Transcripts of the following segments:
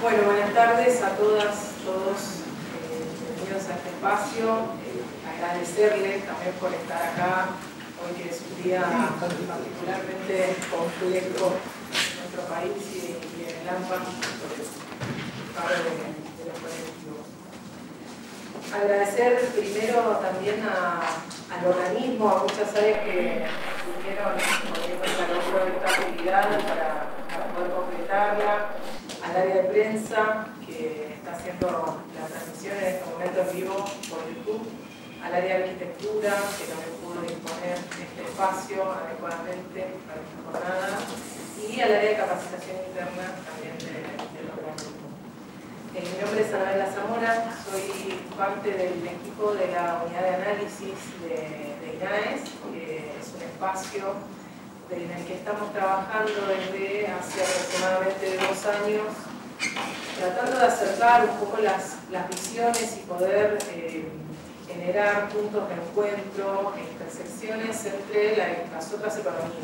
Bueno, buenas tardes a todas, todos, eh, bienvenidos a este espacio. Eh, agradecerles también por estar acá hoy que es un día particularmente complejo en nuestro país y, en el AMPA por el pues, paro de, los Agradecer primero también al organismo, a muchas áreas que surgieron con esta actividad para, para poder completarla al área de prensa que está haciendo la transmisión en este momento en vivo por YouTube, al área de arquitectura que también pudo disponer este espacio adecuadamente para esta jornada y al área de capacitación interna también de, de los eh, mi nombre es Anabela Zamora, soy parte del equipo de la unidad de análisis de, de INAES, que es un espacio en el que estamos trabajando desde hace aproximadamente dos años, tratando de acercar un poco las, visiones y poder eh, generar puntos de encuentro, intersecciones entre las otras economías,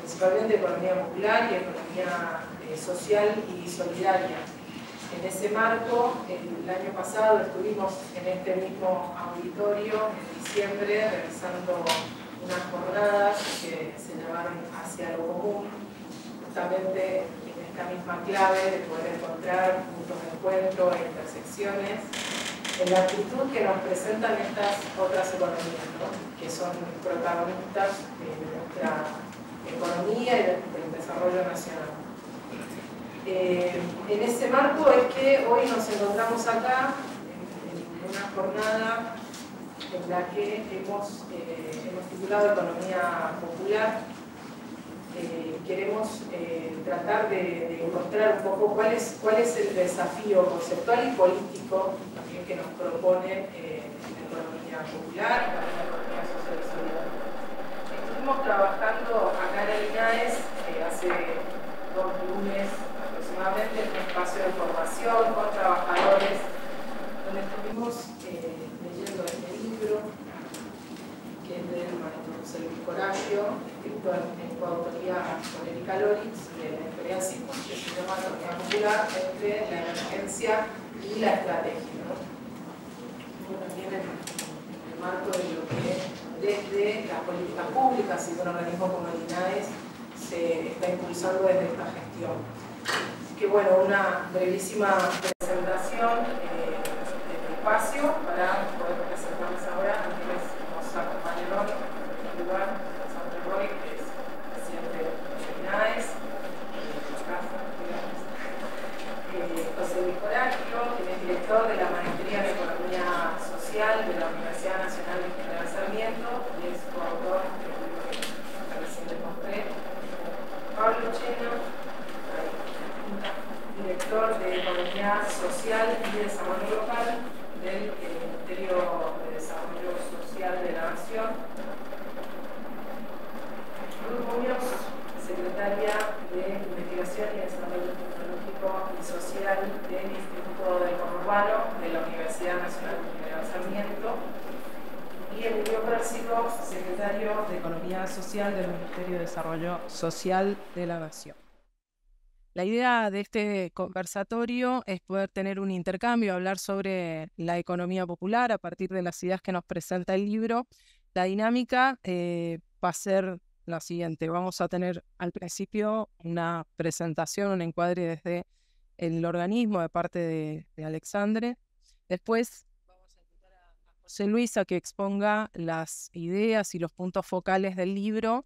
principalmente economía popular y economía eh, social y solidaria. En ese marco, el, el año pasado estuvimos en este mismo auditorio, en diciembre, realizando unas jornadas que se llevaron hacia lo común, justamente en esta misma clave de poder encontrar puntos de encuentro e intersecciones en la actitud que nos presentan estas otras economías, que son protagonistas de nuestra economía y del desarrollo nacional. Eh, en ese marco es que hoy nos encontramos acá en, una jornada en la que hemos eh, de Economía Popular, eh, queremos eh, tratar de, de, encontrar un poco cuál es, cuál es el desafío conceptual y político que nos propone eh, la economía popular, también la economía social y solidaria. Estuvimos trabajando acá en el INAES hace dos lunes aproximadamente en un espacio de formación con trabajadores Horacio, escritor en coautoría con Erika Loritz, de la experiencia que se de la modular entre la emergencia y la estrategia. también en el marco de lo que desde las políticas públicas y un organismos como el se está impulsando desde esta gestión. Que bueno, una brevísima presentación eh, del espacio para social y desarrollo local del eh, Ministerio de Desarrollo Social de la Nación. Ruth Muñoz, secretaria de Investigación y Desarrollo Tecnológico y Social del Instituto del Conurbano de la Universidad Nacional de Lanzamiento. Y Emilio Pérsico, secretario de Economía Social del Ministerio de Desarrollo Social de la Nación. La idea de este conversatorio es poder tener un intercambio, hablar sobre la economía popular a partir de las ideas que nos presenta el libro. La dinámica eh, va a ser la siguiente. Vamos a tener al principio una presentación, un encuadre desde el organismo de parte de, Alexandre. Después vamos a invitar a José Luis a que exponga las ideas y los puntos focales del libro.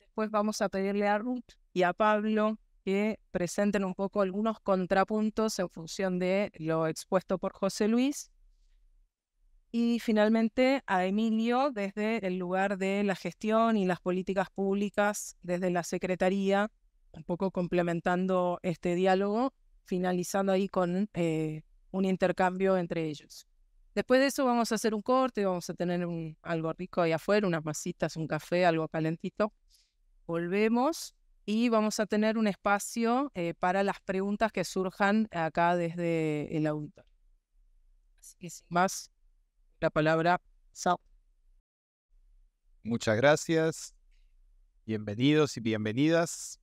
Después vamos a pedirle a Ruth y a Pablo que presenten un poco algunos contrapuntos en función de lo expuesto por José Luis. Y finalmente a Emilio desde el lugar de la gestión y las políticas públicas desde la Secretaría, un poco complementando este diálogo, finalizando ahí con eh, un intercambio entre ellos. Después de eso vamos a hacer un corte, vamos a tener algo rico ahí afuera, unas masitas, un café, algo calentito. Volvemos y vamos a tener un espacio eh, para las preguntas que surjan acá desde el auditor. Así que sin más, la palabra Sao. Muchas gracias. Bienvenidos y bienvenidas.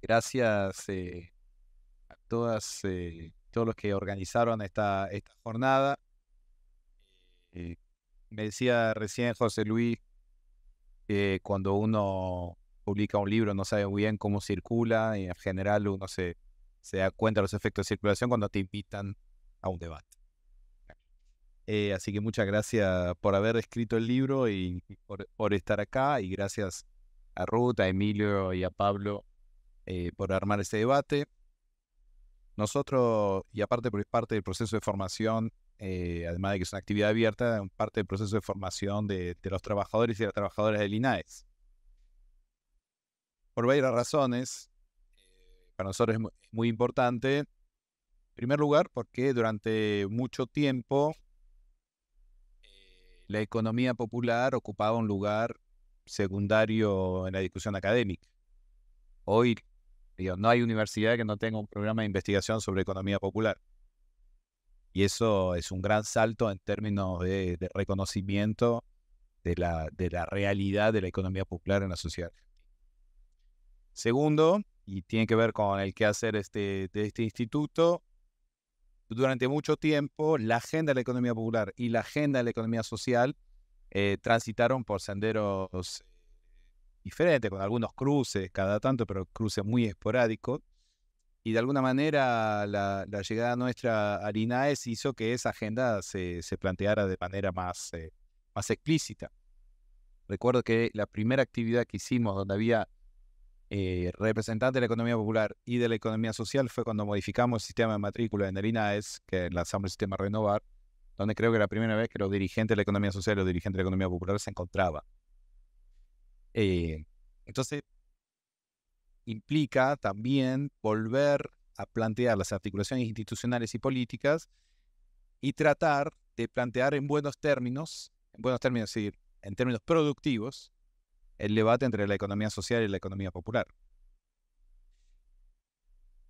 Gracias eh, a todas, eh, todos los que organizaron esta, esta jornada. me decía recién José Luis que cuando uno publica un libro no sabe muy bien cómo circula y en general uno se, se da cuenta de los efectos de circulación cuando te invitan a un debate. Eh, así que muchas gracias por haber escrito el libro y por, estar acá y gracias a Ruth, a Emilio y a Pablo eh, por armar este debate. Nosotros, y aparte por parte del proceso de formación, eh, además de que es una actividad abierta, es parte del proceso de formación de, de los trabajadores y de las trabajadoras del INAES por varias razones. Eh, para nosotros es muy, importante. En primer lugar, porque durante mucho tiempo eh, la economía popular ocupaba un lugar secundario en la discusión académica. Hoy no hay universidad que no tenga un programa de investigación sobre economía popular. Y eso es un gran salto en términos de, de reconocimiento de la, de la realidad de la economía popular en la sociedad. Segundo, y tiene que ver con el quehacer este, de este instituto, durante mucho tiempo la agenda de la economía popular y la agenda de la economía social eh, transitaron por senderos diferentes, con algunos cruces cada tanto, pero cruces muy esporádicos. Y de alguna manera la, la llegada nuestra a INAES hizo que esa agenda se, planteara de manera más, eh, más explícita. Recuerdo que la primera actividad que hicimos donde había eh, representante de la economía popular y de la economía social fue cuando modificamos el sistema de matrícula en el INAES, que lanzamos el sistema Renovar, donde creo que era la primera vez que los dirigentes de la economía social y los dirigentes de la economía popular se encontraban. Eh, entonces, implica también volver a plantear las articulaciones institucionales y políticas y tratar de plantear en buenos términos, en buenos términos, es decir, en términos productivos, el debate entre la economía social y la economía popular.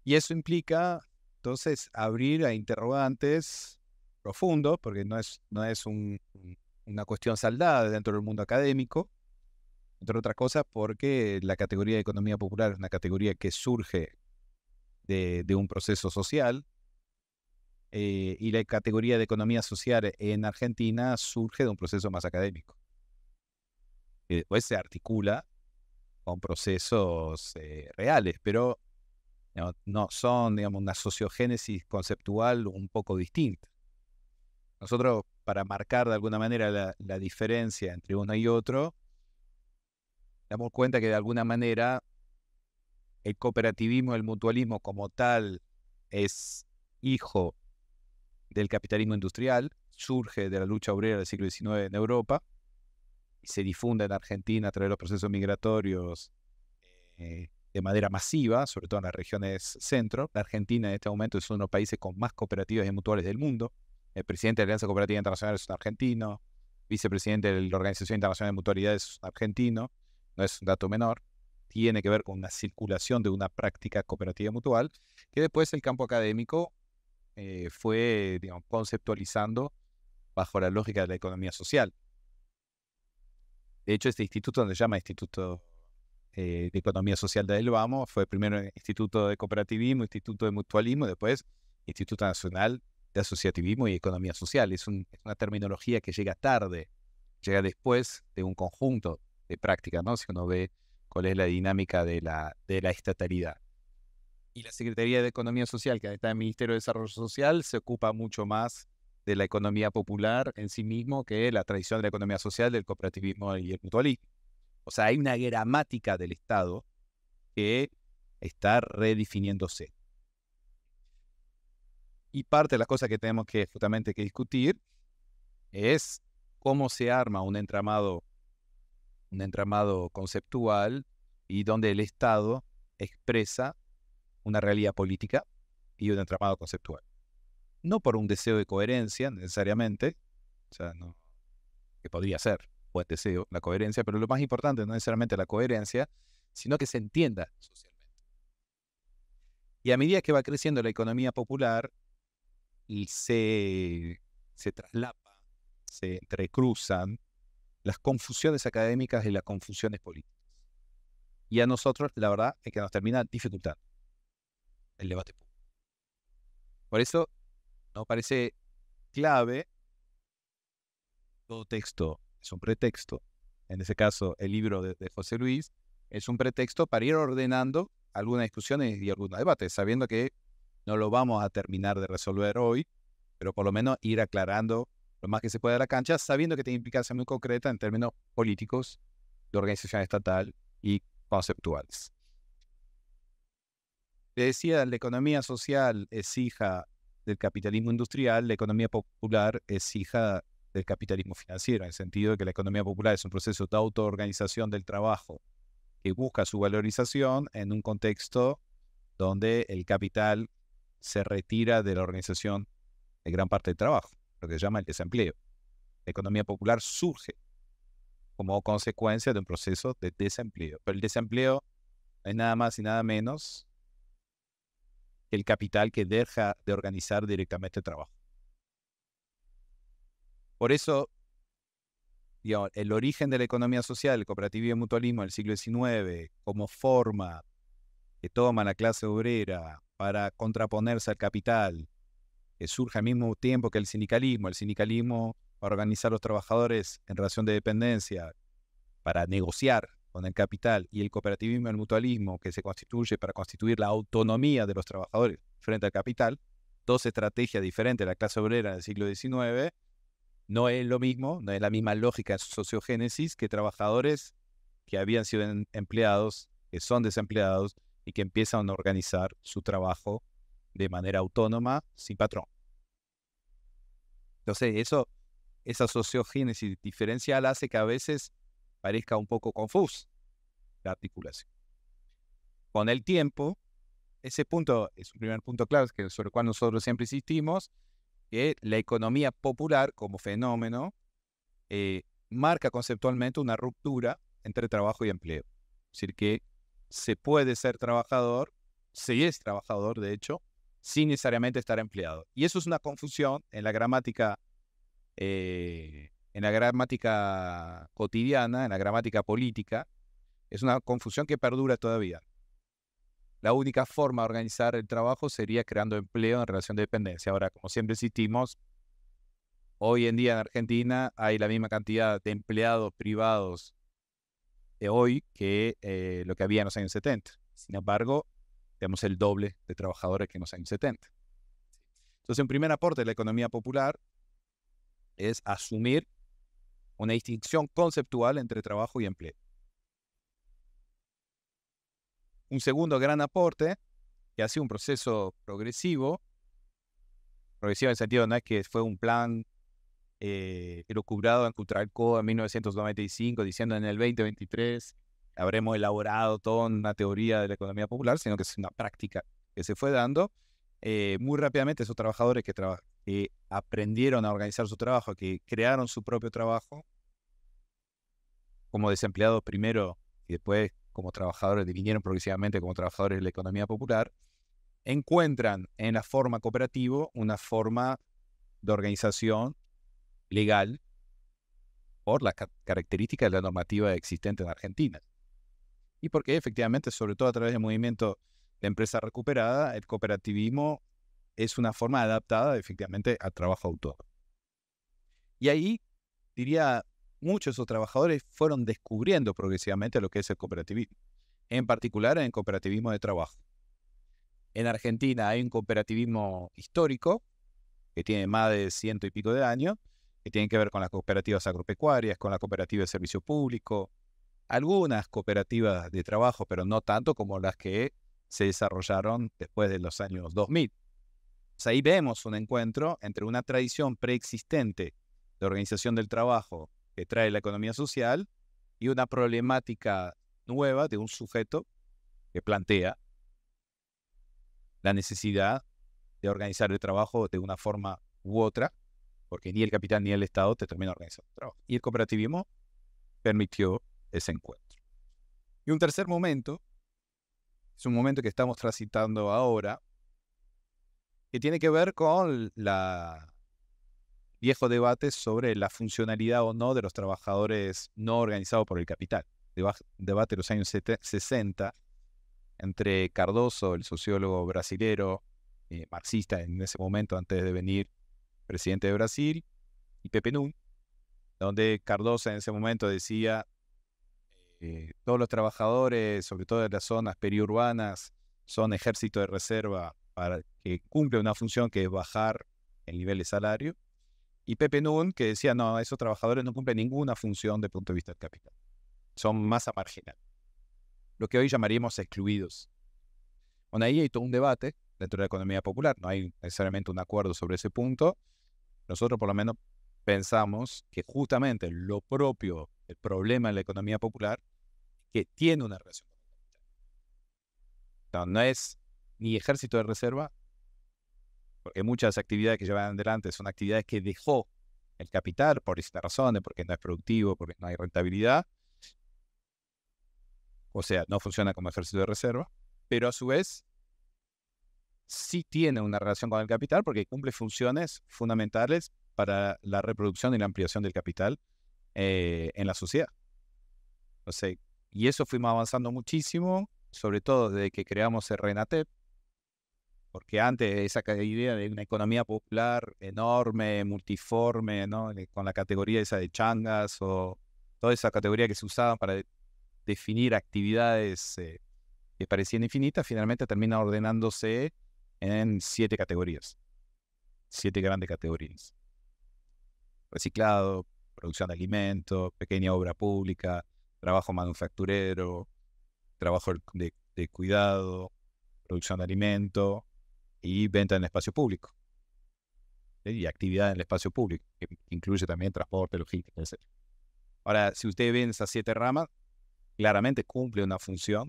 Y eso implica, entonces, abrir a interrogantes profundos, porque no es, no es una cuestión saldada dentro del mundo académico, entre otras cosas porque la categoría de economía popular es una categoría que surge de, un proceso social, eh, y la categoría de economía social en Argentina surge de un proceso más académico que después se articula con procesos eh, reales, pero no, son, digamos, una sociogénesis conceptual un poco distinta. Nosotros, para marcar de alguna manera la, la diferencia entre uno y otro, damos cuenta que de alguna manera el cooperativismo, el mutualismo como tal, es hijo del capitalismo industrial, surge de la lucha obrera del siglo XIX en Europa, se difunde en Argentina a través de los procesos migratorios eh, de manera masiva, sobre todo en las regiones centro. La Argentina en este momento es uno de los países con más cooperativas y mutuales del mundo. El presidente de la Alianza Cooperativa Internacional es un argentino, vicepresidente de la Organización Internacional de Mutualidades es un argentino, no es un dato menor. Tiene que ver con una circulación de una práctica cooperativa mutual, que después el campo académico eh, fue conceptualizando bajo la lógica de la economía social. De hecho, este instituto donde se llama Instituto eh, de Economía Social de Vamo, fue primero Instituto de Cooperativismo, Instituto de Mutualismo, después Instituto Nacional de Asociativismo y Economía Social. Es, una terminología que llega tarde, llega después de un conjunto de prácticas, ¿no? Si uno ve cuál es la dinámica de la, de la estatalidad. Y la Secretaría de Economía Social, que está en el Ministerio de Desarrollo Social, se ocupa mucho más de la economía popular en sí mismo que es la tradición de la economía social, del cooperativismo y el mutualismo. O sea, hay una gramática del Estado que está redefiniéndose. Y parte de las cosas que tenemos que justamente que discutir es cómo se arma un entramado, un entramado conceptual y donde el Estado expresa una realidad política y un entramado conceptual no por un deseo de coherencia necesariamente, o sea, que podría ser buen deseo la coherencia, pero lo más importante no necesariamente la coherencia, sino que se entienda socialmente. Y a medida que va creciendo la economía popular, y se, se traslapa, se entrecruzan las confusiones académicas y las confusiones políticas. Y a nosotros, la verdad, es que nos termina dificultando el debate público. Por eso, nos parece clave, todo texto es un pretexto, en ese caso el libro de, José Luis, es un pretexto para ir ordenando algunas discusiones y algunos debates, sabiendo que no lo vamos a terminar de resolver hoy, pero por lo menos ir aclarando lo más que se puede de la cancha, sabiendo que tiene implicancia muy concreta en términos políticos, de organización estatal y conceptuales. decía, la economía social exija del capitalismo industrial, la economía popular es hija del capitalismo financiero, en el sentido de que la economía popular es un proceso de autoorganización del trabajo que busca su valorización en un contexto donde el capital se retira de la organización de gran parte del trabajo, lo que se llama el desempleo. La economía popular surge como consecuencia de un proceso de desempleo. Pero el desempleo es nada más y nada menos el capital que deja de organizar directamente el trabajo. Por eso, el origen de la economía social, el cooperativismo y el mutualismo del siglo XIX, como forma que toma la clase obrera para contraponerse al capital, que surge al mismo tiempo que el sindicalismo, el sindicalismo para organizar a los trabajadores en relación de dependencia, para negociar con el capital y el cooperativismo y el mutualismo que se constituye para constituir la autonomía de los trabajadores frente al capital, dos estrategias diferentes de la clase obrera del siglo XIX, no es lo mismo, no es la misma lógica de sociogénesis que trabajadores que habían sido em, empleados, que son desempleados y que empiezan a organizar su trabajo de manera autónoma, sin patrón. Entonces, eso, esa sociogénesis diferencial hace que a veces parezca un poco confusa la articulación. Con el tiempo, ese punto es un primer punto clave sobre el cual nosotros siempre insistimos, que la economía popular como fenómeno eh, marca conceptualmente una ruptura entre trabajo y empleo. Es decir, que se puede ser trabajador, se es trabajador de hecho, sin necesariamente estar empleado. Y eso es una confusión en la gramática eh, en la gramática cotidiana, en la gramática política, es una confusión que perdura todavía. La única forma de organizar el trabajo sería creando empleo en relación de dependencia. Ahora, como siempre insistimos, hoy en día en Argentina hay la misma cantidad de empleados privados de hoy que eh, lo que había en los años 70. Sin embargo, tenemos el doble de trabajadores que en los años 70. Entonces, un primer aporte de la economía popular es asumir una distinción conceptual entre trabajo y empleo. Un segundo gran aporte, que ha sido un proceso progresivo, progresivo en el sentido de que fue un plan eh, lo en Culturalcoa en 1995, diciendo en el 2023 habremos elaborado toda una teoría de la economía popular, sino que es una práctica que se fue dando. Eh, muy rápidamente esos trabajadores que, trabajan que eh, aprendieron a organizar su trabajo, que crearon su propio trabajo como desempleados primero y después como trabajadores, vinieron progresivamente como trabajadores de la economía popular, encuentran en la forma cooperativa una forma de organización legal por las características de la normativa existente en Argentina. Y porque efectivamente, sobre todo a través del movimiento de empresa recuperada, el cooperativismo es una forma adaptada efectivamente al trabajo autónomo. Y ahí, diría, muchos de esos trabajadores fueron descubriendo progresivamente lo que es el cooperativismo, en particular en el cooperativismo de trabajo. En Argentina hay un cooperativismo histórico que tiene más de ciento y pico de años, que tiene que ver con las cooperativas agropecuarias, con la cooperativa de servicio público, algunas cooperativas de trabajo, pero no tanto como las que se desarrollaron después de los años 2000 ahí vemos un encuentro entre una tradición preexistente de organización del trabajo que trae la economía social y una problemática nueva de un sujeto que plantea la necesidad de organizar el trabajo de una forma u otra, porque ni el capital ni el Estado te termina organizando el trabajo. Y el cooperativismo permitió ese encuentro. Y un tercer momento, es un momento que estamos transitando ahora, que tiene que ver con el viejo debate sobre la funcionalidad o no de los trabajadores no organizados por el capital. debate de los años 60 entre Cardoso, el sociólogo brasilero, eh, marxista en ese momento, antes de venir presidente de Brasil, y Pepe Nun, donde Cardoso en ese momento decía, eh, todos los trabajadores, sobre todo en las zonas periurbanas, son ejército de reserva que cumple una función que es bajar el nivel de salario, y Pepe Nun, que decía, no, esos trabajadores no cumplen ninguna función de punto de vista del capital, son masa marginal, lo que hoy llamaríamos excluidos. Bueno, ahí hay todo un debate dentro de la economía popular, no hay necesariamente un acuerdo sobre ese punto, nosotros por lo menos pensamos que justamente lo propio, el problema en la economía popular, que tiene una relación con no es ni ejército de reserva, porque muchas actividades que llevan adelante son actividades que dejó el capital por distintas razones, porque no es productivo, porque no hay rentabilidad. O sea, no funciona como ejército de reserva, pero a su vez sí tiene una relación con el capital porque cumple funciones fundamentales para la reproducción y la ampliación del capital eh, en la sociedad. y eso fuimos avanzando muchísimo, sobre todo desde que creamos el RENATEP, porque antes esa idea de una economía popular enorme, multiforme, ¿no? Eh, con la categoría esa de changas o toda esa categoría que se usaban para definir actividades eh, que parecían infinitas, finalmente termina ordenándose en siete categorías, siete grandes categorías. Reciclado, producción de alimentos, pequeña obra pública, trabajo manufacturero, trabajo de, de cuidado, producción de alimentos, y venta en el espacio público y actividad en el espacio público, que incluye también transporte, logística, etc. Ahora, si usted ve en esas siete ramas, claramente cumple una función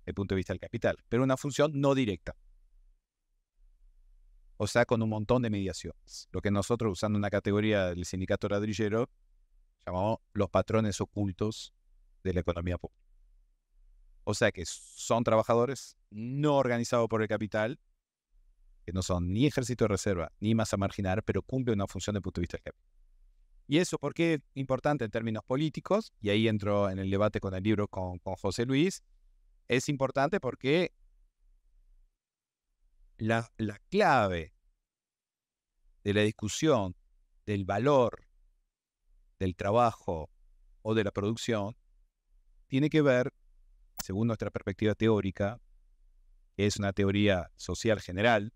desde el punto de vista del capital, pero una función no directa. O sea, con un montón de mediaciones. Lo que nosotros, usando una categoría del sindicato ladrillero, llamamos los patrones ocultos de la economía pública. O sea que son trabajadores no organizados por el capital, que no son ni ejército de reserva ni masa marginal, pero cumple una función desde el punto de vista del capital. Y eso ¿por qué es importante en términos políticos, y ahí entro en el debate con el libro con, José Luis, es importante porque la, la clave de la discusión del valor del trabajo o de la producción tiene que ver, según nuestra perspectiva teórica, que es una teoría social general,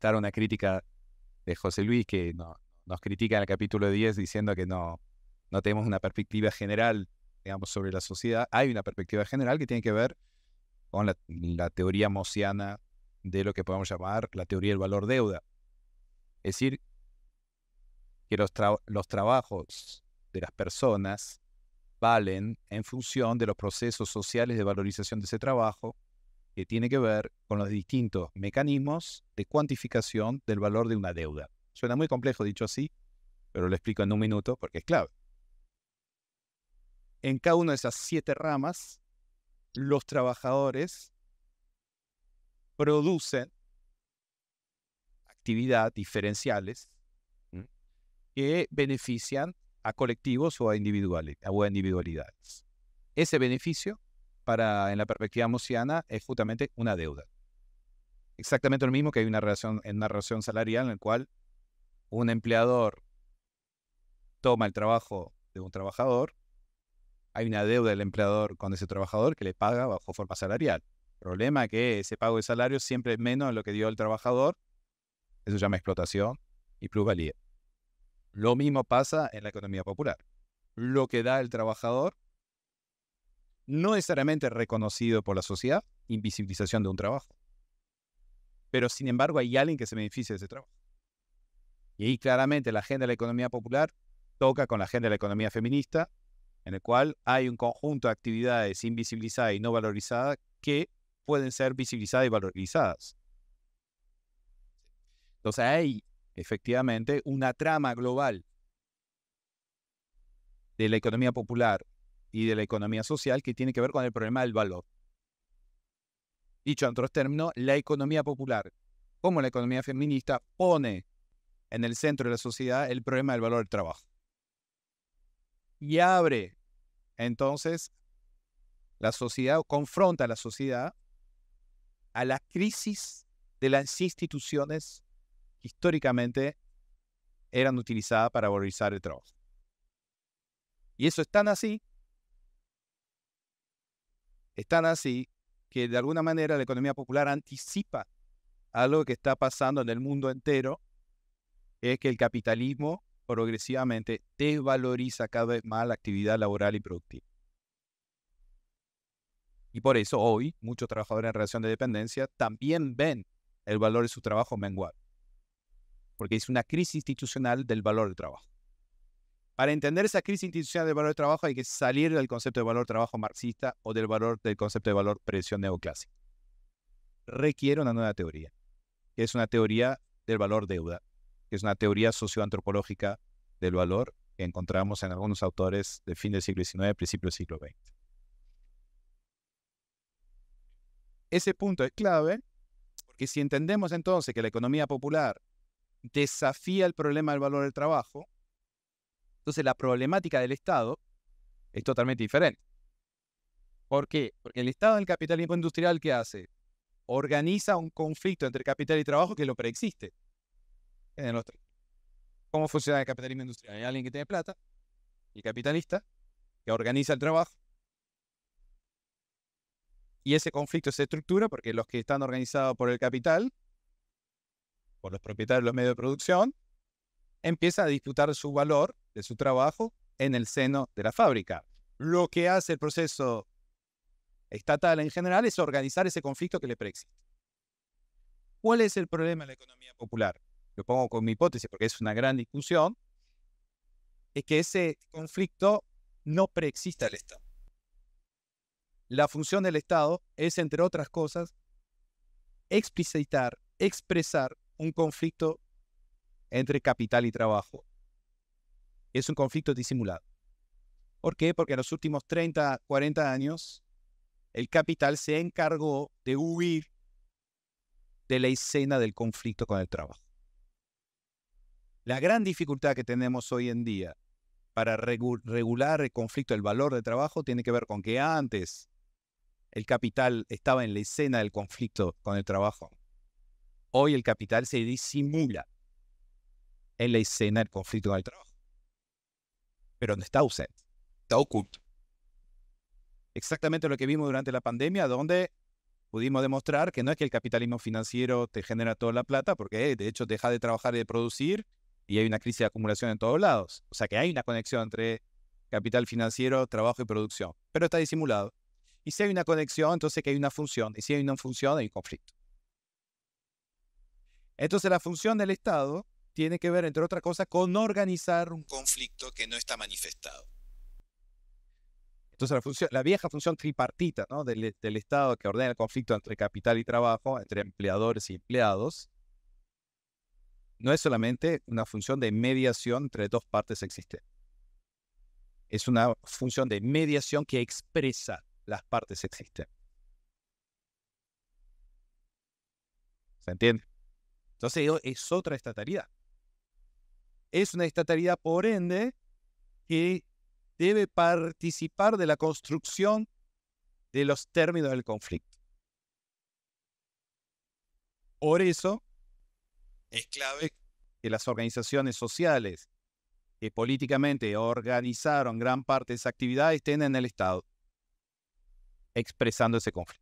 a una crítica de José Luis que nos critica en el capítulo 10 diciendo que no, no tenemos una perspectiva general, digamos, sobre la sociedad. Hay una perspectiva general que tiene que ver con la, teoría mociana de lo que podemos llamar la teoría del valor deuda. Es decir, que los, los trabajos de las personas valen en función de los procesos sociales de valorización de ese trabajo que tiene que ver con los distintos mecanismos de cuantificación del valor de una deuda. Suena muy complejo dicho así, pero lo explico en un minuto porque es clave. En cada una de esas siete ramas, los trabajadores producen actividad diferenciales que benefician a colectivos o a o a individualidades. Ese beneficio en la perspectiva murciana es justamente una deuda. Exactamente lo mismo que hay una relación, en una relación salarial en la cual un empleador toma el trabajo de un trabajador, hay una deuda del empleador con ese trabajador que le paga bajo forma salarial. Problema que ese pago de salario siempre es menos de lo que dio el trabajador. Eso se llama explotación y plusvalía. Lo mismo pasa en la economía popular. Lo que da el trabajador no necesariamente reconocido por la sociedad, invisibilización de un trabajo. Pero sin embargo hay alguien que se beneficia de ese trabajo. Y ahí claramente la agenda de la economía popular toca con la agenda de la economía feminista, en el cual hay un conjunto de actividades invisibilizadas y no valorizadas que pueden ser visibilizadas y valorizadas. Entonces hay efectivamente una trama global de la economía popular y de la economía social que tiene que ver con el problema del valor. Dicho en otros términos, la economía popular, como la economía feminista, pone en el centro de la sociedad el problema del valor del trabajo. Y abre, entonces, la sociedad, o confronta a la sociedad a la crisis de las instituciones que históricamente eran utilizadas para valorizar el trabajo. Y eso es tan así están así que de alguna manera la economía popular anticipa algo que está pasando en el mundo entero, es que el capitalismo progresivamente desvaloriza cada vez más la actividad laboral y productiva. Y por eso hoy muchos trabajadores en relación de dependencia también ven el valor de su trabajo menguado, porque es una crisis institucional del valor del trabajo. Para entender esa crisis institucional del valor del trabajo hay que salir del concepto de valor trabajo marxista o del, valor, del concepto de valor presión neoclásica. Requiere una nueva teoría, que es una teoría del valor deuda, que es una teoría socioantropológica del valor que encontramos en algunos autores de fin del siglo XIX, principio del siglo XX. Ese punto es clave porque si entendemos entonces que la economía popular desafía el problema del valor del trabajo, entonces la problemática del Estado es totalmente diferente. ¿Por qué? Porque el Estado del capitalismo industrial, ¿qué hace? Organiza un conflicto entre capital y trabajo que lo preexiste. En ¿Cómo funciona el capitalismo industrial? Hay alguien que tiene plata, el capitalista, que organiza el trabajo. Y ese conflicto se estructura porque los que están organizados por el capital, por los propietarios de los medios de producción, empieza a disputar su valor de su trabajo en el seno de la fábrica. Lo que hace el proceso estatal en general es organizar ese conflicto que le preexiste. ¿Cuál es el problema de la economía popular? Lo pongo con mi hipótesis porque es una gran discusión. Es que ese conflicto no preexiste al Estado. La función del Estado es, entre otras cosas, explicitar, expresar un conflicto entre capital y trabajo. Es un conflicto disimulado. ¿Por qué? Porque en los últimos 30, 40 años, el capital se encargó de huir de la escena del conflicto con el trabajo. La gran dificultad que tenemos hoy en día para regular el conflicto del valor de trabajo tiene que ver con que antes el capital estaba en la escena del conflicto con el trabajo. Hoy el capital se disimula en la escena del conflicto del trabajo. Pero no está ausente, está oculto. Exactamente lo que vimos durante la pandemia, donde pudimos demostrar que no es que el capitalismo financiero te genera toda la plata, porque de hecho deja de trabajar y de producir y hay una crisis de acumulación en todos lados. O sea que hay una conexión entre capital financiero, trabajo y producción, pero está disimulado. Y si hay una conexión, entonces que hay una función. Y si hay una función, hay un conflicto. Entonces la función del Estado tiene que ver, entre otras cosas, con organizar un conflicto que no está manifestado. Entonces, la, vieja función tripartita del, del, Estado que ordena el conflicto entre capital y trabajo, entre empleadores y empleados, no es solamente una función de mediación entre dos partes existentes. Es una función de mediación que expresa las partes existentes. ¿Se entiende? Entonces, es otra estatalidad es una estatalidad, por ende, que debe participar de la construcción de los términos del conflicto. Por eso, es clave que las organizaciones sociales que políticamente organizaron gran parte de esa actividad estén en el Estado, expresando ese conflicto.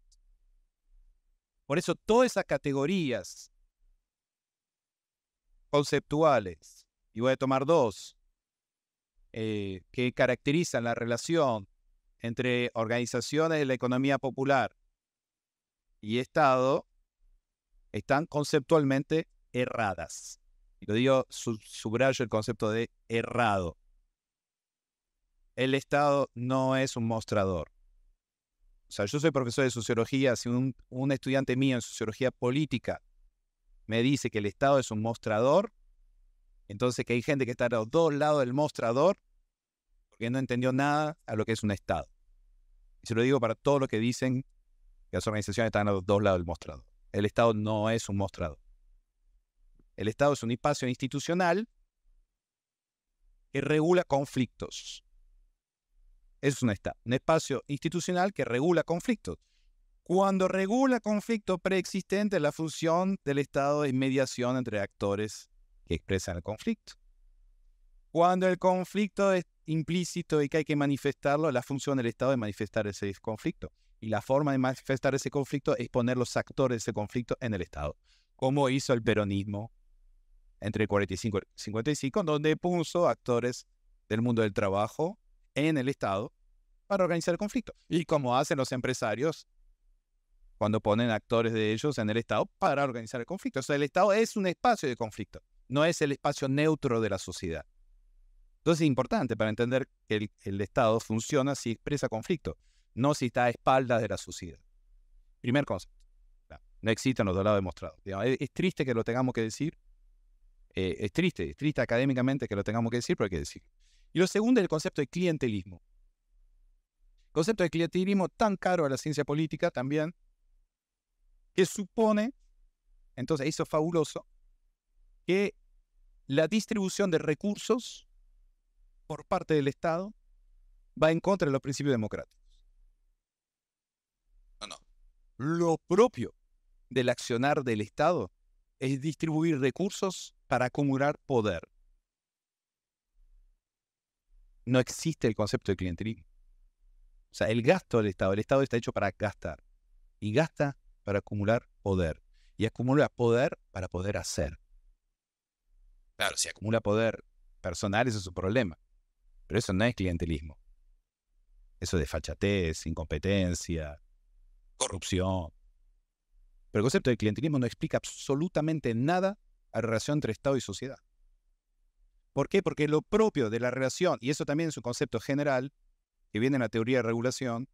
Por eso todas esas categorías conceptuales y voy a tomar dos, eh, que caracterizan la relación entre organizaciones de la economía popular y Estado, están conceptualmente erradas. Y lo digo, subrayo el concepto de errado. El Estado no es un mostrador. O sea, yo soy profesor de sociología. Si un, un estudiante mío en sociología política me dice que el Estado es un mostrador, entonces que hay gente que está a los dos lados del mostrador porque no entendió nada a lo que es un Estado. Y se lo digo para todos los que dicen que las organizaciones están a los dos lados del mostrador. El Estado no es un mostrador. El Estado es un espacio institucional que regula conflictos. Eso es un Estado, un espacio institucional que regula conflictos. Cuando regula conflictos preexistentes, la función del Estado es mediación entre actores que expresan el conflicto. Cuando el conflicto es implícito y que hay que manifestarlo, la función del Estado es manifestar ese conflicto. Y la forma de manifestar ese conflicto es poner los actores de ese conflicto en el Estado, como hizo el peronismo entre el 45 y 55, donde puso actores del mundo del trabajo en el Estado para organizar el conflicto. Y como hacen los empresarios cuando ponen actores de ellos en el Estado para organizar el conflicto. O sea, el Estado es un espacio de conflicto no es el espacio neutro de la sociedad. Entonces es importante para entender que el, Estado funciona si expresa conflicto, no si está a espaldas de la sociedad. Primer concepto. No existen los dos lados demostrados. Es, triste que lo tengamos que decir. Eh, es triste, es triste académicamente que lo tengamos que decir, pero hay que decirlo. Y lo segundo es el concepto de clientelismo. concepto de clientelismo tan caro a la ciencia política también, que supone, entonces eso fabuloso, que la distribución de recursos por parte del Estado va en contra de los principios democráticos. No, no. Lo propio del accionar del Estado es distribuir recursos para acumular poder. No existe el concepto de clientelismo. O sea, el gasto del Estado, el Estado está hecho para gastar y gasta para acumular poder y acumula poder para poder hacer. Claro, si acumula poder personal, eso es su problema. Pero eso no es clientelismo. Eso es desfachatez, incompetencia, corrupción. Pero el concepto de clientelismo no explica absolutamente nada a la relación entre Estado y sociedad. ¿Por qué? Porque lo propio de la relación, y eso también es un concepto general que viene en la teoría de regulación,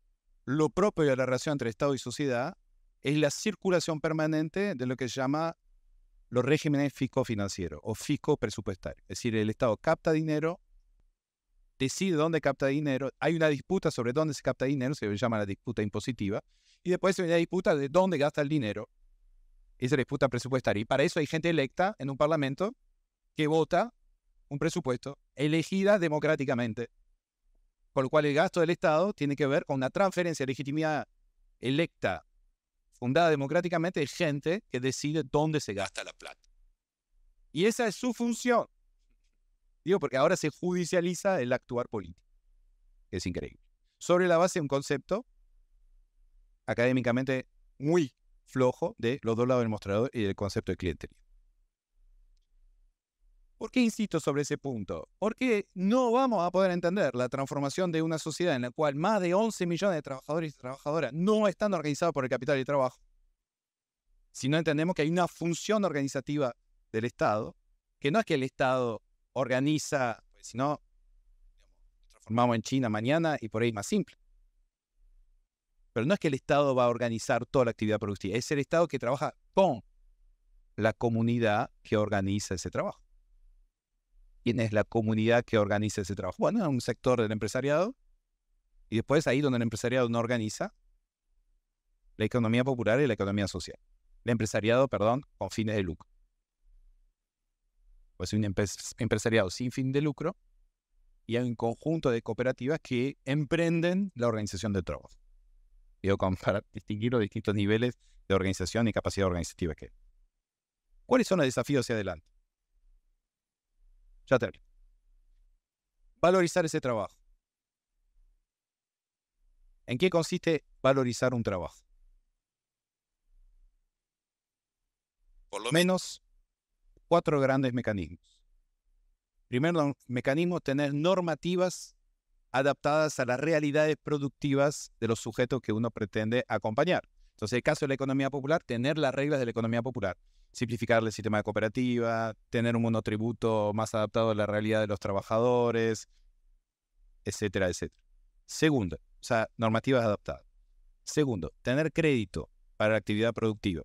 lo propio de la relación entre Estado y sociedad es la circulación permanente de lo que se llama los regímenes fisco-financieros o fisco presupuestario. Es decir, el Estado capta dinero, decide dónde capta dinero, hay una disputa sobre dónde se capta dinero, se llama la disputa impositiva, y después se viene la disputa de dónde gasta el dinero. Esa disputa presupuestaria. Y para eso hay gente electa en un parlamento que vota un presupuesto elegida democráticamente. Con lo cual el gasto del Estado tiene que ver con una transferencia de legitimidad electa fundada democráticamente de gente que decide dónde se gasta la plata. Y esa es su función. Digo, porque ahora se judicializa el actuar político. Es increíble. Sobre la base de un concepto académicamente muy flojo de los dos lados del mostrador y del concepto de clientelismo. ¿Por qué insisto sobre ese punto? Porque no vamos a poder entender la transformación de una sociedad en la cual más de 11 millones de trabajadores y trabajadoras no están organizados por el capital y el trabajo, si no entendemos que hay una función organizativa del Estado, que no es que el Estado organiza, pues, sino transformamos en China mañana y por ahí más simple. Pero no es que el Estado va a organizar toda la actividad productiva, es el Estado que trabaja con la comunidad que organiza ese trabajo quién es la comunidad que organiza ese trabajo. Bueno, es un sector del empresariado. Y después ahí donde el empresariado no organiza, la economía popular y la economía social. El empresariado, perdón, con fines de lucro. Pues un empresariado sin fin de lucro y hay un conjunto de cooperativas que emprenden la organización de trabajo. Digo, para distinguir los distintos niveles de organización y capacidad organizativa que hay. ¿Cuáles son los desafíos hacia adelante? Ya Valorizar ese trabajo. ¿En qué consiste valorizar un trabajo? Por lo menos cuatro grandes mecanismos. Primero mecanismo, tener normativas adaptadas a las realidades productivas de los sujetos que uno pretende acompañar. Entonces, en el caso de la economía popular, tener las reglas de la economía popular simplificar el sistema de cooperativa, tener un monotributo más adaptado a la realidad de los trabajadores, etcétera, etcétera. Segundo, o sea, normativas adaptadas. Segundo, tener crédito para la actividad productiva.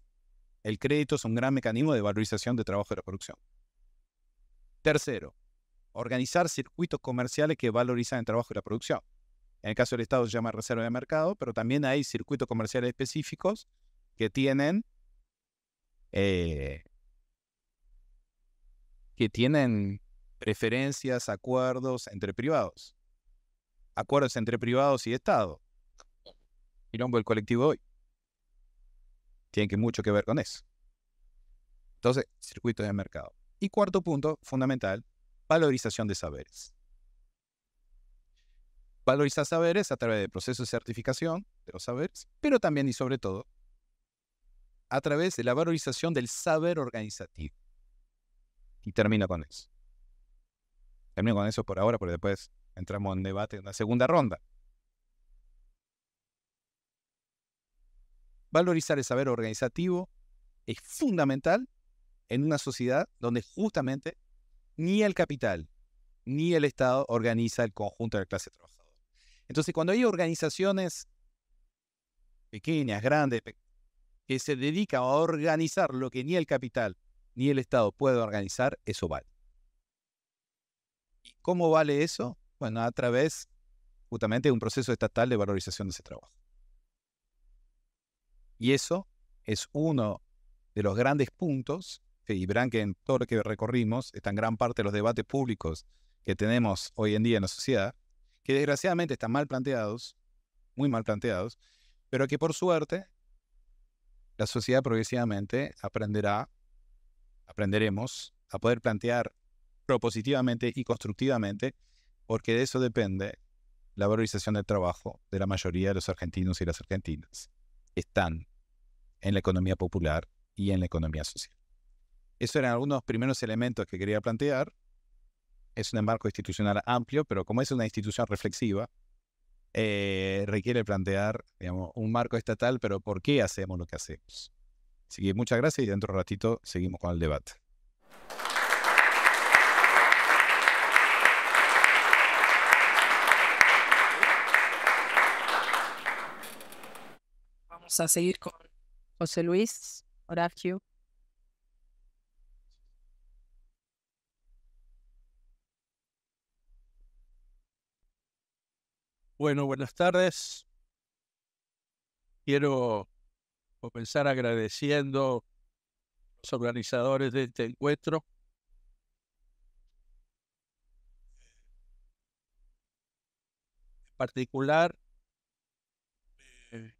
El crédito es un gran mecanismo de valorización de trabajo y la producción. Tercero, organizar circuitos comerciales que valorizan el trabajo y la producción. En el caso del Estado se llama reserva de mercado, pero también hay circuitos comerciales específicos que tienen eh, que tienen preferencias, acuerdos entre privados. Acuerdos entre privados y Estado. Mirombo el colectivo hoy. Tiene que mucho que ver con eso. Entonces, circuito de mercado. Y cuarto punto fundamental, valorización de saberes. valorizar saberes a través de procesos de certificación de los saberes, pero también y sobre todo a través de la valorización del saber organizativo. Y termino con eso. Termino con eso por ahora, porque después entramos en debate en la segunda ronda. Valorizar el saber organizativo es fundamental en una sociedad donde justamente ni el capital ni el Estado organiza el conjunto de la clase trabajadora. Entonces, cuando hay organizaciones pequeñas, grandes, pequeñas, que se dedica a organizar lo que ni el capital ni el Estado puede organizar, eso vale. ¿Y cómo vale eso? Bueno, a través justamente de un proceso estatal de valorización de ese trabajo. Y eso es uno de los grandes puntos, y verán que en todo lo que recorrimos, está gran parte de los debates públicos que tenemos hoy en día en la sociedad, que desgraciadamente están mal planteados, muy mal planteados, pero que por suerte la sociedad progresivamente aprenderá, aprenderemos a poder plantear propositivamente y constructivamente, porque de eso depende la valorización del trabajo de la mayoría de los argentinos y las argentinas. Están en la economía popular y en la economía social. Esos eran algunos primeros elementos que quería plantear. Es un embarco institucional amplio, pero como es una institución reflexiva, eh, requiere plantear digamos, un marco estatal, pero ¿por qué hacemos lo que hacemos? Así que muchas gracias y dentro de un ratito seguimos con el debate. Vamos a seguir con José Luis Horacio. Bueno, buenas tardes. Quiero comenzar agradeciendo a los organizadores de este encuentro. En particular, me,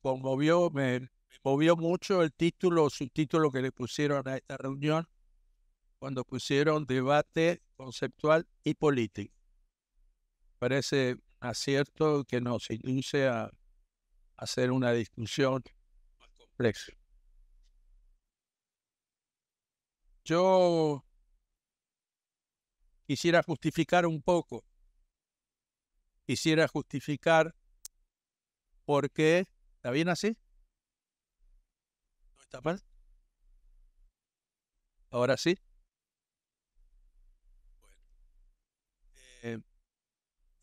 conmovió, me, me movió mucho el título o subtítulo que le pusieron a esta reunión cuando pusieron debate conceptual y político. Parece acierto que nos induce a hacer una discusión más compleja. Yo quisiera justificar un poco, quisiera justificar por qué, ¿está bien así? ¿No está mal? Ahora sí.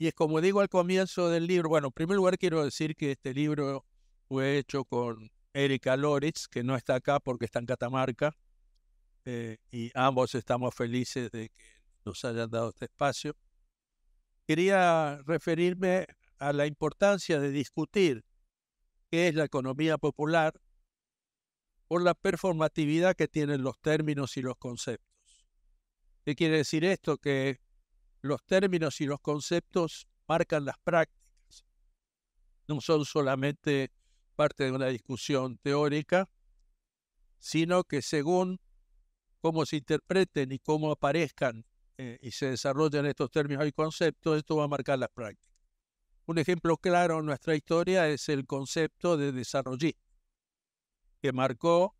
Y es como digo al comienzo del libro, bueno, en primer lugar quiero decir que este libro fue hecho con Erika Loritz, que no está acá porque está en Catamarca, eh, y ambos estamos felices de que nos hayan dado este espacio. Quería referirme a la importancia de discutir qué es la economía popular por la performatividad que tienen los términos y los conceptos. ¿Qué quiere decir esto? Que los términos y los conceptos marcan las prácticas. No son solamente parte de una discusión teórica, sino que según cómo se interpreten y cómo aparezcan eh, y se desarrollan estos términos y conceptos, esto va a marcar las prácticas. Un ejemplo claro en nuestra historia es el concepto de desarrollo, que marcó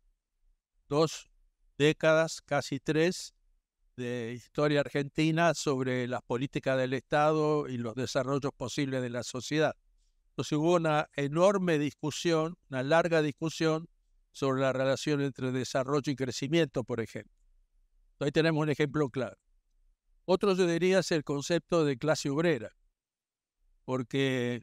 dos décadas, casi tres, de historia argentina sobre las políticas del Estado y los desarrollos posibles de la sociedad. Entonces hubo una enorme discusión, una larga discusión sobre la relación entre desarrollo y crecimiento, por ejemplo. ahí tenemos un ejemplo claro. Otro yo diría es el concepto de clase obrera, porque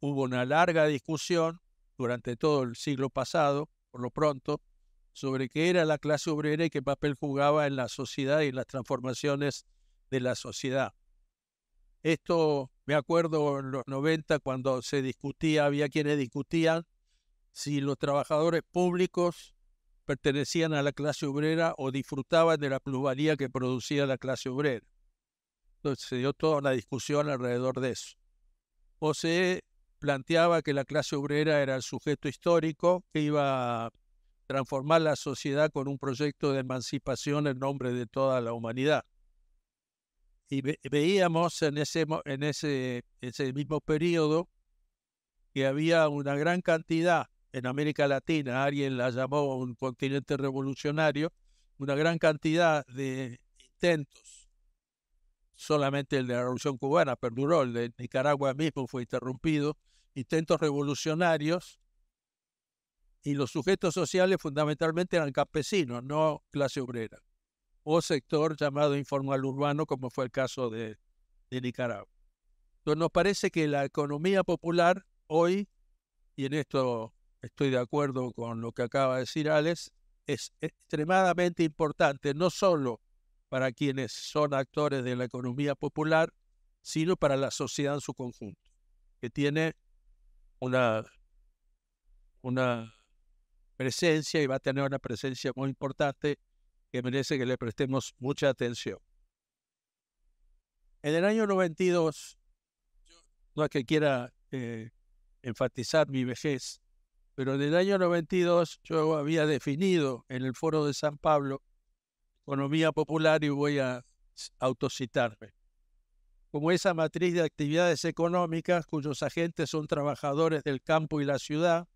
hubo una larga discusión durante todo el siglo pasado, por lo pronto, sobre qué era la clase obrera y qué papel jugaba en la sociedad y en las transformaciones de la sociedad. Esto me acuerdo en los 90 cuando se discutía, había quienes discutían si los trabajadores públicos pertenecían a la clase obrera o disfrutaban de la plusvalía que producía la clase obrera. Entonces se dio toda una discusión alrededor de eso. O se planteaba que la clase obrera era el sujeto histórico que iba transformar la sociedad con un proyecto de emancipación en nombre de toda la humanidad. Y veíamos en ese, en ese, ese mismo periodo que había una gran cantidad en América Latina, alguien la llamó un continente revolucionario, una gran cantidad de intentos. Solamente el de la Revolución Cubana perduró, el de Nicaragua mismo fue interrumpido. Intentos revolucionarios y los sujetos sociales fundamentalmente eran campesinos, no clase obrera, o sector llamado informal urbano, como fue el caso de, de Nicaragua. Entonces nos parece que la economía popular hoy, y en esto estoy de acuerdo con lo que acaba de decir Alex, es extremadamente importante, no solo para quienes son actores de la economía popular, sino para la sociedad en su conjunto, que tiene una, una presencia y va a tener una presencia muy importante que merece que le prestemos mucha atención. En el año 92, no es que quiera eh, enfatizar mi vejez, pero en el año 92 yo había definido en el foro de San Pablo economía popular y voy a autocitarme. Como esa matriz de actividades económicas cuyos agentes son trabajadores del campo y la ciudad,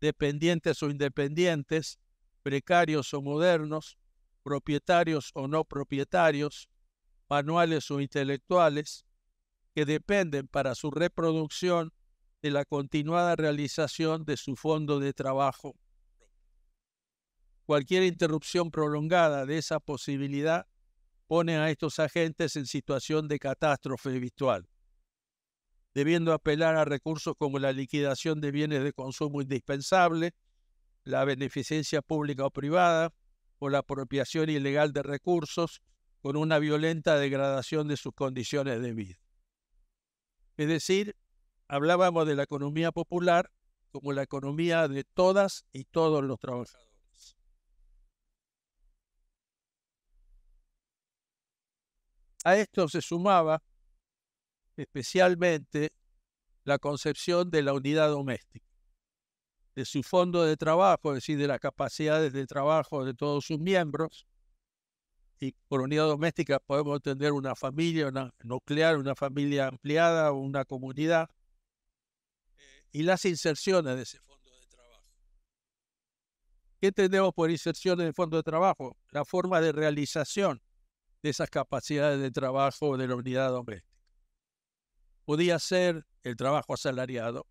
dependientes o independientes, precarios o modernos, propietarios o no propietarios, manuales o intelectuales, que dependen para su reproducción de la continuada realización de su fondo de trabajo. Cualquier interrupción prolongada de esa posibilidad pone a estos agentes en situación de catástrofe virtual debiendo apelar a recursos como la liquidación de bienes de consumo indispensable, la beneficencia pública o privada, o la apropiación ilegal de recursos, con una violenta degradación de sus condiciones de vida. Es decir, hablábamos de la economía popular como la economía de todas y todos los trabajadores. A esto se sumaba especialmente la concepción de la unidad doméstica, de su fondo de trabajo, es decir, de las capacidades de trabajo de todos sus miembros. Y por unidad doméstica podemos tener una familia una nuclear, una familia ampliada, una comunidad, eh, y las inserciones de ese fondo de trabajo. ¿Qué entendemos por inserciones de fondo de trabajo? La forma de realización de esas capacidades de trabajo de la unidad doméstica podía ser el trabajo asalariado,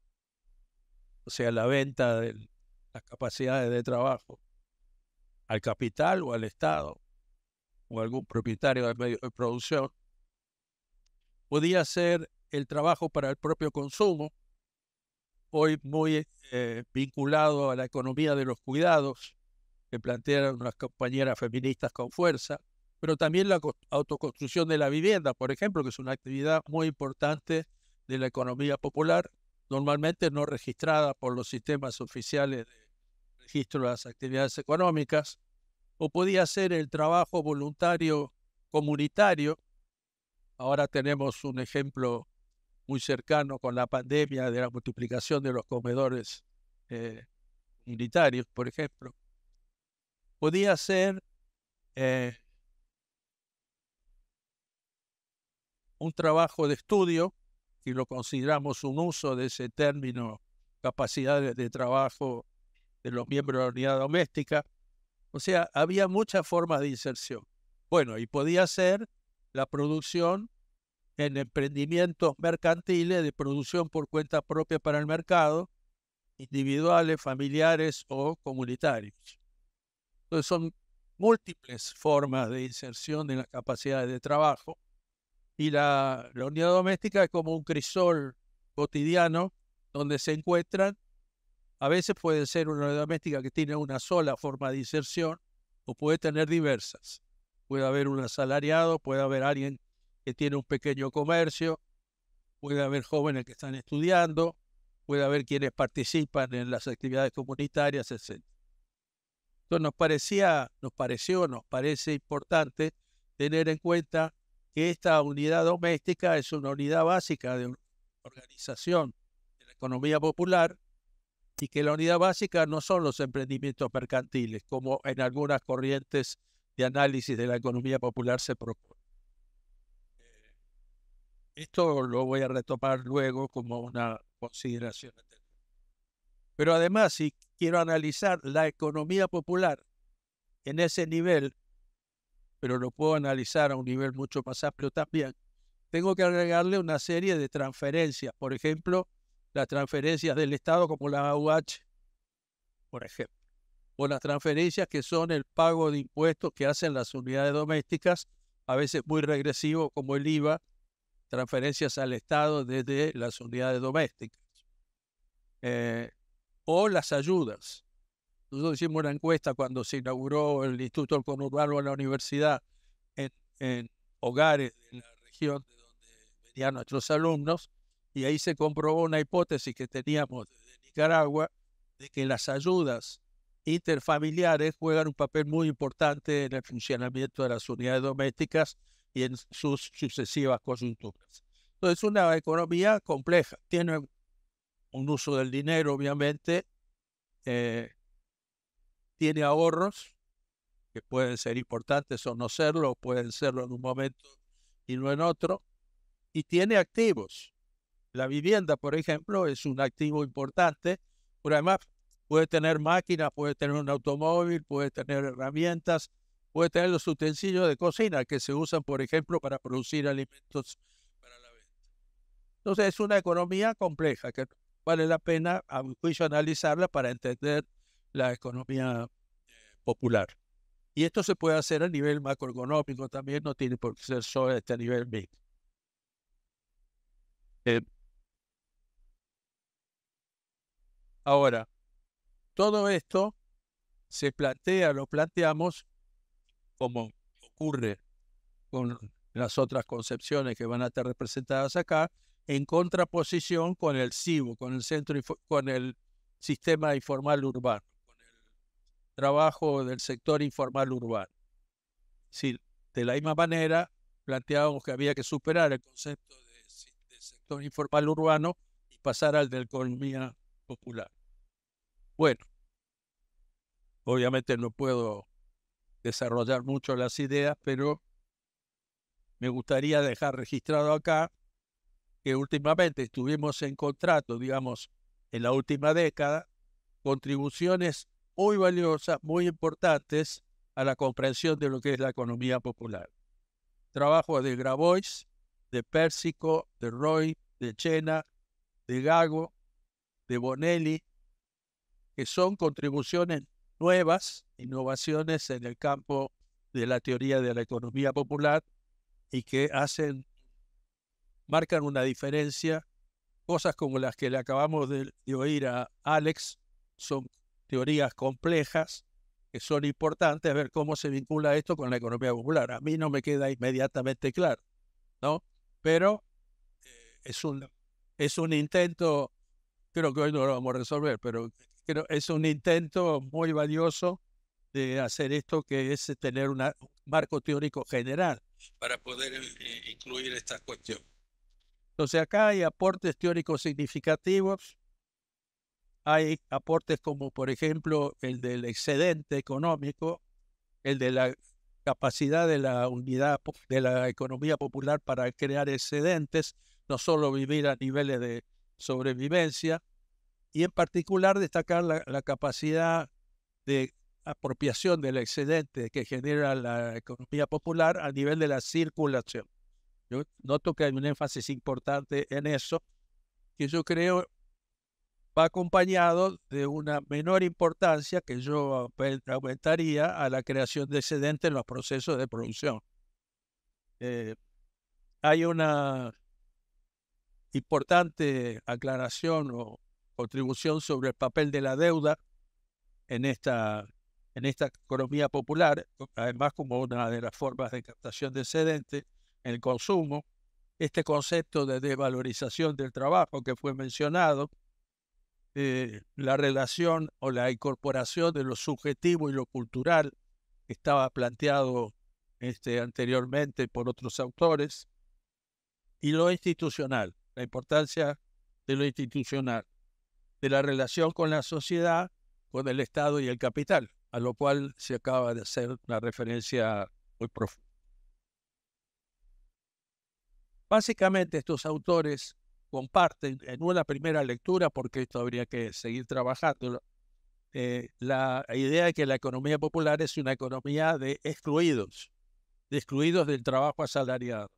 o sea, la venta de las capacidades de trabajo al capital o al Estado o algún propietario de medios de producción. Podía ser el trabajo para el propio consumo, hoy muy eh, vinculado a la economía de los cuidados que plantearon unas compañeras feministas con fuerza pero también la autoconstrucción de la vivienda, por ejemplo, que es una actividad muy importante de la economía popular, normalmente no registrada por los sistemas oficiales de registro de las actividades económicas, o podía ser el trabajo voluntario comunitario. Ahora tenemos un ejemplo muy cercano con la pandemia de la multiplicación de los comedores eh, por ejemplo. Podía ser eh, un trabajo de estudio, y lo consideramos un uso de ese término, capacidades de trabajo de los miembros de la unidad doméstica. O sea, había muchas formas de inserción. Bueno, y podía ser la producción en emprendimientos mercantiles de producción por cuenta propia para el mercado, individuales, familiares o comunitarios. Entonces son múltiples formas de inserción de las capacidades de trabajo y la, unidad doméstica es como un crisol cotidiano donde se encuentran, a veces puede ser una unidad doméstica que tiene una sola forma de inserción o puede tener diversas. Puede haber un asalariado, puede haber alguien que tiene un pequeño comercio, puede haber jóvenes que están estudiando, puede haber quienes participan en las actividades comunitarias, etc. Entonces nos parecía, nos pareció, nos parece importante tener en cuenta que esta unidad doméstica es una unidad básica de organización de la economía popular y que la unidad básica no son los emprendimientos mercantiles, como en algunas corrientes de análisis de la economía popular se propone. Eh, esto lo voy a retomar luego como una consideración. Pero además, si quiero analizar la economía popular en ese nivel pero lo puedo analizar a un nivel mucho más amplio también, tengo que agregarle una serie de transferencias, por ejemplo, las transferencias del Estado como la AUH, por ejemplo, o las transferencias que son el pago de impuestos que hacen las unidades domésticas, a veces muy regresivo como el IVA, transferencias al Estado desde las unidades domésticas, eh, o las ayudas, nosotros hicimos una encuesta cuando se inauguró el Instituto Conurbano en la universidad en, hogares de la región de donde venían nuestros alumnos, y ahí se comprobó una hipótesis que teníamos de Nicaragua de que las ayudas interfamiliares juegan un papel muy importante en el funcionamiento de las unidades domésticas y en sus sucesivas coyunturas. Entonces, es una economía compleja, tiene un uso del dinero, obviamente, eh, tiene ahorros, que pueden ser importantes o no serlo, pueden serlo en un momento y no en otro, y tiene activos. La vivienda, por ejemplo, es un activo importante, pero además puede tener máquinas, puede tener un automóvil, puede tener herramientas, puede tener los utensilios de cocina que se usan, por ejemplo, para producir alimentos para la venta. Entonces, es una economía compleja que vale la pena, a mi juicio, analizarla para entender la economía eh, popular. Y esto se puede hacer a nivel macroeconómico también, no tiene por qué ser solo este nivel big eh, ahora, todo esto se plantea, lo planteamos como ocurre con las otras concepciones que van a estar representadas acá, en contraposición con el CIBO, con el, centro, con el sistema informal urbano trabajo del sector informal urbano. Sí, de la misma manera, planteábamos que había que superar el concepto de, sector informal urbano y pasar al de economía popular. Bueno, obviamente no puedo desarrollar mucho las ideas, pero me gustaría dejar registrado acá que últimamente estuvimos en contrato, digamos, en la última década, contribuciones muy valiosas, muy importantes a la comprensión de lo que es la economía popular. Trabajos de Grabois, de Persico, de Roy, de Chena, de Gago, de Bonelli, que son contribuciones nuevas, innovaciones en el campo de la teoría de la economía popular y que hacen, marcan una diferencia. Cosas como las que le acabamos de, de oír a Alex son teorías complejas que son importantes, a ver cómo se vincula esto con la economía popular. A mí no me queda inmediatamente claro, ¿no? Pero eh, es, un, es un intento, creo que hoy no lo vamos a resolver, pero es un intento muy valioso de hacer esto que es tener un marco teórico general para poder eh, incluir estas cuestiones. Entonces acá hay aportes teóricos significativos hay aportes como, por ejemplo, el del excedente económico, el de la capacidad de la unidad de la economía popular para crear excedentes, no solo vivir a niveles de sobrevivencia, y en particular destacar la, la capacidad de apropiación del excedente que genera la economía popular a nivel de la circulación. Yo noto que hay un énfasis importante en eso, que yo creo va acompañado de una menor importancia que yo pues, aumentaría a la creación de excedente en los procesos de producción. Eh, hay una importante aclaración o contribución sobre el papel de la deuda en esta, en esta economía popular, además como una de las formas de captación de excedente, el consumo, este concepto de desvalorización del trabajo que fue mencionado, eh, la relación o la incorporación de lo subjetivo y lo cultural estaba planteado este, anteriormente por otros autores, y lo institucional, la importancia de lo institucional, de la relación con la sociedad, con el Estado y el capital, a lo cual se acaba de hacer una referencia muy profunda. Básicamente estos autores comparten en una primera lectura, porque esto habría que seguir trabajando, eh, la idea de que la economía popular es una economía de excluidos, de excluidos del trabajo asalariado,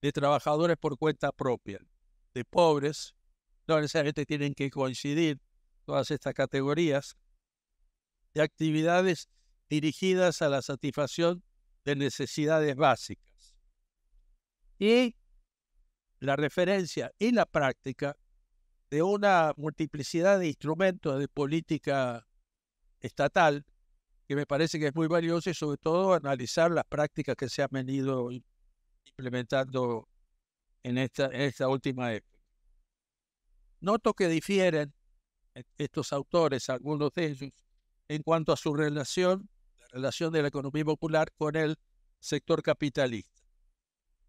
de trabajadores por cuenta propia, de pobres, no necesariamente tienen que coincidir todas estas categorías, de actividades dirigidas a la satisfacción de necesidades básicas. Y la referencia y la práctica de una multiplicidad de instrumentos de política estatal que me parece que es muy valioso y sobre todo analizar las prácticas que se han venido implementando en esta, esta última época. Noto que difieren e-, estos autores, algunos de ellos, en cuanto a su relación, la relación de la economía popular con el sector capitalista.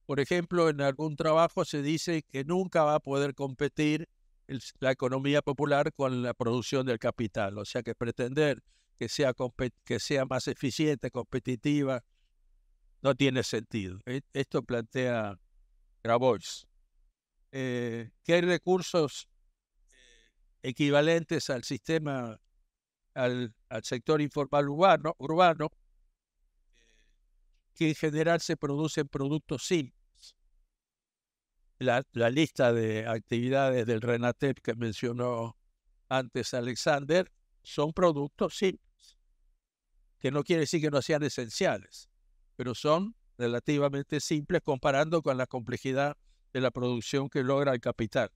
Por ejemplo, en algún trabajo se dice que nunca va a poder competir la economía popular con la producción del capital. O sea que pretender que sea, que sea más eficiente, competitiva, no tiene sentido. E, esto plantea Grabois. Eh, que hay recursos eh, equivalentes al sistema, al, sector informal urbano que en general se producen productos simples. La, lista de actividades del RENATEP que mencionó antes Alexander son productos simples, que no quiere decir que no sean esenciales, pero son relativamente simples comparando con la complejidad de la producción que logra el capital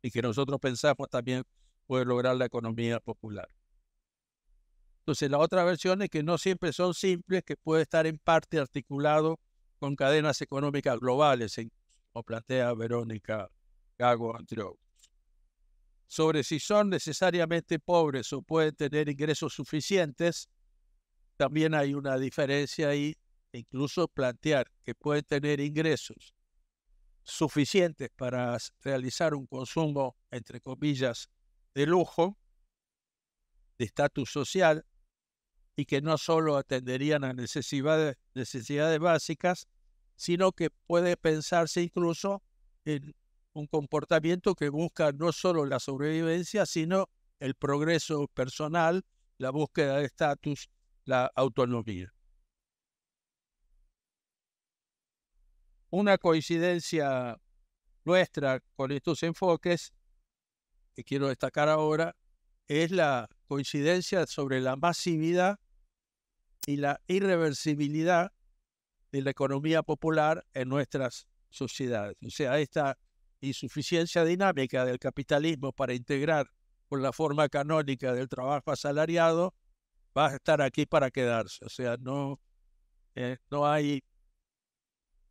y que nosotros pensamos también puede lograr la economía popular. Entonces, la otra versión es que no siempre son simples, que puede estar en parte articulado con cadenas económicas globales, como plantea Verónica Gago, entre Sobre si son necesariamente pobres o pueden tener ingresos suficientes, también hay una diferencia ahí, e incluso plantear que pueden tener ingresos suficientes para realizar un consumo, entre comillas, de lujo, de estatus social, y que no solo atenderían a necesidades, necesidades básicas, sino que puede pensarse incluso en un comportamiento que busca no solo la sobrevivencia, sino el progreso personal, la búsqueda de estatus, la autonomía. Una coincidencia nuestra con estos enfoques, que quiero destacar ahora, es la coincidencia sobre la masividad y la irreversibilidad de la economía popular en nuestras sociedades. O sea, esta insuficiencia dinámica del capitalismo para integrar con la forma canónica del trabajo asalariado va a estar aquí para quedarse. O sea, no, eh, no hay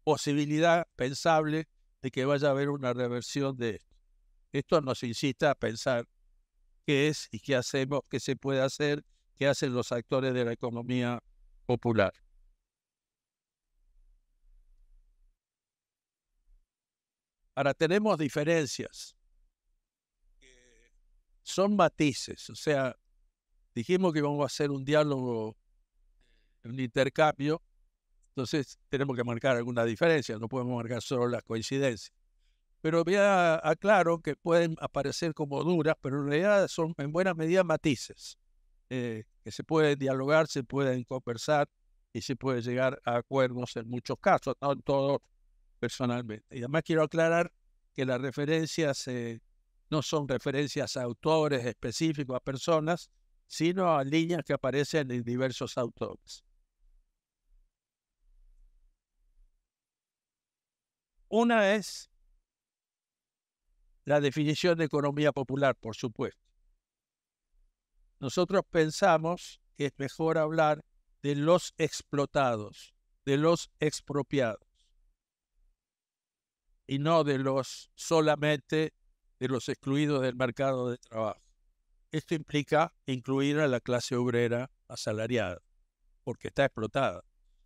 posibilidad pensable de que vaya a haber una reversión de esto. Esto nos incita a pensar qué es y qué hacemos, qué se puede hacer que hacen los actores de la economía popular. Ahora tenemos diferencias, eh, son matices, o sea, dijimos que vamos a hacer un diálogo, un intercambio, entonces tenemos que marcar alguna diferencia, no podemos marcar solo las coincidencias. Pero a aclaro que pueden aparecer como duras, pero en realidad son en buena medida matices. Eh, que se puede dialogar, se pueden conversar y se puede llegar a acuerdos en muchos casos, no todos personalmente. Y además quiero aclarar que las referencias eh, no son referencias a autores específicos, a personas, sino a líneas que aparecen en diversos autores. Una es la definición de economía popular, por supuesto. Nosotros pensamos que es mejor hablar de los explotados, de los expropiados, y no de los solamente de los excluidos del mercado de trabajo. Esto implica incluir a la clase obrera asalariada, porque está explotada.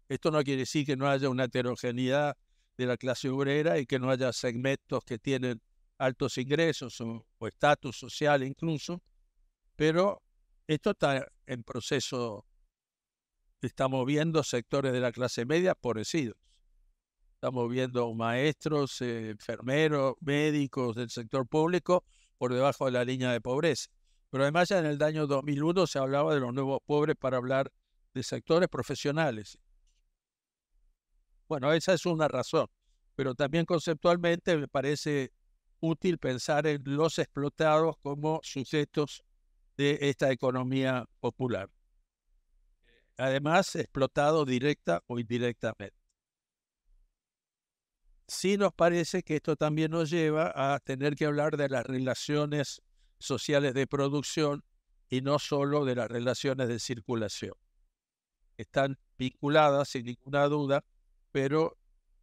Esto no quiere decir que no haya una heterogeneidad de la clase obrera y que no haya segmentos que tienen altos ingresos o estatus social incluso, pero esto está en proceso, estamos viendo sectores de la clase media pobrecidos. Estamos viendo maestros, eh, enfermeros, médicos del sector público por debajo de la línea de pobreza. Pero además ya en el año 2001 se hablaba de los nuevos pobres para hablar de sectores profesionales. Bueno, esa es una razón, pero también conceptualmente me parece útil pensar en los explotados como sujetos de esta economía popular. Además, explotado directa o indirectamente. Sí nos parece que esto también nos lleva a tener que hablar de las relaciones sociales de producción y no solo de las relaciones de circulación. Están vinculadas, sin ninguna duda, pero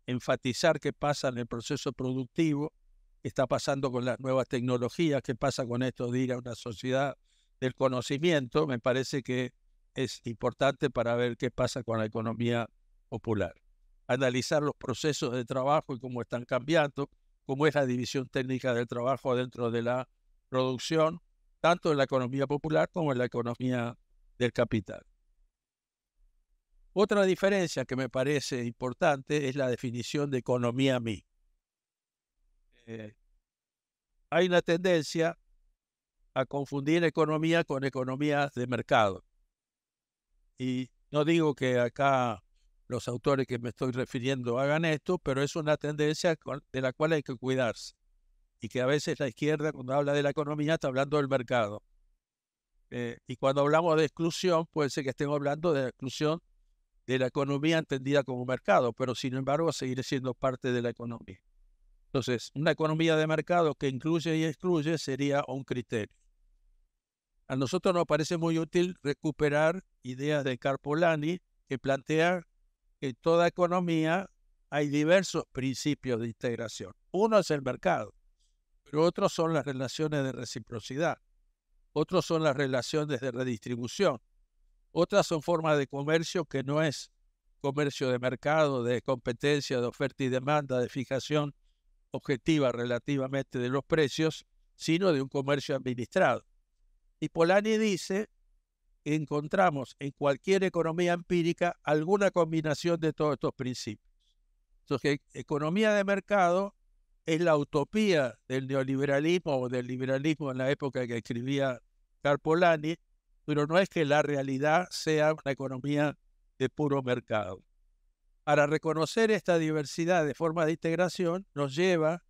enfatizar qué pasa en el proceso productivo, qué está pasando con las nuevas tecnologías, qué pasa con esto de ir a una sociedad el conocimiento, me parece que es importante para ver qué pasa con la economía popular. Analizar los procesos de trabajo y cómo están cambiando, cómo es la división técnica del trabajo dentro de la producción, tanto en la economía popular como en la economía del capital. Otra diferencia que me parece importante es la definición de economía mí. Eh, hay una tendencia a confundir economía con economía de mercado. Y no digo que acá los autores que me estoy refiriendo hagan esto, pero es una tendencia de la cual hay que cuidarse. Y que a veces la izquierda cuando habla de la economía está hablando del mercado. Eh, y cuando hablamos de exclusión, puede ser que estemos hablando de la exclusión de la economía entendida como mercado, pero sin embargo seguir siendo parte de la economía. Entonces, una economía de mercado que incluye y excluye sería un criterio. A nosotros nos parece muy útil recuperar ideas de Carpolani que plantea que en toda economía hay diversos principios de integración. Uno es el mercado, pero otros son las relaciones de reciprocidad, otros son las relaciones de redistribución, otras son formas de comercio que no es comercio de mercado, de competencia, de oferta y demanda, de fijación objetiva relativamente de los precios, sino de un comercio administrado. Y Polanyi dice que encontramos en cualquier economía empírica alguna combinación de todos estos principios. Entonces, e-, economía de mercado es la utopía del neoliberalismo o del liberalismo en la época que escribía Karl Polanyi, pero no es que la realidad sea una economía de puro mercado. Para reconocer esta diversidad de formas de integración nos lleva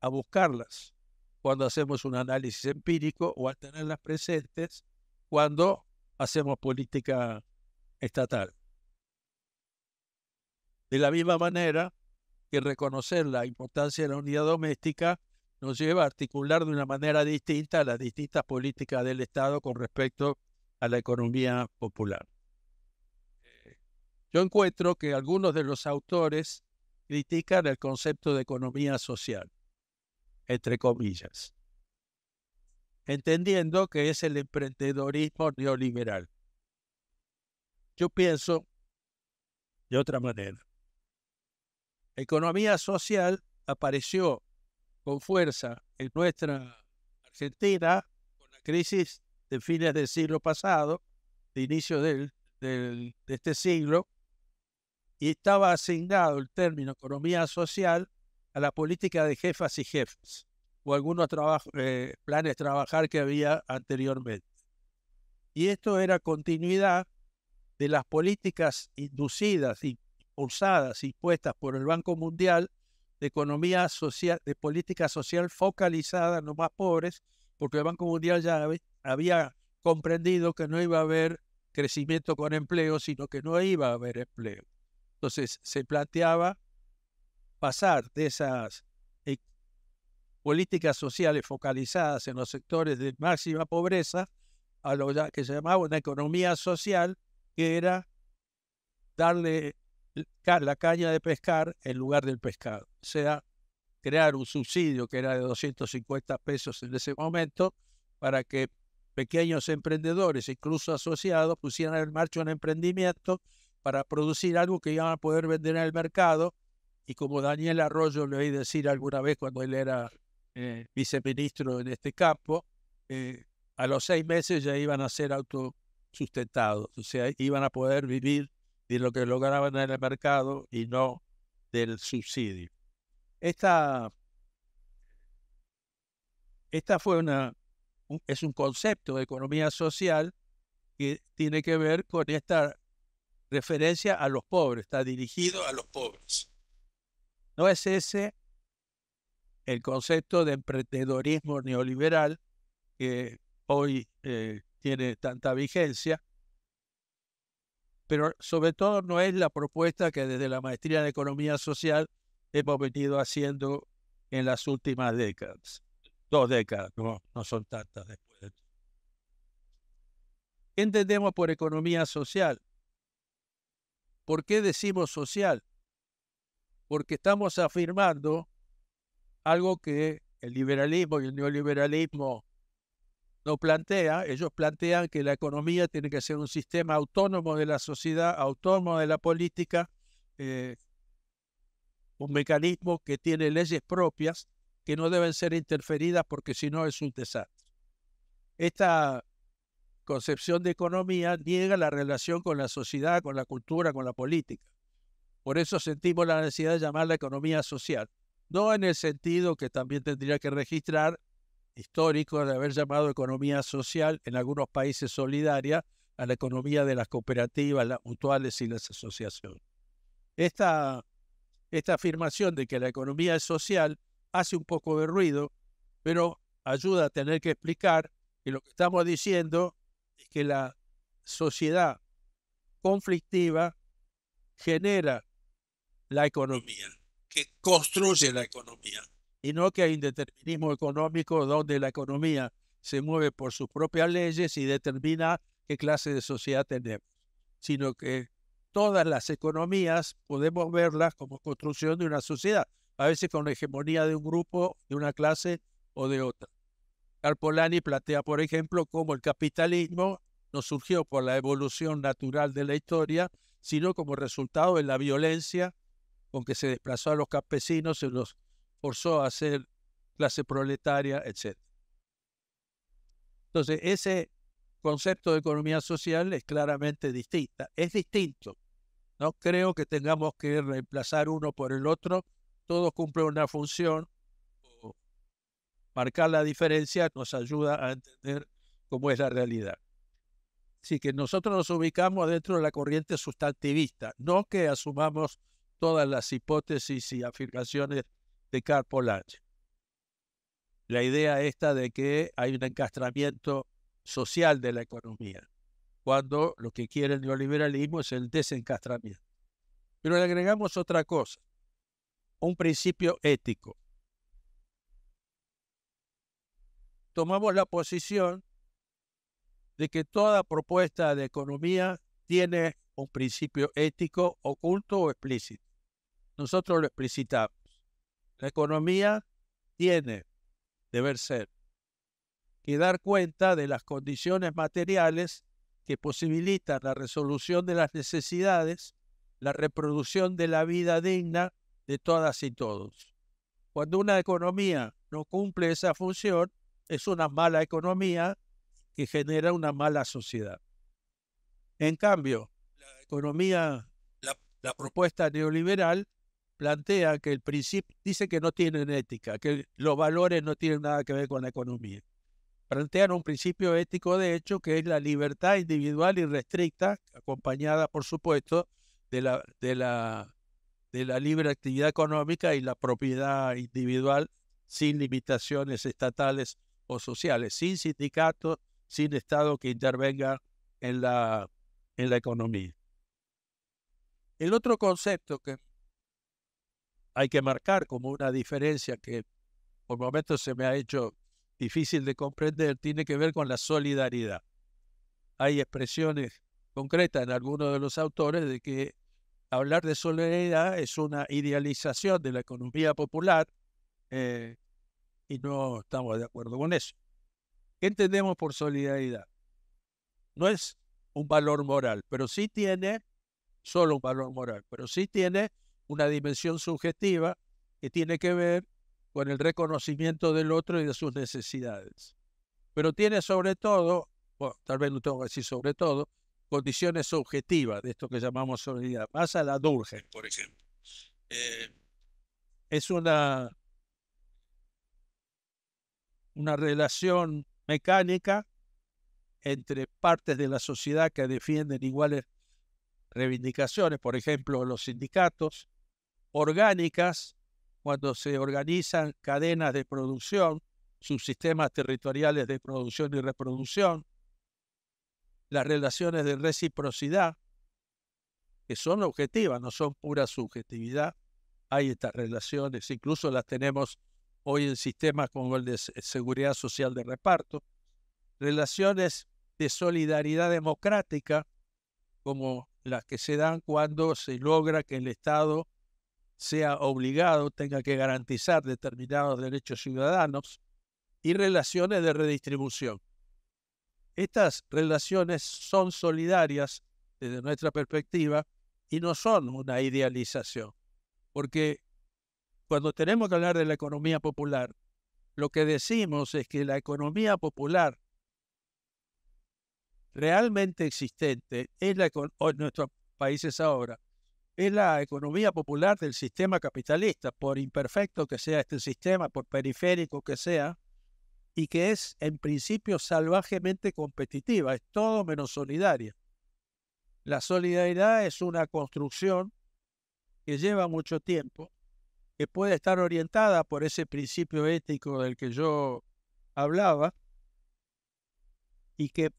a buscarlas, cuando hacemos un análisis empírico o al tenerlas presentes cuando hacemos política estatal. De la misma manera que reconocer la importancia de la unidad doméstica nos lleva a articular de una manera distinta las distintas políticas del Estado con respecto a la economía popular. Eh, yo encuentro que algunos de los autores critican el concepto de economía social entre comillas, entendiendo que es el emprendedorismo neoliberal. Yo pienso de otra manera. Economía social apareció con fuerza en nuestra Argentina con la crisis de fines del siglo pasado, de inicio de este siglo, y estaba asignado el término economía social a la política de jefas y jefes o algunos planes eh, planes trabajar que había anteriormente. Y esto era continuidad de las políticas inducidas, y impulsadas, impuestas por el Banco Mundial de economía social, de política social focalizada en los más pobres, porque el Banco Mundial ya había comprendido que no iba a haber crecimiento con empleo, sino que no iba a haber empleo. Entonces se planteaba pasar de esas eh, políticas sociales focalizadas en los sectores de máxima pobreza a lo que se llamaba una economía social, que era darle la caña de pescar en lugar del pescado. O sea, crear un subsidio que era de 250 pesos en ese momento para que pequeños emprendedores, incluso asociados, pusieran en marcha un emprendimiento para producir algo que iban a poder vender en el mercado y como Daniel Arroyo le oí decir alguna vez cuando él era eh, viceministro en este campo, eh, a los seis meses ya iban a ser autosustentados, o sea, iban a poder vivir de lo que lograban en el mercado y no del subsidio. Esta, esta fue una, es un concepto de economía social que tiene que ver con esta referencia a los pobres, está dirigido a los pobres. No es ese el concepto de emprendedorismo neoliberal que hoy eh, tiene tanta vigencia, pero sobre todo no es la propuesta que desde la maestría de economía social hemos venido haciendo en las últimas décadas. Dos décadas, no, son tantas después ¿Qué entendemos por economía social? ¿Por qué decimos social? porque estamos afirmando algo que el liberalismo y el neoliberalismo no plantea. Ellos plantean que la economía tiene que ser un sistema autónomo de la sociedad, autónomo de la política, eh, un mecanismo que tiene leyes propias que no deben ser interferidas porque si no es un desastre. Esta concepción de economía niega la relación con la sociedad, con la cultura, con la política. Por eso sentimos la necesidad de llamarla economía social. No en el sentido que también tendría que registrar histórico de haber llamado economía social en algunos países solidaria a la economía de las cooperativas, las mutuales y las asociaciones. Esta, esta afirmación de que la economía es social hace un poco de ruido, pero ayuda a tener que explicar que lo que estamos diciendo es que la sociedad conflictiva genera la economía, que construye la economía, y no que hay un determinismo económico donde la economía se mueve por sus propias leyes y determina qué clase de sociedad tenemos, sino que todas las economías podemos verlas como construcción de una sociedad, a veces con la hegemonía de un grupo, de una clase o de otra. Carpolani plantea, por ejemplo, cómo el capitalismo no surgió por la evolución natural de la historia, sino como resultado de la violencia con que se desplazó a los campesinos, se los forzó a hacer clase proletaria, etc. Entonces, ese concepto de economía social es claramente distinta, es distinto. No creo que tengamos que reemplazar uno por el otro, todos cumple una función, marcar la diferencia nos ayuda a entender cómo es la realidad. Así que nosotros nos ubicamos dentro de la corriente sustantivista, no que asumamos todas las hipótesis y afirmaciones de Karl Polanyi. La idea esta de que hay un encastramiento social de la economía, cuando lo que quiere el neoliberalismo es el desencastramiento. Pero le agregamos otra cosa, un principio ético. Tomamos la posición de que toda propuesta de economía tiene un principio ético oculto o explícito nosotros lo explicitamos. La economía tiene, deber ser, que dar cuenta de las condiciones materiales que posibilitan la resolución de las necesidades, la reproducción de la vida digna de todas y todos. Cuando una economía no cumple esa función, es una mala economía que genera una mala sociedad. En cambio, la economía, la propuesta neoliberal plantea que el principio, dice que no tienen ética, que los valores no tienen nada que ver con la economía. Plantean un principio ético, de hecho, que es la libertad individual y restricta, acompañada, por supuesto, de la, de la, de la libre actividad económica y la propiedad individual sin limitaciones estatales o sociales, sin sindicatos, sin Estado que intervenga en la, en la economía. El otro concepto que hay que marcar como una diferencia que por momentos se me ha hecho difícil de comprender, tiene que ver con la solidaridad. Hay expresiones concretas en algunos de los autores de que hablar de solidaridad es una idealización de la economía popular eh, y no estamos de acuerdo con eso. ¿Qué entendemos por solidaridad? No es un valor moral, pero sí tiene, solo un valor moral, pero sí tiene una dimensión subjetiva que tiene que ver con el reconocimiento del otro y de sus necesidades. Pero tiene sobre todo, bueno, tal vez no tengo que decir sobre todo, condiciones subjetivas de esto que llamamos solidaridad. Más a la Durgen, por ejemplo. Eh, es una, una relación mecánica entre partes de la sociedad que defienden iguales reivindicaciones, por ejemplo, los sindicatos, orgánicas cuando se organizan cadenas de producción, subsistemas territoriales de producción y reproducción, las relaciones de reciprocidad, que son objetivas, no son pura subjetividad. Hay estas relaciones, incluso las tenemos hoy en sistemas como el de eh, seguridad social de reparto, relaciones de solidaridad democrática, como las que se dan cuando se logra que el Estado sea obligado, tenga que garantizar determinados derechos ciudadanos y relaciones de redistribución. Estas relaciones son solidarias desde nuestra perspectiva y no son una idealización, porque cuando tenemos que hablar de la economía popular, lo que decimos es que la economía popular realmente existente es la en nuestros países ahora, es la economía popular del sistema capitalista, por imperfecto que sea este sistema, por periférico que sea, y que es en principio salvajemente competitiva, es todo menos solidaria. La solidaridad es una construcción que lleva mucho tiempo, que puede estar orientada por ese principio ético del que yo hablaba, y que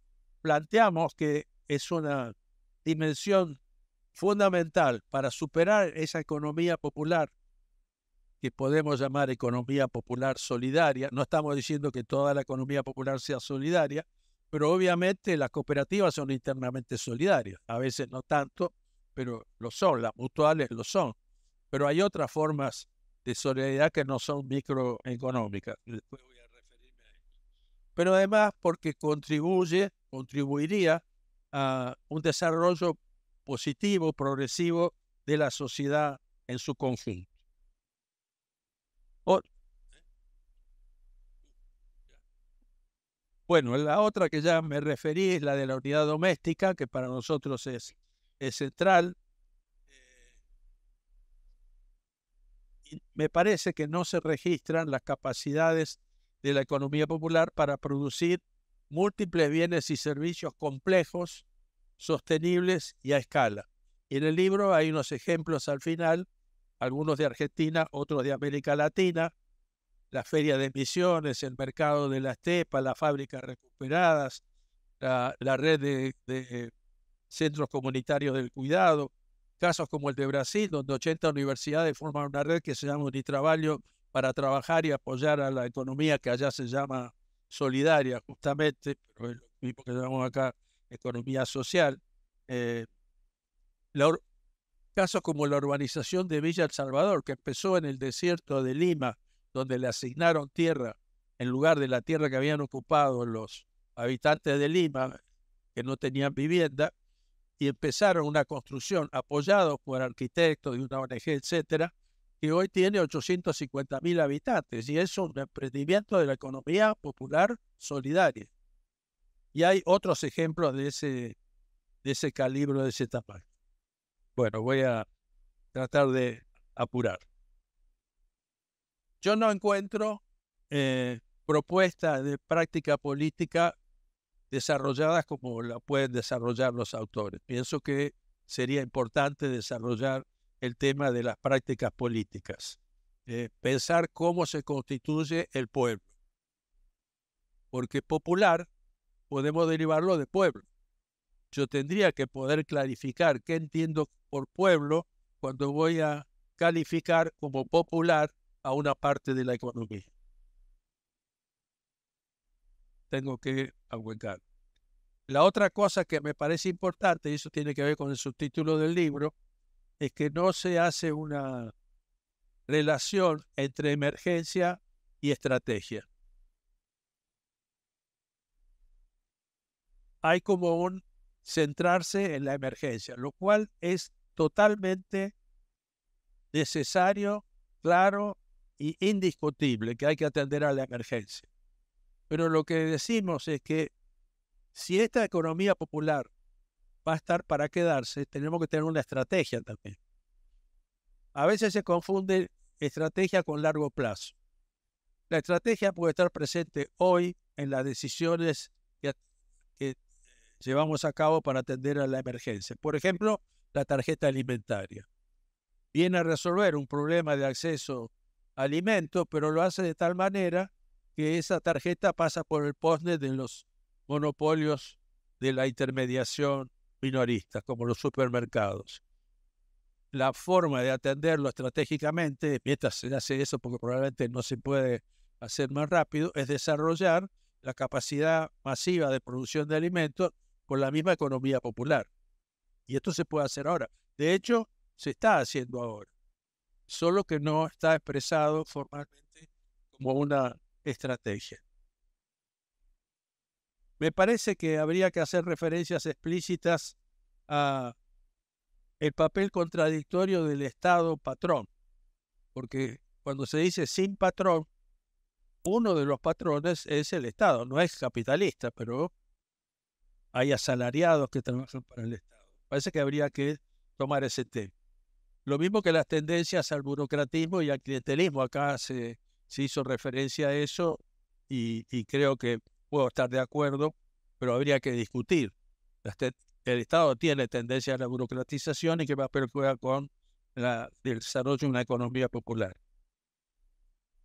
planteamos que es una dimensión fundamental para superar esa economía popular que podemos llamar economía popular solidaria. No estamos diciendo que toda la economía popular sea solidaria, pero obviamente las cooperativas son internamente solidarias. A veces no tanto, pero lo son, las mutuales lo son. Pero hay otras formas de solidaridad que no son microeconómicas. Pero además porque contribuye, contribuiría a un desarrollo positivo, progresivo de la sociedad en su conjunto. Bueno, la otra que ya me referí es la de la unidad doméstica, que para nosotros es, central. Eh, me parece que no se registran las capacidades de la economía popular para producir múltiples bienes y servicios complejos sostenibles y a escala. Y en el libro hay unos ejemplos al final, algunos de Argentina, otros de América Latina, la feria de emisiones, el mercado de la estepa, las fábricas recuperadas, la, red de, centros comunitarios del cuidado, casos como el de Brasil, donde 80 universidades forman una red que se llama Unitrabalho para trabajar y apoyar a la economía que allá se llama solidaria, justamente, pero es lo mismo que llamamos acá economía social. Eh, casos como la urbanización de Villa El Salvador, que empezó en el desierto de Lima, donde le asignaron tierra en lugar de la tierra que habían ocupado los habitantes de Lima, que no tenían vivienda, y empezaron una construcción apoyados por arquitectos de una ONG, etcétera, que hoy tiene 850 habitantes y es un emprendimiento de la economía popular solidaria. Y hay otros ejemplos de ese, de ese calibre, de ese tamaño. Bueno, voy a tratar de apurar. Yo no encuentro eh, propuestas de práctica política desarrolladas como la pueden desarrollar los autores. Pienso que sería importante desarrollar el tema de las prácticas políticas, eh, pensar cómo se constituye el pueblo, porque popular podemos derivarlo de pueblo. Yo tendría que poder clarificar qué entiendo por pueblo cuando voy a calificar como popular a una parte de la economía. Tengo que aguantar. La otra cosa que me parece importante, y eso tiene que ver con el subtítulo del libro, es que no se hace una relación entre emergencia y estrategia. hay como un centrarse en la emergencia, lo cual es totalmente necesario, claro e indiscutible que hay que atender a la emergencia. Pero lo que decimos es que si esta economía popular va a estar para quedarse, tenemos que tener una estrategia también. A veces se confunde estrategia con largo plazo. La estrategia puede estar presente hoy en las decisiones llevamos a cabo para atender a la emergencia. Por ejemplo, la tarjeta alimentaria. Viene a resolver un problema de acceso a alimentos, pero lo hace de tal manera que esa tarjeta pasa por el posne de los monopolios de la intermediación minorista, como los supermercados. La forma de atenderlo estratégicamente, mientras se hace eso, porque probablemente no se puede hacer más rápido, es desarrollar la capacidad masiva de producción de alimentos con la misma economía popular. Y esto se puede hacer ahora. De hecho, se está haciendo ahora, solo que no está expresado formalmente como una estrategia. Me parece que habría que hacer referencias explícitas a el papel contradictorio del Estado patrón, porque cuando se dice sin patrón, uno de los patrones es el Estado, no es capitalista, pero hay asalariados que trabajan para el Estado. Parece que habría que tomar ese tema. Lo mismo que las tendencias al burocratismo y al clientelismo. Acá se, se hizo referencia a eso y, y, creo que puedo estar de acuerdo, pero habría que discutir. El Estado tiene tendencia a la burocratización y que va a perjudicar con la, el desarrollo de una economía popular.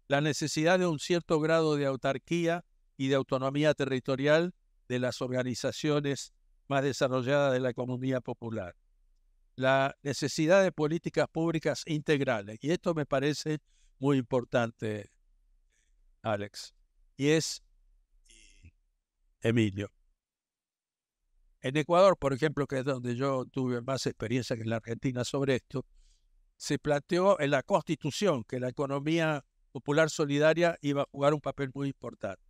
La necesidad de un cierto grado de autarquía y de autonomía territorial de las organizaciones más desarrolladas de la economía popular. La necesidad de políticas públicas integrales, y esto me parece muy importante, Alex, y es Emilio. En Ecuador, por ejemplo, que es donde yo tuve más experiencia que en la Argentina sobre esto, se planteó en la Constitución que la economía popular solidaria iba a jugar un papel muy importante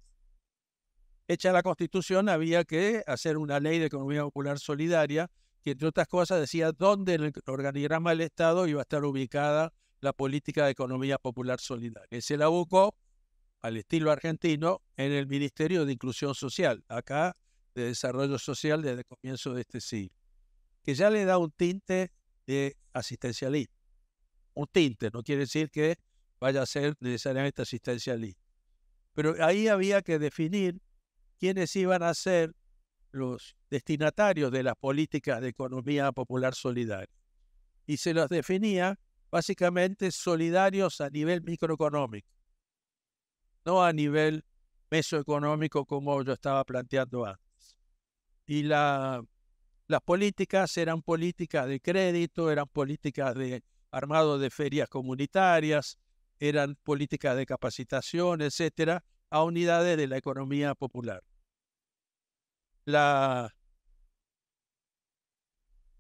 hecha la Constitución, había que hacer una ley de economía popular solidaria que, entre otras cosas, decía dónde en el organigrama del Estado iba a estar ubicada la política de economía popular solidaria. Se la buscó, al estilo argentino, en el Ministerio de Inclusión Social, acá de Desarrollo Social desde el comienzo de este siglo, que ya le da un tinte de asistencialismo. Un tinte, no quiere decir que vaya a ser necesariamente asistencialista. Pero ahí había que definir quienes iban a ser los destinatarios de las políticas de economía popular solidaria. Y se los definía básicamente solidarios a nivel microeconómico, no a nivel mesoeconómico como yo estaba planteando antes. Y las políticas eran políticas de crédito, eran políticas de armado de ferias comunitarias, eran políticas de capacitación, etcétera, a unidades de la economía popular.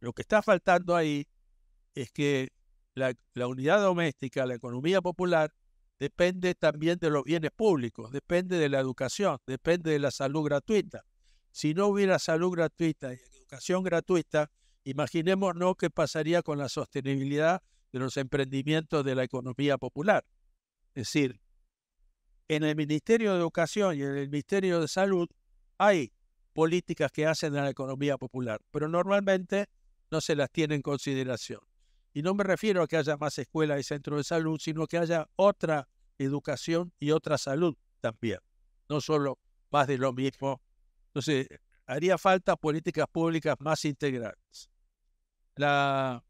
lo que está faltando ahí es que la, la unidad doméstica, la economía popular, depende también de los bienes públicos, depende de la educación, depende de la salud gratuita. Si no hubiera salud gratuita y educación gratuita, imaginémonos qué pasaría con la sostenibilidad de los emprendimientos de la economía popular. Es decir, en el Ministerio de Educación y en el Ministerio de Salud hay políticas que hacen a la economía popular, pero normalmente no se las tiene en consideración. Y no me refiero a que haya más escuelas y centros de salud, sino que haya otra educación y otra salud también, no solo más de lo mismo. Entonces, haría falta políticas públicas más integrales. La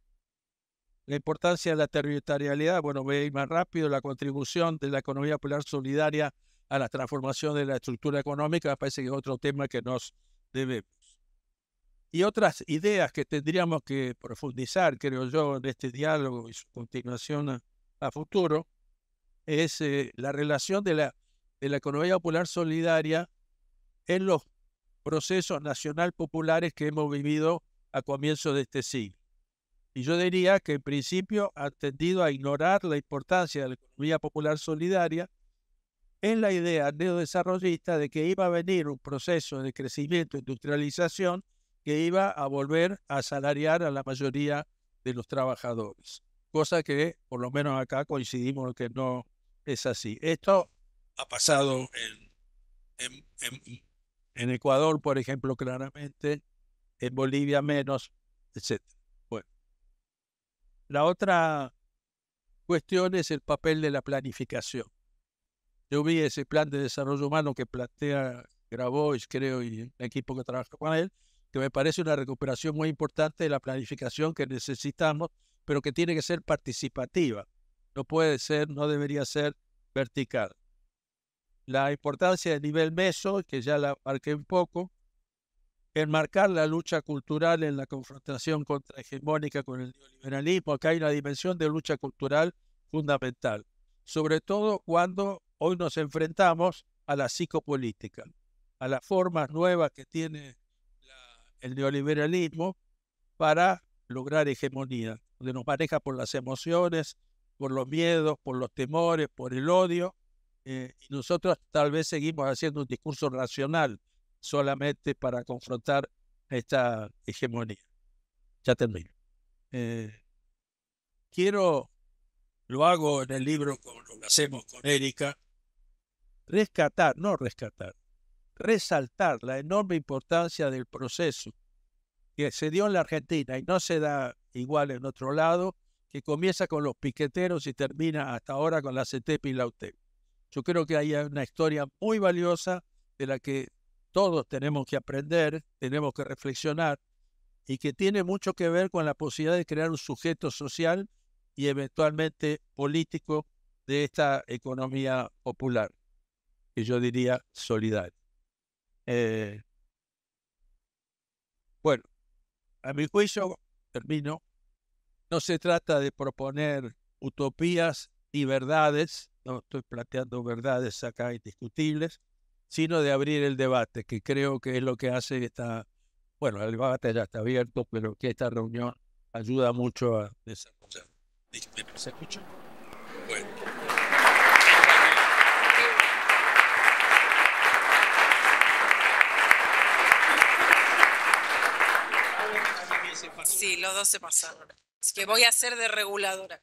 la importancia de la territorialidad, bueno, voy a ir más rápido, la contribución de la economía popular solidaria a la transformación de la estructura económica, parece que es otro tema que nos debemos. Y otras ideas que tendríamos que profundizar, creo yo, en este diálogo y su continuación a, futuro, es eh, la relación de la, de la economía popular solidaria en los procesos nacional populares que hemos vivido a comienzos de este siglo. Y yo diría que en principio ha tendido a ignorar la importancia de la economía popular solidaria en la idea neodesarrollista de que iba a venir un proceso de crecimiento, industrialización, que iba a volver a asalariar a la mayoría de los trabajadores. Cosa que, por lo menos acá, coincidimos que no es así. Esto ha pasado en, en Ecuador, por ejemplo, claramente, en Bolivia menos, etc. La otra cuestión es el papel de la planificación. Yo vi ese plan de desarrollo humano que plantea Grabois, creo, y el equipo que trabaja con él, que me parece una recuperación muy importante de la planificación que necesitamos, pero que tiene que ser participativa. No puede ser, no debería ser vertical. La importancia del nivel meso, que ya la marqué un poco, enmarcar la lucha cultural en la confrontación contrahegemónica con el neoliberalismo. Acá hay una dimensión de lucha cultural fundamental, sobre todo cuando hoy nos enfrentamos a la psicopolítica, a las formas nuevas que tiene el neoliberalismo para lograr hegemonía, donde nos maneja por las emociones, por los miedos, por los temores, por el odio, eh, y nosotros tal vez seguimos haciendo un discurso racional solamente para confrontar esta hegemonía. Ya termino. Eh, quiero, lo hago en el libro como lo hacemos con Erika, rescatar, no rescatar, resaltar la enorme importancia del proceso que se dio en la Argentina y no se da igual en otro lado, que comienza con los piqueteros y termina hasta ahora con la CETEP y la UTEP. Yo creo que hay una historia muy valiosa de la que todos tenemos que aprender, tenemos que reflexionar y que tiene mucho que ver con la posibilidad de crear un sujeto social y eventualmente político de esta economía popular, que yo diría solidaria. Eh, bueno, a mi juicio, termino, no se trata de proponer utopías y verdades, no estoy planteando verdades acá indiscutibles, sino de abrir el debate, que creo que es lo que hace esta, bueno, el debate ya está abierto, pero que esta reunión ayuda mucho a desarrollar. ¿Se escucha? Bueno. Sí, los dos se pasaron. Así que voy a ser de reguladora.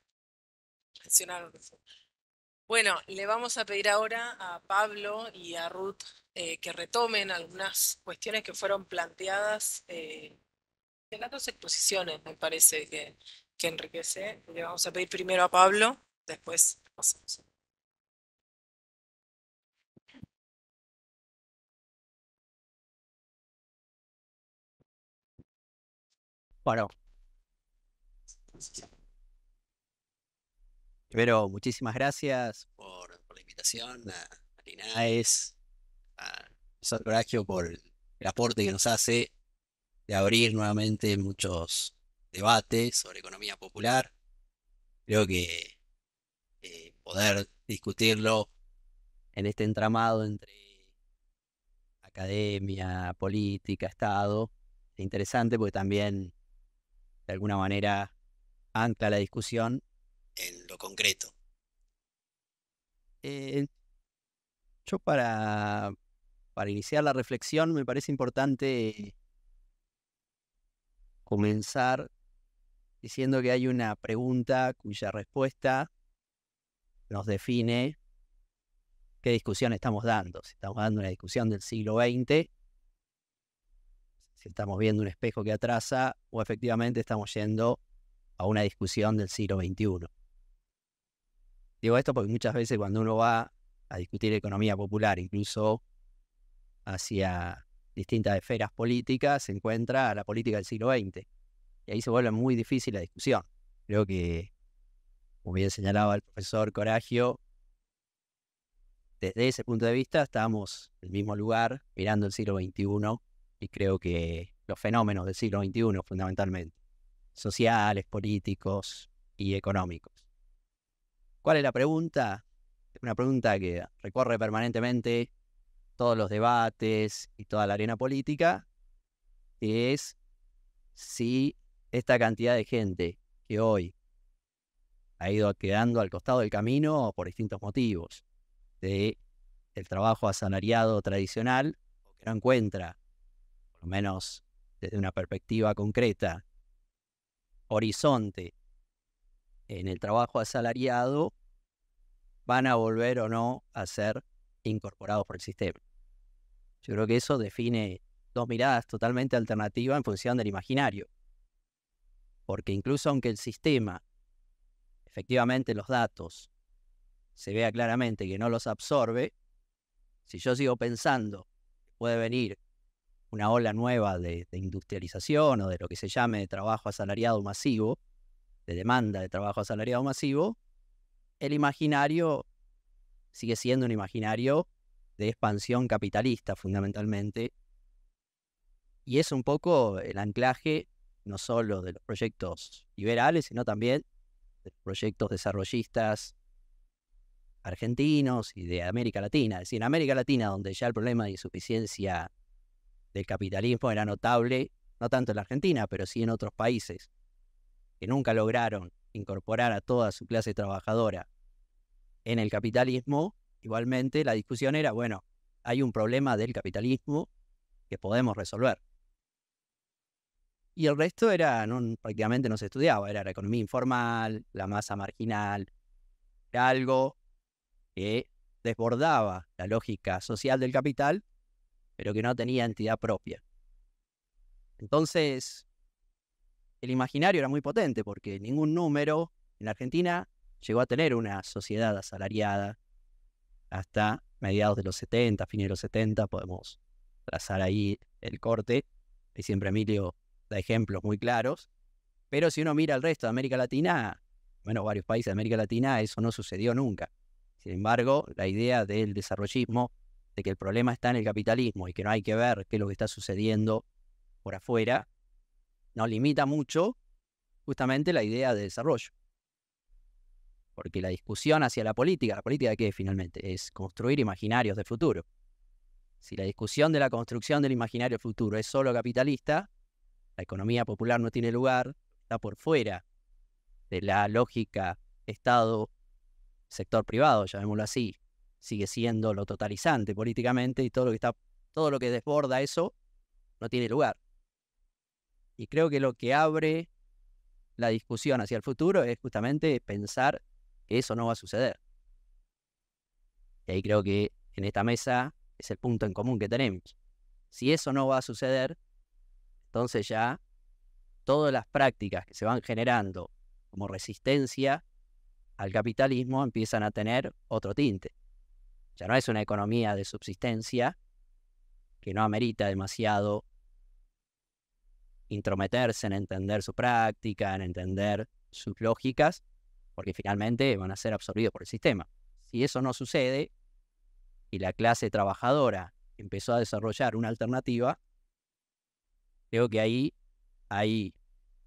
Mencionaron. Bueno, le vamos a pedir ahora a Pablo y a Ruth eh, que retomen algunas cuestiones que fueron planteadas eh, en las dos exposiciones, me parece que, enriquece. Le vamos a pedir primero a Pablo, después pasamos. Bueno. Primero, muchísimas gracias por, la invitación a, a a Sol por el aporte que nos hace de abrir nuevamente muchos debates sobre economía popular. Creo que eh, poder discutirlo en este entramado entre academia, política, Estado, es interesante porque también de alguna manera ancla la discusión en lo concreto. Eh, yo para, para iniciar la reflexión me parece importante comenzar diciendo que hay una pregunta cuya respuesta nos define qué discusión estamos dando. Si estamos dando una discusión del siglo XX, si estamos viendo un espejo que atrasa o efectivamente estamos yendo a una discusión del siglo XXI. Digo esto porque muchas veces cuando uno va a discutir economía popular, incluso hacia distintas esferas políticas, se encuentra a la política del siglo XX. Y ahí se vuelve muy difícil la discusión. Creo que, como bien señalaba el profesor Coragio, desde ese punto de vista estamos en el mismo lugar mirando el siglo XXI y creo que los fenómenos del siglo XXI fundamentalmente, sociales, políticos y económicos. ¿Cuál es la pregunta? Una pregunta que recorre permanentemente todos los debates y toda la arena política, es si esta cantidad de gente que hoy ha ido quedando al costado del camino por distintos motivos, de el trabajo asalariado tradicional, o que no encuentra, por lo menos desde una perspectiva concreta, horizonte en el trabajo asalariado van a volver o no a ser incorporados por el sistema. Yo creo que eso define dos miradas totalmente alternativas en función del imaginario. Porque incluso aunque el sistema, efectivamente los datos, se vea claramente que no los absorbe, si yo sigo pensando que puede venir una ola nueva de, industrialización o de lo que se llame trabajo asalariado masivo, de demanda de trabajo asalariado masivo, el imaginario sigue siendo un imaginario de expansión capitalista fundamentalmente. Y es un poco el anclaje no solo de los proyectos liberales, sino también de los proyectos desarrollistas argentinos y de América Latina. Es decir, en América Latina, donde ya el problema de insuficiencia del capitalismo era notable, no tanto en la Argentina, pero sí en otros países nunca lograron incorporar a toda su clase trabajadora en el capitalismo, igualmente la discusión era, bueno, hay un problema del capitalismo que podemos resolver. Y el resto era, no, prácticamente no se estudiaba, era la economía informal, la masa marginal, era algo que desbordaba la lógica social del capital, pero que no tenía entidad propia. Entonces, el imaginario era muy potente porque ningún número en Argentina llegó a tener una sociedad asalariada hasta mediados de los 70, fines de los 70, podemos trazar ahí el corte, y siempre Emilio da ejemplos muy claros, pero si uno mira al resto de América Latina, bueno, varios países de América Latina, eso no sucedió nunca. Sin embargo, la idea del desarrollismo, de que el problema está en el capitalismo y que no hay que ver qué es lo que está sucediendo por afuera, nos limita mucho justamente la idea de desarrollo. Porque la discusión hacia la política, la política de qué finalmente, es construir imaginarios de futuro. Si la discusión de la construcción del imaginario futuro es solo capitalista, la economía popular no tiene lugar, está por fuera de la lógica Estado, sector privado, llamémoslo así, sigue siendo lo totalizante políticamente y todo lo que está, todo lo que desborda eso no tiene lugar. Y creo que lo que abre la discusión hacia el futuro es justamente pensar que eso no va a suceder. Y ahí creo que en esta mesa es el punto en común que tenemos. Si eso no va a suceder, entonces ya todas las prácticas que se van generando como resistencia al capitalismo empiezan a tener otro tinte. Ya no es una economía de subsistencia que no amerita demasiado intrometerse en entender su práctica, en entender sus lógicas, porque finalmente van a ser absorbidos por el sistema. Si eso no sucede y la clase trabajadora empezó a desarrollar una alternativa, creo que ahí hay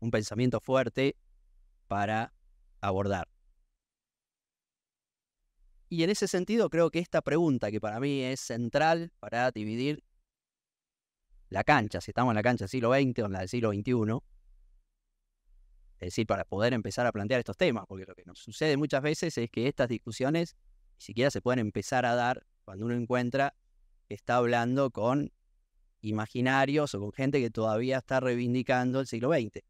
un pensamiento fuerte para abordar. Y en ese sentido creo que esta pregunta, que para mí es central para dividir la cancha, si estamos en la cancha del siglo XX o en la del siglo XXI, es decir, para poder empezar a plantear estos temas, porque lo que nos sucede muchas veces es que estas discusiones ni siquiera se pueden empezar a dar cuando uno encuentra que está hablando con imaginarios o con gente que todavía está reivindicando el siglo XX.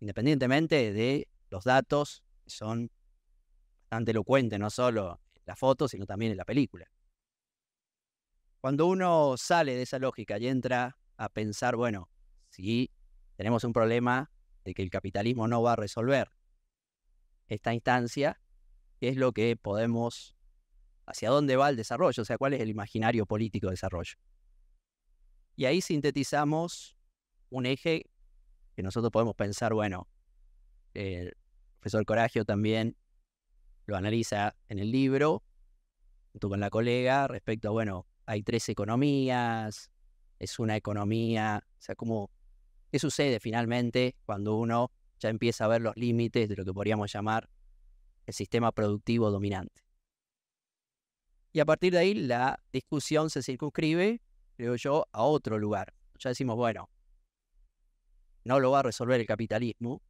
Independientemente de los datos son bastante elocuentes, no solo en la foto, sino también en la película. Cuando uno sale de esa lógica y entra a pensar, bueno, si tenemos un problema de que el capitalismo no va a resolver esta instancia, ¿qué es lo que podemos, hacia dónde va el desarrollo? O sea, ¿cuál es el imaginario político de desarrollo? Y ahí sintetizamos un eje que nosotros podemos pensar, bueno, el profesor Coragio también lo analiza en el libro, junto con la colega, respecto a, bueno, hay tres economías, es una economía, o sea, como, ¿qué sucede finalmente cuando uno ya empieza a ver los límites de lo que podríamos llamar el sistema productivo dominante? Y a partir de ahí la discusión se circunscribe, creo yo, a otro lugar. Ya decimos, bueno, no lo va a resolver el capitalismo.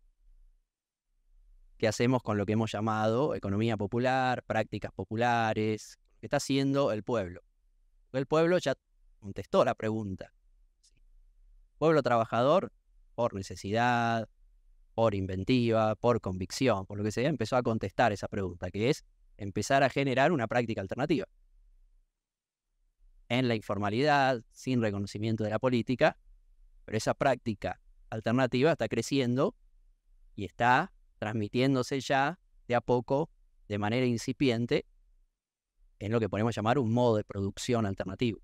¿Qué hacemos con lo que hemos llamado economía popular, prácticas populares? ¿Qué está haciendo el pueblo? El pueblo ya contestó la pregunta. Pueblo trabajador, por necesidad, por inventiva, por convicción, por lo que sea, empezó a contestar esa pregunta, que es empezar a generar una práctica alternativa. En la informalidad, sin reconocimiento de la política, pero esa práctica alternativa está creciendo y está transmitiéndose ya de a poco, de manera incipiente, en lo que podemos llamar un modo de producción alternativo.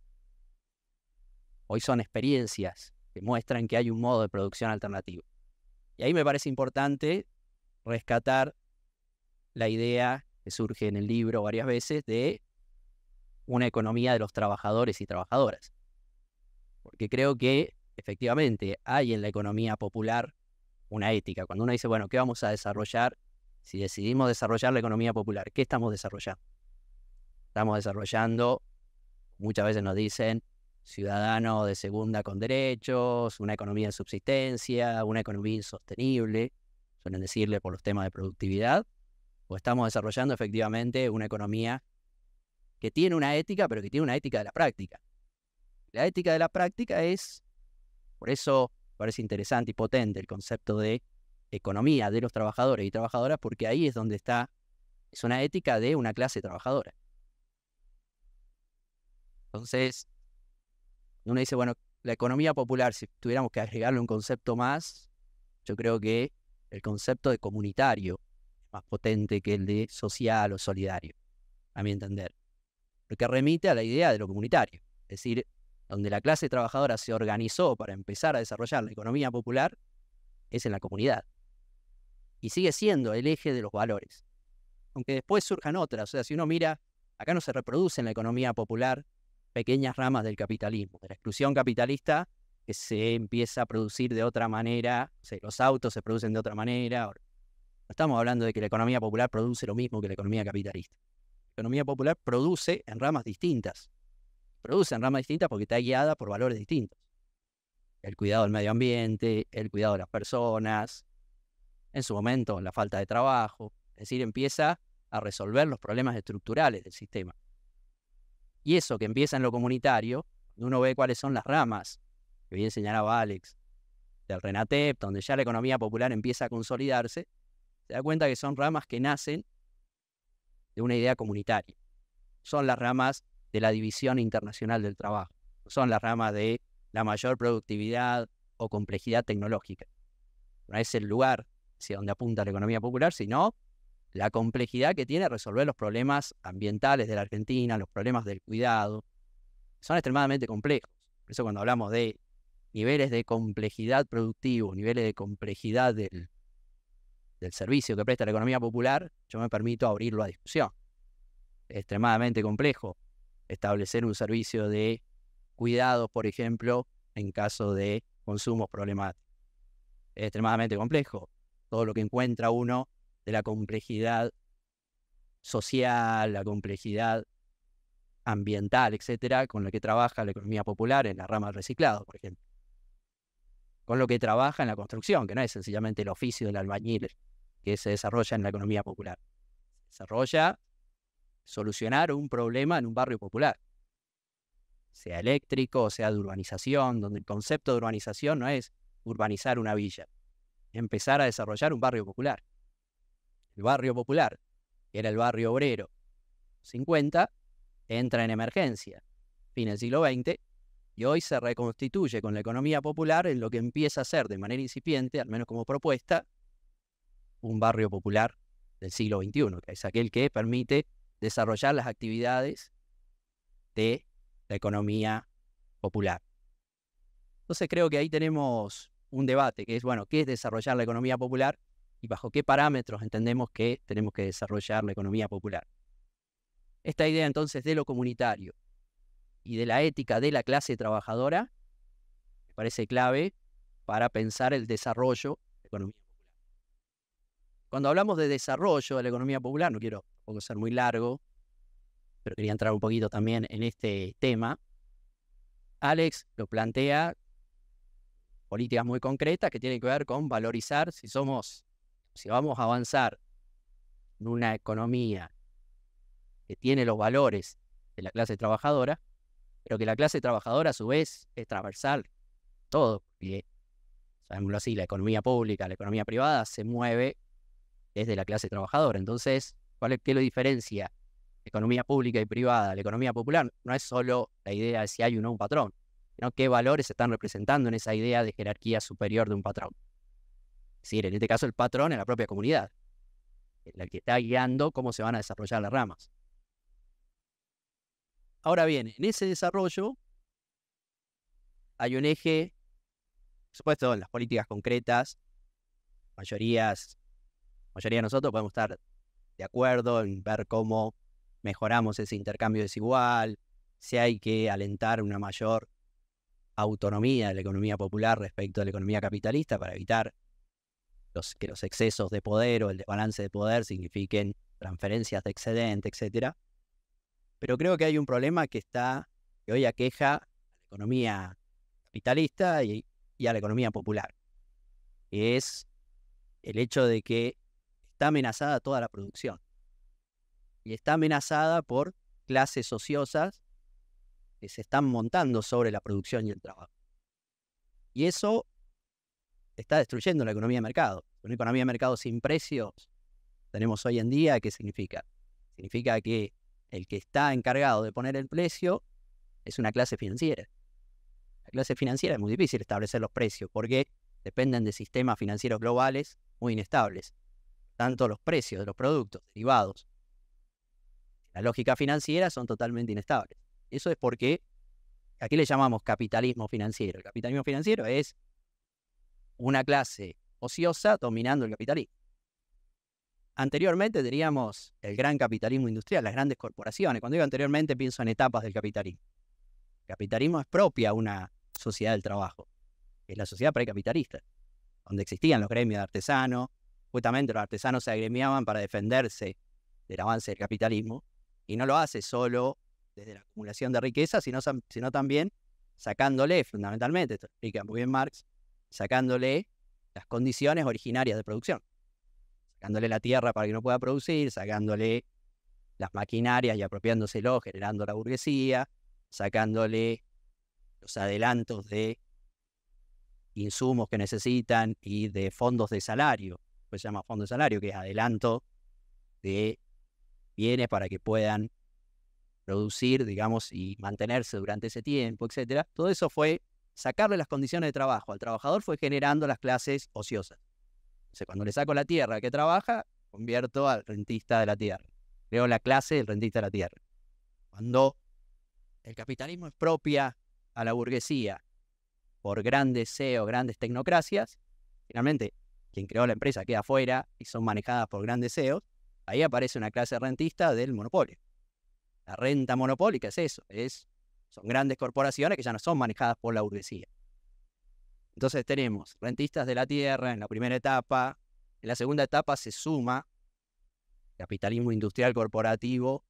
Hoy son experiencias que muestran que hay un modo de producción alternativo. Y ahí me parece importante rescatar la idea que surge en el libro varias veces de una economía de los trabajadores y trabajadoras. Porque creo que efectivamente hay en la economía popular una ética. Cuando uno dice, bueno, ¿qué vamos a desarrollar? Si decidimos desarrollar la economía popular, ¿qué estamos desarrollando? estamos desarrollando, muchas veces nos dicen, ciudadanos de segunda con derechos, una economía de subsistencia, una economía insostenible, suelen decirle por los temas de productividad, o estamos desarrollando efectivamente una economía que tiene una ética, pero que tiene una ética de la práctica. La ética de la práctica es, por eso parece interesante y potente el concepto de economía de los trabajadores y trabajadoras, porque ahí es donde está, es una ética de una clase trabajadora. Entonces, uno dice, bueno, la economía popular, si tuviéramos que agregarle un concepto más, yo creo que el concepto de comunitario es más potente que el de social o solidario, a mi entender. Porque remite a la idea de lo comunitario, es decir, donde la clase trabajadora se organizó para empezar a desarrollar la economía popular, es en la comunidad. Y sigue siendo el eje de los valores. Aunque después surjan otras, o sea, si uno mira, acá no se reproduce en la economía popular pequeñas ramas del capitalismo, de la exclusión capitalista que se empieza a producir de otra manera, los autos se producen de otra manera. No estamos hablando de que la economía popular produce lo mismo que la economía capitalista. La economía popular produce en ramas distintas. Produce en ramas distintas porque está guiada por valores distintos. El cuidado del medio ambiente, el cuidado de las personas, en su momento la falta de trabajo. Es decir, empieza a resolver los problemas estructurales del sistema. Y eso que empieza en lo comunitario, uno ve cuáles son las ramas, que bien señalaba Alex, del RENATEP, donde ya la economía popular empieza a consolidarse, se da cuenta que son ramas que nacen de una idea comunitaria. Son las ramas de la división internacional del trabajo, son las ramas de la mayor productividad o complejidad tecnológica. No es el lugar hacia donde apunta la economía popular, sino la complejidad que tiene resolver los problemas ambientales de la Argentina, los problemas del cuidado, son extremadamente complejos. Por eso cuando hablamos de niveles de complejidad productivo, niveles de complejidad mm. del, servicio que presta la economía popular, yo me permito abrirlo a discusión. Es extremadamente complejo establecer un servicio de cuidados, por ejemplo, en caso de consumos problemáticos. Es extremadamente complejo. Todo lo que encuentra uno de la complejidad social, la complejidad ambiental, etcétera, con la que trabaja la economía popular en la rama del reciclado, por ejemplo. Con lo que trabaja en la construcción, que no es sencillamente el oficio del albañil que se desarrolla en la economía popular. Se desarrolla solucionar un problema en un barrio popular, sea eléctrico, sea de urbanización, donde el concepto de urbanización no es urbanizar una villa, empezar a desarrollar un barrio popular el barrio popular, que era el barrio obrero, 50, entra en emergencia, fin del siglo XX, y hoy se reconstituye con la economía popular en lo que empieza a ser de manera incipiente, al menos como propuesta, un barrio popular del siglo XXI, que es aquel que permite desarrollar las actividades de la economía popular. Entonces creo que ahí tenemos un debate, que es, bueno, ¿qué es desarrollar la economía popular? y bajo qué parámetros entendemos que tenemos que desarrollar la economía popular. Esta idea entonces de lo comunitario y de la ética de la clase trabajadora me parece clave para pensar el desarrollo de la economía popular. Cuando hablamos de desarrollo de la economía popular, no quiero tampoco ser muy largo, pero quería entrar un poquito también en este tema. Alex lo plantea políticas muy concretas que tienen que ver con valorizar si somos si vamos a avanzar en una economía que tiene los valores de la clase trabajadora, pero que la clase trabajadora a su vez es transversal, todo, porque sabemoslo así, la economía pública, la economía privada se mueve desde la clase trabajadora. Entonces, ¿cuál es, ¿qué lo diferencia? economía pública y privada, la economía popular, no es solo la idea de si hay o no un patrón, sino qué valores se están representando en esa idea de jerarquía superior de un patrón decir, en este caso el patrón es la propia comunidad, eh, la que está guiando cómo se van a desarrollar las ramas. Ahora bien, en ese desarrollo hay un eje, por supuesto, en las políticas concretas, mayorías, mayoría de nosotros podemos estar de acuerdo en ver cómo mejoramos ese intercambio desigual, si hay que alentar una mayor autonomía de la economía popular respecto a la economía capitalista para evitar que los excesos de poder o el desbalance de poder signifiquen transferencias de excedente, etc. Pero creo que hay un problema que está, que hoy aqueja a la economía capitalista y, a la economía popular, es el hecho de que está amenazada toda la producción y está amenazada por clases ociosas que se están montando sobre la producción y el trabajo. Y eso está destruyendo la economía de mercado. Una economía de mercado sin precios tenemos hoy en día, ¿qué significa? Significa que el que está encargado de poner el precio es una clase financiera. La clase financiera es muy difícil establecer los precios porque dependen de sistemas financieros globales muy inestables. Tanto los precios de los productos derivados, la lógica financiera son totalmente inestables. Eso es porque aquí le llamamos capitalismo financiero. El capitalismo financiero es una clase ociosa dominando el capitalismo. Anteriormente teníamos el gran capitalismo industrial, las grandes corporaciones. Cuando digo anteriormente pienso en etapas del capitalismo. El capitalismo es propia una sociedad del trabajo, que es la sociedad precapitalista, donde existían los gremios de artesanos. Justamente los artesanos se agremiaban para defenderse del avance del capitalismo y no lo hace solo desde la acumulación de riqueza, sino, sino también sacándole fundamentalmente, explica muy bien Marx, sacándole las condiciones originarias de producción, sacándole la tierra para que no pueda producir, sacándole las maquinarias y apropiándoselo, generando la burguesía, sacándole los adelantos de insumos que necesitan y de fondos de salario, pues se llama fondo de salario, que es adelanto de bienes para que puedan producir, digamos, y mantenerse durante ese tiempo, etcétera. Todo eso fue sacarle las condiciones de trabajo al trabajador fue generando las clases ociosas. cuando le saco la tierra que trabaja, convierto al rentista de la tierra. Creo la clase del rentista de la tierra. Cuando el capitalismo es propia a la burguesía por grandes CEO, grandes tecnocracias, finalmente quien creó la empresa queda afuera y son manejadas por grandes CEOs, ahí aparece una clase rentista del monopolio. La renta monopólica es eso, es son grandes corporaciones que ya no son manejadas por la burguesía. Entonces tenemos rentistas de la tierra en la primera etapa. En la segunda etapa se suma capitalismo industrial corporativo,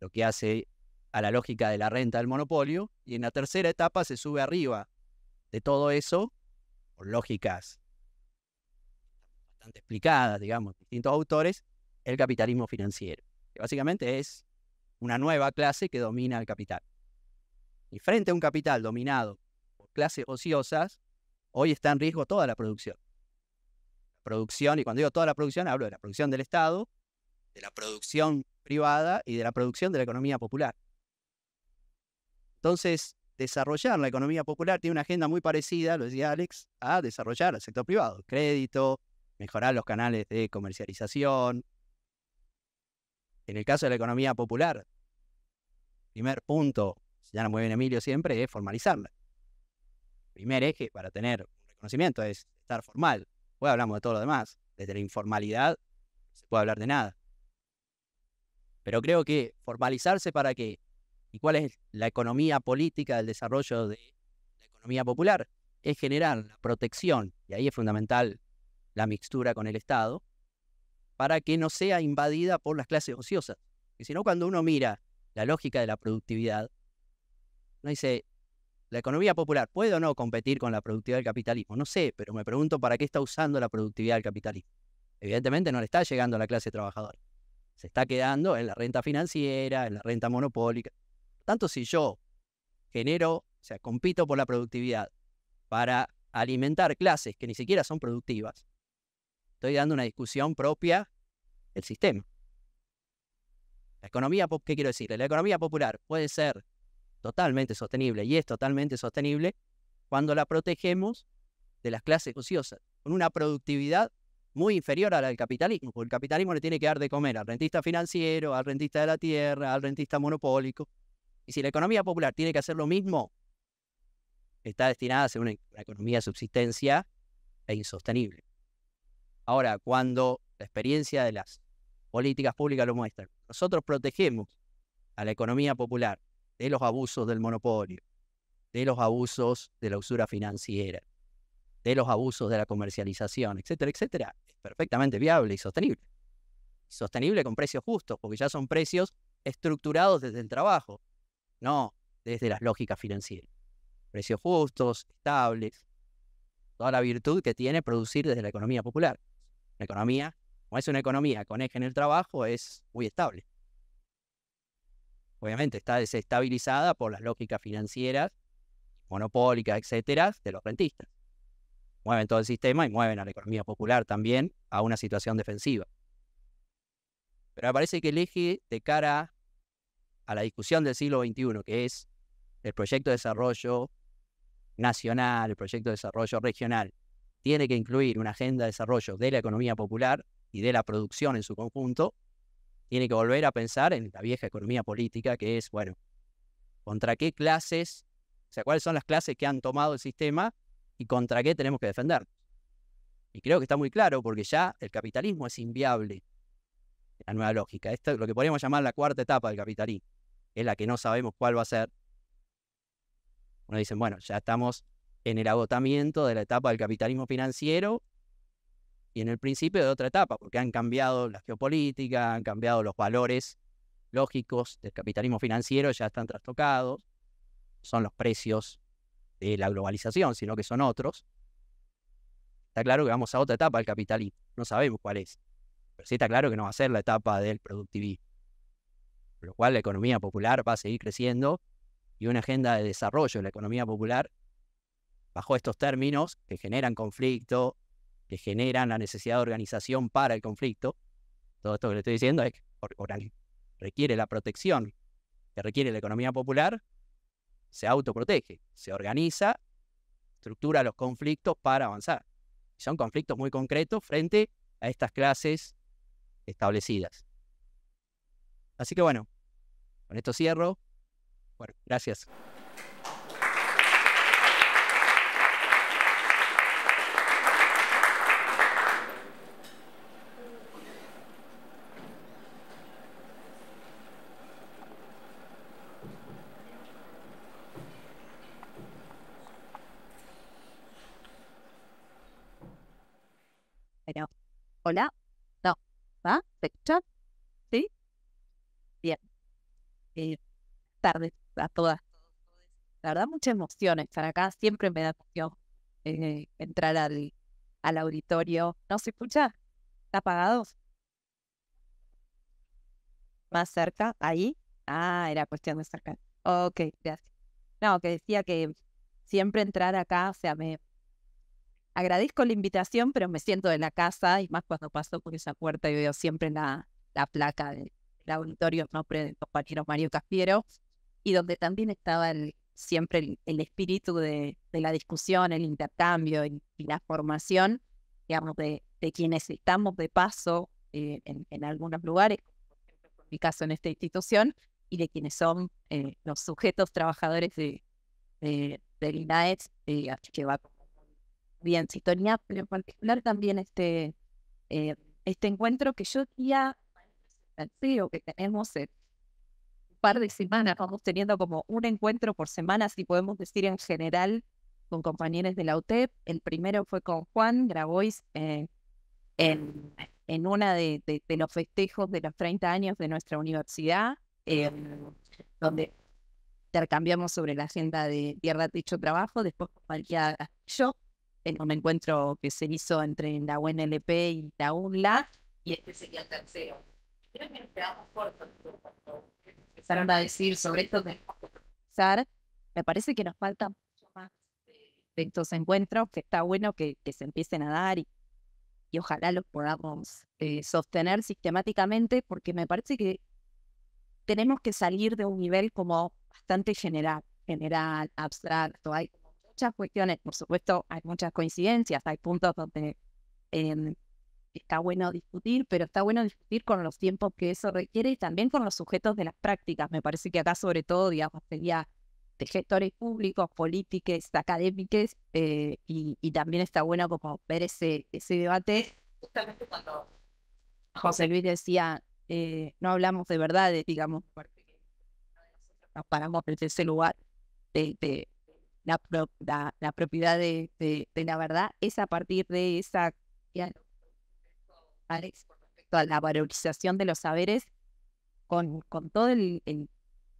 lo que hace a la lógica de la renta del monopolio. Y en la tercera etapa se sube arriba de todo eso, por lógicas bastante explicadas, digamos, distintos autores, el capitalismo financiero, que básicamente es una nueva clase que domina el capital. Y frente a un capital dominado por clases ociosas, hoy está en riesgo toda la producción. La producción, y cuando digo toda la producción, hablo de la producción del Estado, de la producción privada y de la producción de la economía popular. Entonces, desarrollar la economía popular tiene una agenda muy parecida, lo decía Alex, a desarrollar el sector privado, crédito, mejorar los canales de comercialización. En el caso de la economía popular, primer punto, ya no muy bien Emilio siempre, es formalizarla. Primero es que para tener un reconocimiento es estar formal. Hoy hablamos de todo lo demás. Desde la informalidad no se puede hablar de nada. Pero creo que formalizarse para que, y cuál es la economía política del desarrollo de la economía popular es generar la protección, y ahí es fundamental la mixtura con el Estado, para que no sea invadida por las clases ociosas. Y si no, cuando uno mira la lógica de la productividad, no dice, ¿la economía popular puede o no competir con la productividad del capitalismo? No sé, pero me pregunto para qué está usando la productividad del capitalismo. Evidentemente no le está llegando a la clase trabajadora. Se está quedando en la renta financiera, en la renta monopólica. Tanto si yo genero, o sea, compito por la productividad para alimentar clases que ni siquiera son productivas, estoy dando una discusión propia del sistema. La economía, ¿qué quiero decir? La economía popular puede ser totalmente sostenible y es totalmente sostenible cuando la protegemos de las clases ociosas, con una productividad muy inferior a la del capitalismo, porque el capitalismo le tiene que dar de comer al rentista financiero, al rentista de la tierra, al rentista monopólico. Y si la economía popular tiene que hacer lo mismo, está destinada a ser una, economía de subsistencia e insostenible. Ahora, cuando la experiencia de las políticas públicas lo muestra, nosotros protegemos a la economía popular de los abusos del monopolio, de los abusos de la usura financiera, de los abusos de la comercialización, etcétera, etcétera, es perfectamente viable y sostenible. Sostenible con precios justos, porque ya son precios estructurados desde el trabajo, no desde las lógicas financieras. Precios justos, estables, toda la virtud que tiene producir desde la economía popular. La economía, como es una economía con eje en el trabajo, es muy estable obviamente está desestabilizada por las lógicas financieras, monopólicas, etcétera, de los rentistas. Mueven todo el sistema y mueven a la economía popular también a una situación defensiva. Pero me parece que el eje de cara a la discusión del siglo XXI, que es el proyecto de desarrollo nacional, el proyecto de desarrollo regional, tiene que incluir una agenda de desarrollo de la economía popular y de la producción en su conjunto, tiene que volver a pensar en la vieja economía política, que es, bueno, contra qué clases, o sea, cuáles son las clases que han tomado el sistema y contra qué tenemos que defendernos. Y creo que está muy claro, porque ya el capitalismo es inviable, la nueva lógica. Esto es lo que podríamos llamar la cuarta etapa del capitalismo, es la que no sabemos cuál va a ser. Uno dice bueno, ya estamos en el agotamiento de la etapa del capitalismo financiero y en el principio de otra etapa, porque han cambiado la geopolítica, han cambiado los valores lógicos del capitalismo financiero, ya están trastocados, son los precios de la globalización, sino que son otros. Está claro que vamos a otra etapa del capitalismo, no sabemos cuál es, pero sí está claro que no va a ser la etapa del productivismo, por lo cual la economía popular va a seguir creciendo y una agenda de desarrollo de la economía popular bajo estos términos que generan conflicto, que generan la necesidad de organización para el conflicto, todo esto que le estoy diciendo requiere la protección que requiere la economía popular, se autoprotege, se organiza, estructura los conflictos para avanzar. son conflictos muy concretos frente a estas clases establecidas. Así que bueno, con esto cierro. Bueno, gracias. Hola. No. ¿Va? ¿Escucha? ¿Sí? Bien. Eh, tardes a todas. La verdad, muchas emociones estar acá. Siempre me da emoción eh, entrar al, al auditorio. ¿No se escucha? ¿Está apagado? Más cerca, ahí. Ah, era cuestión de sacar. Ok, gracias. No, que decía que siempre entrar acá, o sea, me, agradezco la invitación, pero me siento en la casa y más cuando paso por esa puerta y veo siempre la, la placa del, auditorio auditorio nombre del compañero Mario Caspiero y donde también estaba el, siempre el, espíritu de, de, la discusión, el intercambio y, la formación, digamos, de, de, quienes estamos de paso eh, en, en, algunos lugares, en mi caso en esta institución, y de quienes son eh, los sujetos trabajadores de, del INAET, eh, que va bien sintonía, pero en particular también este, eh, este encuentro que yo ya creo que tenemos eh, un par de semanas, vamos teniendo como un encuentro por semana, si podemos decir en general, con compañeros de la UTEP. El primero fue con Juan Grabois eh, en, en una de, de, los festejos de los 30 años de nuestra universidad, donde intercambiamos sobre la agenda de Tierra, Dicho Trabajo, después con María yo en un encuentro que se hizo entre la UNLP y la UNLA, y este sería el tercero. Creo que empezaron a decir sobre esto me parece que nos falta mucho más de estos encuentros, que está bueno que, que se empiecen a dar y, y ojalá los podamos eh, sostener sistemáticamente, porque me parece que tenemos que salir de un nivel como bastante general, general, abstracto, hay cuestiones, por supuesto, hay muchas coincidencias, hay puntos donde em, está bueno discutir, pero está bueno discutir con los tiempos que eso requiere y también con los sujetos de las prácticas. Me parece que acá sobre todo, digamos, sería de gestores públicos, políticas académicos, eh, y, también está bueno como ver ese, ese debate. Justamente cuando José Luis decía, eh, no hablamos de verdades, digamos, nos paramos desde ese lugar de, de, la, propiedad de, la verdad es a partir de esa, Alex, con respecto a la valorización de los saberes, con, todo el,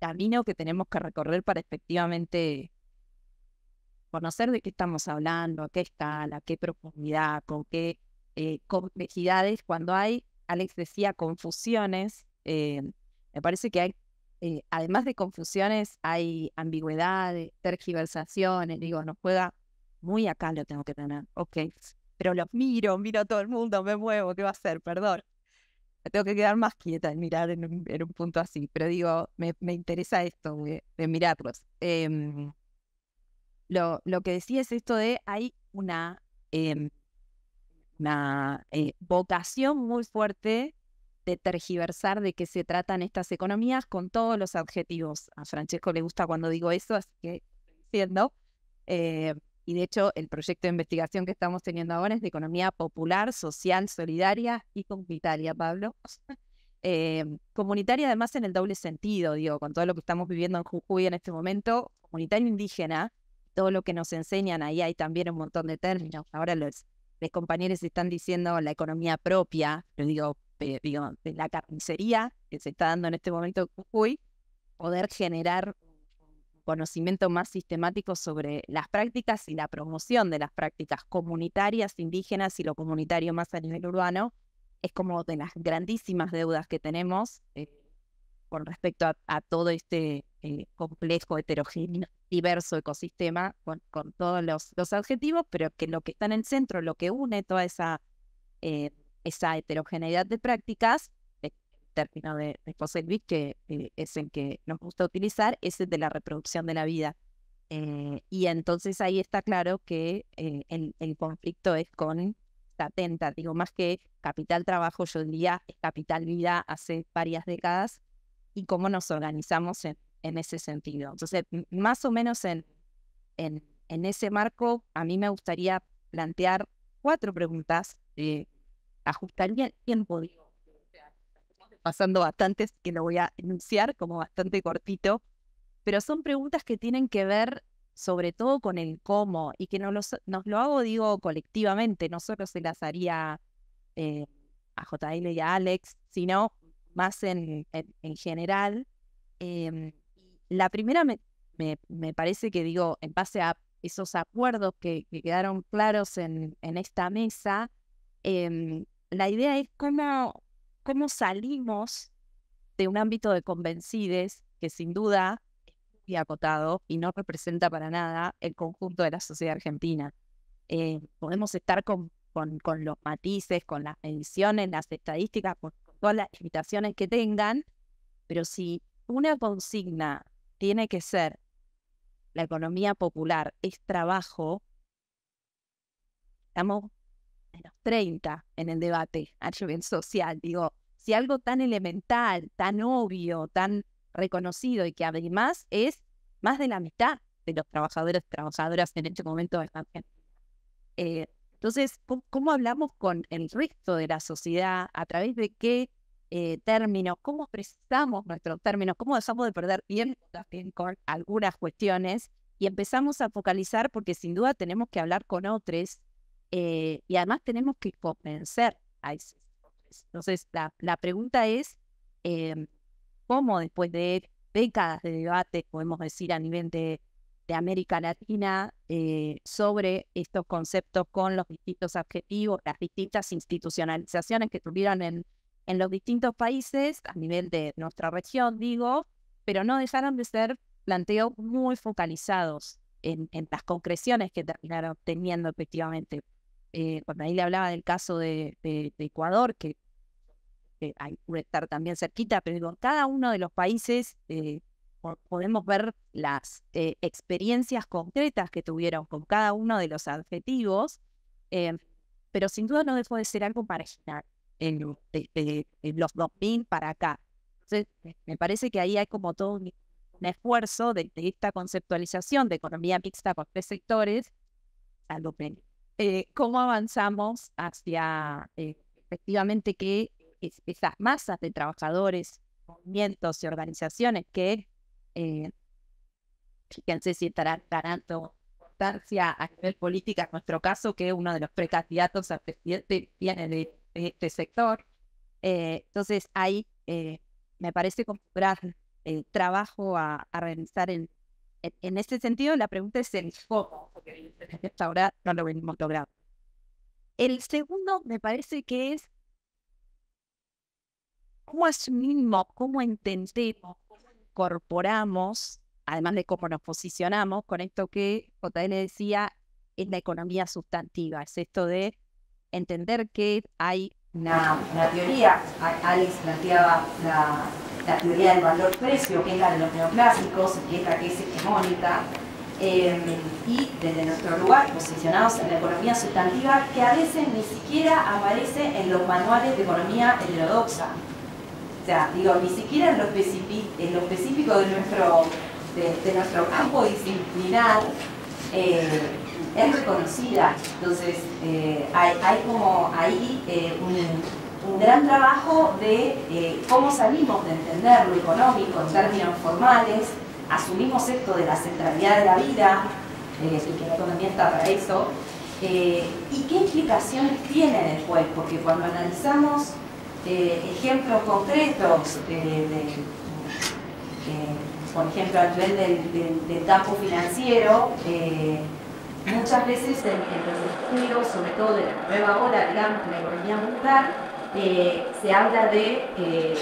camino que tenemos que recorrer para efectivamente conocer de qué estamos hablando, a qué escala, qué profundidad, con qué eh, complejidades. Cuando hay, Alex decía, confusiones, eh, me parece que hay eh, además de confusiones, hay ambigüedades, eh, tergiversaciones, digo, nos juega muy acá lo tengo que tener, ok, pero los miro, miro a todo el mundo, me muevo, ¿qué va a hacer? Perdón. tengo que quedar más quieta en mirar en un, punto así, pero digo, me, interesa esto de, mirarlos. Em, lo, que decía es esto de hay una, em, una eh, vocación muy fuerte tergiversar de qué se tratan estas economías con todos los adjetivos. A Francesco le gusta cuando digo eso, así que siendo. Eh, y de hecho, el proyecto de investigación que estamos teniendo ahora es de economía popular, social, solidaria y comunitaria, Pablo. Eh, comunitaria además en el doble sentido, digo, con todo lo que estamos viviendo en Jujuy en este momento, comunitaria indígena, todo lo que nos enseñan, ahí hay también un montón de términos. Ahora los, los compañeros están diciendo la economía propia, pero digo, de, la carnicería que se está dando en este momento en poder generar conocimiento más sistemático sobre las prácticas y la promoción de las prácticas comunitarias indígenas y lo comunitario más a nivel urbano, es como de las grandísimas deudas que tenemos eh, con respecto a, todo este eh, complejo, heterogéneo, diverso ecosistema, con, todos los, los, adjetivos, pero que lo que está en el centro, lo que une toda esa eh, esa heterogeneidad de prácticas, el eh, término de, de que eh, es el que nos gusta utilizar, es el de la reproducción de la vida. Eh, y entonces ahí está claro que el, conflicto es con atenta, digo, más que capital trabajo, yo diría es capital vida hace varias décadas y cómo nos organizamos en, ese sentido. Entonces, más o menos en, en, ese marco, a mí me gustaría plantear cuatro preguntas eh, Ajustar el tiempo, digo. O pasando bastantes, que lo voy a enunciar como bastante cortito, pero son preguntas que tienen que ver sobre todo con el cómo y que nos, nos lo hago, digo, colectivamente, no solo se las haría eh, a JL y a Alex, sino más en, en, general. Em, la primera me, me, parece que digo, en base a esos acuerdos que, que quedaron claros en, en esta mesa, Em, la idea es cómo, cómo salimos de un ámbito de convencides que sin duda es muy acotado y no representa para nada el conjunto de la sociedad argentina. Eh, podemos estar con, con, los matices, con las mediciones, las estadísticas, con todas las limitaciones que tengan, pero si una consigna tiene que ser la economía popular es trabajo, estamos 30 en el debate social. Digo, si algo tan elemental, tan obvio, tan reconocido y que además es más de la mitad de los trabajadores y trabajadoras en este momento están eh, entonces, ¿cómo, hablamos con el resto de la sociedad? ¿A través de qué eh, términos? ¿Cómo expresamos nuestros términos? ¿Cómo dejamos de perder bien con algunas cuestiones? Y empezamos a focalizar porque sin duda tenemos que hablar con otros eh, y además tenemos que convencer a esos Entonces, la, pregunta es, em, ¿cómo después de décadas de debate, podemos decir, a nivel de, América Latina, eh, sobre estos conceptos con los distintos objetivos, las distintas institucionalizaciones que tuvieron en, en los distintos países, a nivel de nuestra región, digo, pero no dejaron de ser planteos muy focalizados en, en las concreciones que terminaron teniendo efectivamente eh, cuando ahí le hablaba del caso de, Ecuador, que, hay puede estar también cerquita, pero con cada uno de los países eh, podemos ver las eh, experiencias concretas que tuvieron con cada uno de los adjetivos, pero sin duda no dejó de ser algo para en, en, los 2000 para acá. Entonces, me parece que ahí hay como todo un, esfuerzo de, esta conceptualización de economía mixta por tres sectores, algo que eh, cómo avanzamos hacia eh, efectivamente que esas masas de trabajadores, movimientos y organizaciones que, eh, fíjense si estarán ganando importancia a nivel política, en nuestro caso, que uno de los precandidatos al presidente viene de, este sector. entonces, ahí me parece como gran trabajo a realizar en, en este sentido, la pregunta es el cómo, porque hasta ahora no lo hemos logrado. El segundo me parece que es cómo asumimos, cómo entendemos, cómo incorporamos, además de cómo nos posicionamos, con esto que JN decía, es la economía sustantiva, es esto de entender que hay una, una teoría, Alice planteaba la la teoría del valor-precio, que es la de los neoclásicos, que es la hegemónica, eh, y desde nuestro lugar, posicionados en la economía sustantiva, que a veces ni siquiera aparece en los manuales de economía heterodoxa. O sea, digo, ni siquiera en lo, específico de nuestro, de, nuestro campo disciplinar eh, es reconocida. Entonces, eh, hay, hay, como ahí un un gran trabajo de eh, cómo salimos de entender lo económico en términos formales, asumimos esto de la centralidad de la vida, eh, y que la economía está para eso, eh, y qué implicaciones tiene después, porque cuando analizamos ejemplos concretos, por ejemplo, a nivel del, del, campo financiero, muchas veces en, los estudios, sobre todo de la nueva ola, digamos, de la economía mundial, eh, se habla de, eh,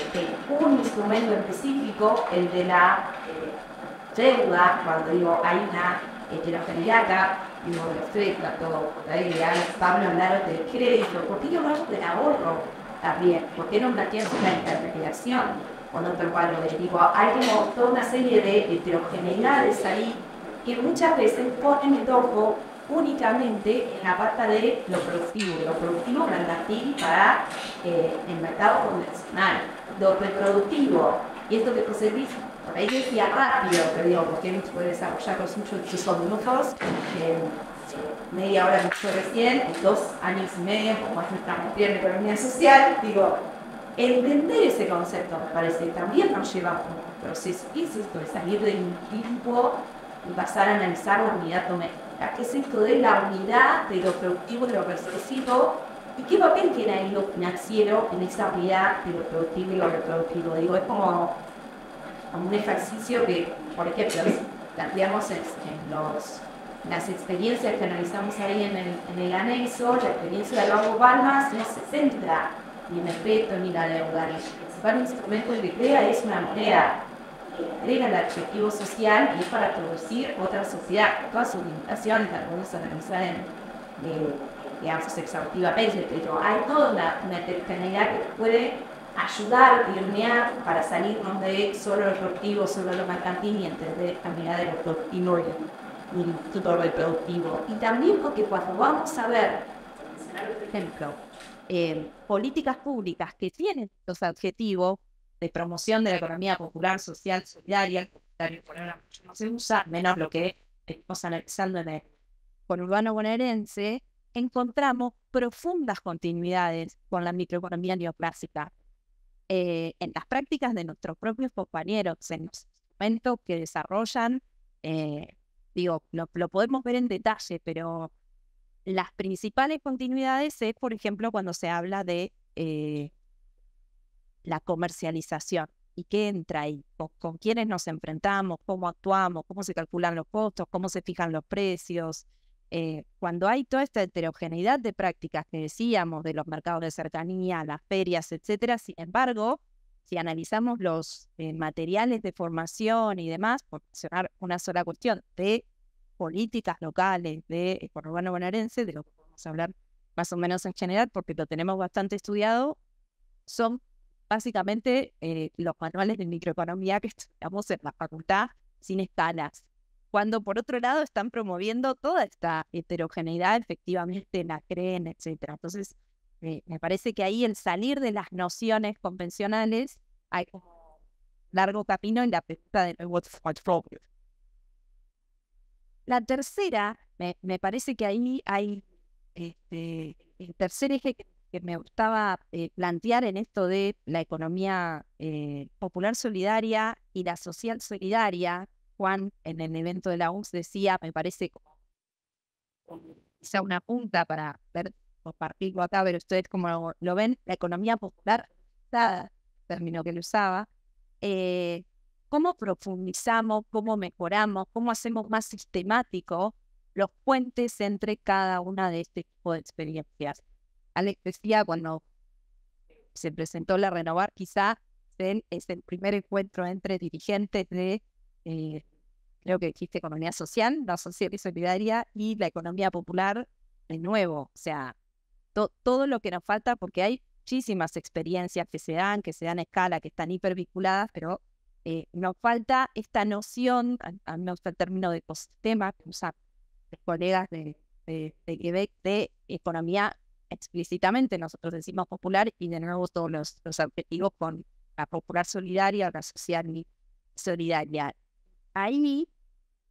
un instrumento específico, el de la eh, deuda, cuando digo hay una heterogeneidad de digo, tres de Pablo hablar del crédito, ¿por qué no hablo del ahorro también? ¿Por qué no planteamos una interpretación, con otro cuadro de Hay como toda una serie de heterogeneidades ahí que muchas veces ponen el topo únicamente en la parte de lo productivo, lo productivo latín para eh, el mercado convencional, lo reproductivo, y esto que José Luis por ahí decía rápido, pero digo, porque no se puede desarrollar con muchos minutos, eh, media hora que recién, dos años y medio, como es nuestra en economía social, digo, entender ese concepto me parece también nos lleva a un proceso, es de salir del tiempo y pasar a analizar la unidad doméstica ¿Qué qué esto de la unidad de lo productivo y lo recesivo? ¿Y qué papel tiene ahí lo financiero en esa unidad de lo productivo y lo reproductivo? Digo, es como, un ejercicio que, por ejemplo, planteamos en, las experiencias que analizamos ahí en el, en el anexo, la experiencia de Lago palmas no se centra ni en el peto ni en la deuda. El principal instrumento de crea es una moneda agrega el adjetivo social y es para producir otra sociedad, todas sus limitaciones, algunos analizan de, digamos, exhaustivamente, pero hay toda una, una que puede ayudar, unir para salirnos de solo lo productivo, solo lo mercantil y entender de lo productivo y todo lo productivo. Y también porque cuando vamos a ver, por ejemplo, eh, políticas públicas que tienen los adjetivos, de promoción de la economía popular, social, solidaria, el no se usa, menos lo que estamos analizando en el conurbano bonaerense, encontramos profundas continuidades con la microeconomía neoclásica eh, en las prácticas de nuestros propios compañeros, en los instrumentos que desarrollan. Eh, digo, lo, lo podemos ver en detalle, pero las principales continuidades es, por ejemplo, cuando se habla de eh, la comercialización y qué entra ahí, ¿Con, quiénes nos enfrentamos, cómo actuamos, cómo se calculan los costos, cómo se fijan los precios. Eh, cuando hay toda esta heterogeneidad de prácticas que decíamos de los mercados de cercanía, las ferias, etcétera, sin embargo, si analizamos los eh, materiales de formación y demás, por mencionar una sola cuestión, de políticas locales de bueno eh, bonaerense, de lo que vamos a hablar más o menos en general, porque lo tenemos bastante estudiado, son básicamente eh, los manuales de microeconomía que estudiamos en la facultad sin escalas, cuando por otro lado están promoviendo toda esta heterogeneidad efectivamente en la creen, etcétera. Entonces, eh, me parece que ahí el salir de las nociones convencionales hay un largo camino en la pregunta de what's, what's La tercera, me, parece que ahí hay este, el tercer eje que que me gustaba eh, plantear en esto de la economía eh, popular solidaria y la social solidaria. Juan en el evento de la UNS decía, me parece quizá una punta para ver, compartirlo acá, pero ustedes como lo, ven, la economía popular, término que lo usaba, eh, cómo profundizamos, cómo mejoramos, cómo hacemos más sistemático los puentes entre cada una de este tipo de experiencias. Alex decía cuando se presentó la Renovar, quizá es el primer encuentro entre dirigentes de, eh, creo que dijiste, economía social, la sociedad y solidaria y la economía popular, de nuevo, o sea, todo lo que nos falta, porque hay muchísimas experiencias que se dan, que se dan a escala, que están hipervinculadas, pero eh, nos falta esta noción, a, mí me el término de ecosistema, que usan los colegas de Quebec, de economía explícitamente nosotros decimos popular y de nuevo todos los, los objetivos con la popular solidaria, la social solidaria. Ahí,